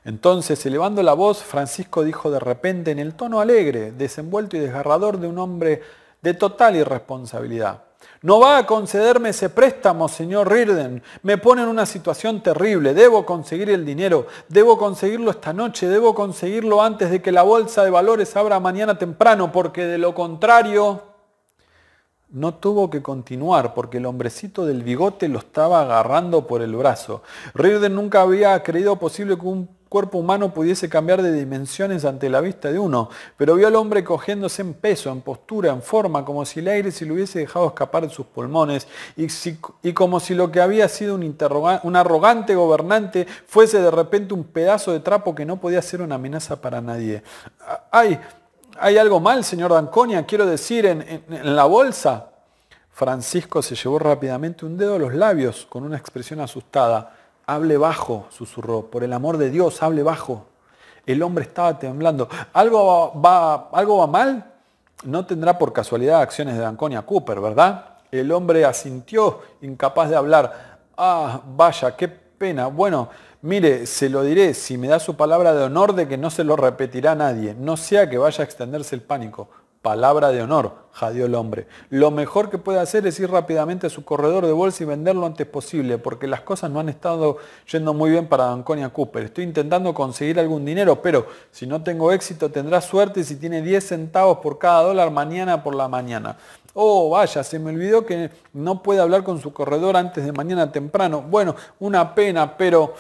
Entonces, elevando la voz, Francisco dijo de repente en el tono alegre, desenvuelto y desgarrador de un hombre de total irresponsabilidad. No va a concederme ese préstamo, señor Rirden, Me pone en una situación terrible. Debo conseguir el dinero. Debo conseguirlo esta noche. Debo conseguirlo antes de que la bolsa de valores abra mañana temprano, porque de lo contrario... No tuvo que continuar porque el hombrecito del bigote lo estaba agarrando por el brazo. Rirden nunca había creído posible que un cuerpo humano pudiese cambiar de dimensiones ante la vista de uno, pero vio al hombre cogiéndose en peso, en postura, en forma, como si el aire se lo hubiese dejado escapar de sus pulmones, y, y como si lo que había sido un, un arrogante gobernante fuese de repente un pedazo de trapo que no podía ser una amenaza para nadie. ¡Ay! ¿Hay algo mal, señor Danconia? Quiero decir, en, la bolsa. Francisco se llevó rápidamente un dedo a los labios con una expresión asustada. Hable bajo, susurró. Por el amor de Dios, hable bajo. El hombre estaba temblando. ¿Algo va, ¿Algo va mal? No tendrá por casualidad acciones de Anconia Cooper, ¿verdad? El hombre asintió, incapaz de hablar. Ah, vaya, qué pena. Bueno, mire, se lo diré, si me da su palabra de honor de que no se lo repetirá a nadie, no sea que vaya a extenderse el pánico. Palabra de honor, jadeó el hombre. Lo mejor que puede hacer es ir rápidamente a su corredor de bolsa y venderlo antes posible, porque las cosas no han estado yendo muy bien para Anconia Cooper. Estoy intentando conseguir algún dinero, pero si no tengo éxito tendrá suerte si tiene 10 centavos por cada dólar mañana por la mañana. Oh, vaya, se me olvidó que no puede hablar con su corredor antes de mañana temprano. Bueno, una pena, pero...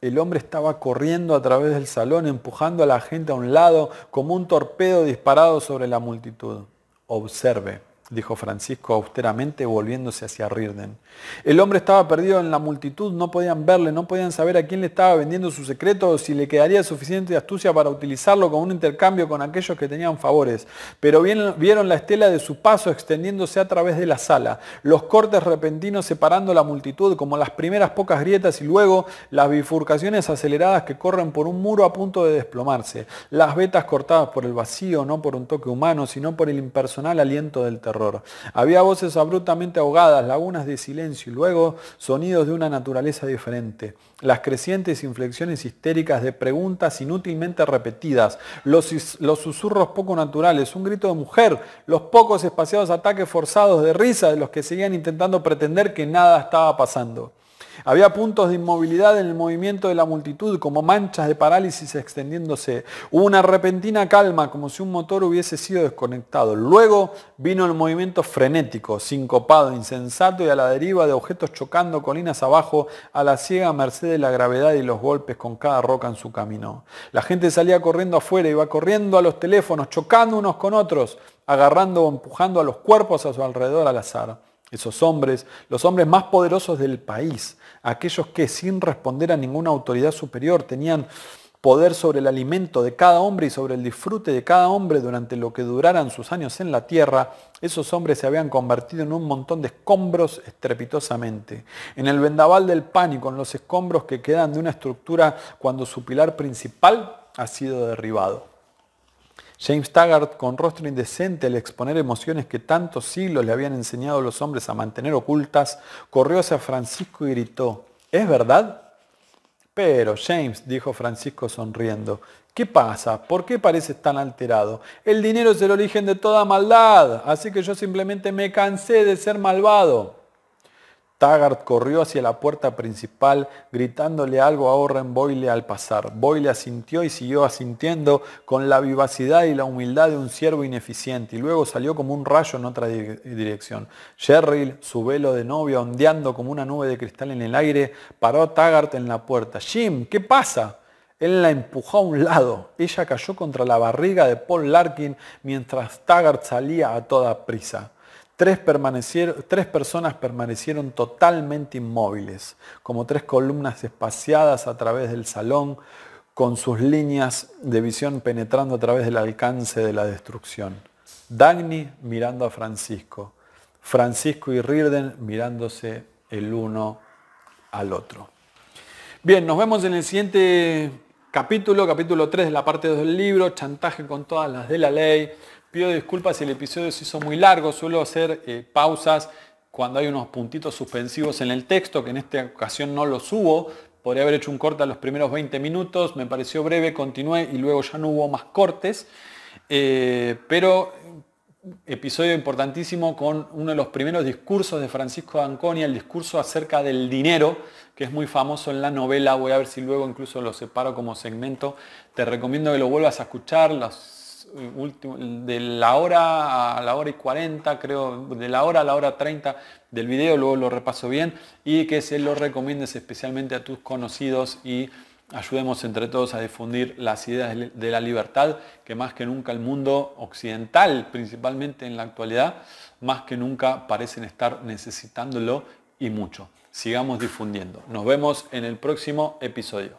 El hombre estaba corriendo a través del salón, empujando a la gente a un lado como un torpedo disparado sobre la multitud. Observe dijo Francisco austeramente volviéndose hacia Rirden El hombre estaba perdido en la multitud, no podían verle, no podían saber a quién le estaba vendiendo su secreto o si le quedaría suficiente astucia para utilizarlo como un intercambio con aquellos que tenían favores. Pero vieron la estela de su paso extendiéndose a través de la sala, los cortes repentinos separando la multitud como las primeras pocas grietas y luego las bifurcaciones aceleradas que corren por un muro a punto de desplomarse, las vetas cortadas por el vacío, no por un toque humano, sino por el impersonal aliento del terror. Había voces abruptamente ahogadas, lagunas de silencio y luego sonidos de una naturaleza diferente. Las crecientes inflexiones histéricas de preguntas inútilmente repetidas, los, los susurros poco naturales, un grito de mujer, los pocos espaciados ataques forzados de risa de los que seguían intentando pretender que nada estaba pasando. Había puntos de inmovilidad en el movimiento de la multitud, como manchas de parálisis extendiéndose. Hubo una repentina calma, como si un motor hubiese sido desconectado. Luego vino el movimiento frenético, sincopado, insensato y a la deriva de objetos chocando colinas abajo a la ciega merced de la gravedad y los golpes con cada roca en su camino. La gente salía corriendo afuera, iba corriendo a los teléfonos, chocando unos con otros, agarrando o empujando a los cuerpos a su alrededor al azar. Esos hombres, los hombres más poderosos del país, aquellos que sin responder a ninguna autoridad superior tenían poder sobre el alimento de cada hombre y sobre el disfrute de cada hombre durante lo que duraran sus años en la tierra, esos hombres se habían convertido en un montón de escombros estrepitosamente, en el vendaval del pánico, en los escombros que quedan de una estructura cuando su pilar principal ha sido derribado. James Taggart, con rostro indecente al exponer emociones que tantos siglos le habían enseñado los hombres a mantener ocultas, corrió hacia Francisco y gritó, ¿es verdad? Pero, James, dijo Francisco sonriendo, ¿qué pasa? ¿Por qué pareces tan alterado? El dinero es el origen de toda maldad, así que yo simplemente me cansé de ser malvado. Taggart corrió hacia la puerta principal, gritándole algo a Orren Boyle al pasar. Boyle asintió y siguió asintiendo con la vivacidad y la humildad de un siervo ineficiente, y luego salió como un rayo en otra dirección. Sherrill, su velo de novia ondeando como una nube de cristal en el aire, paró a Taggart en la puerta. Jim, ¿qué pasa? Él la empujó a un lado. Ella cayó contra la barriga de Paul Larkin mientras Taggart salía a toda prisa. Tres, permanecieron, tres personas permanecieron totalmente inmóviles, como tres columnas espaciadas a través del salón, con sus líneas de visión penetrando a través del alcance de la destrucción. Dagny mirando a Francisco, Francisco y Rirden mirándose el uno al otro. Bien, nos vemos en el siguiente capítulo, capítulo 3 de la parte 2 del libro, chantaje con todas las de la ley. Pido disculpas si el episodio se hizo muy largo, suelo hacer eh, pausas cuando hay unos puntitos suspensivos en el texto, que en esta ocasión no los hubo. Podría haber hecho un corte a los primeros 20 minutos, me pareció breve, continué y luego ya no hubo más cortes. Eh, pero episodio importantísimo con uno de los primeros discursos de Francisco Anconia, el discurso acerca del dinero, que es muy famoso en la novela. Voy a ver si luego incluso lo separo como segmento. Te recomiendo que lo vuelvas a escuchar, los último de la hora a la hora y 40, creo, de la hora a la hora 30 del video, luego lo repaso bien, y que se lo recomiendes especialmente a tus conocidos y ayudemos entre todos a difundir las ideas de la libertad que más que nunca el mundo occidental, principalmente en la actualidad, más que nunca parecen estar necesitándolo y mucho. Sigamos difundiendo. Nos vemos en el próximo episodio.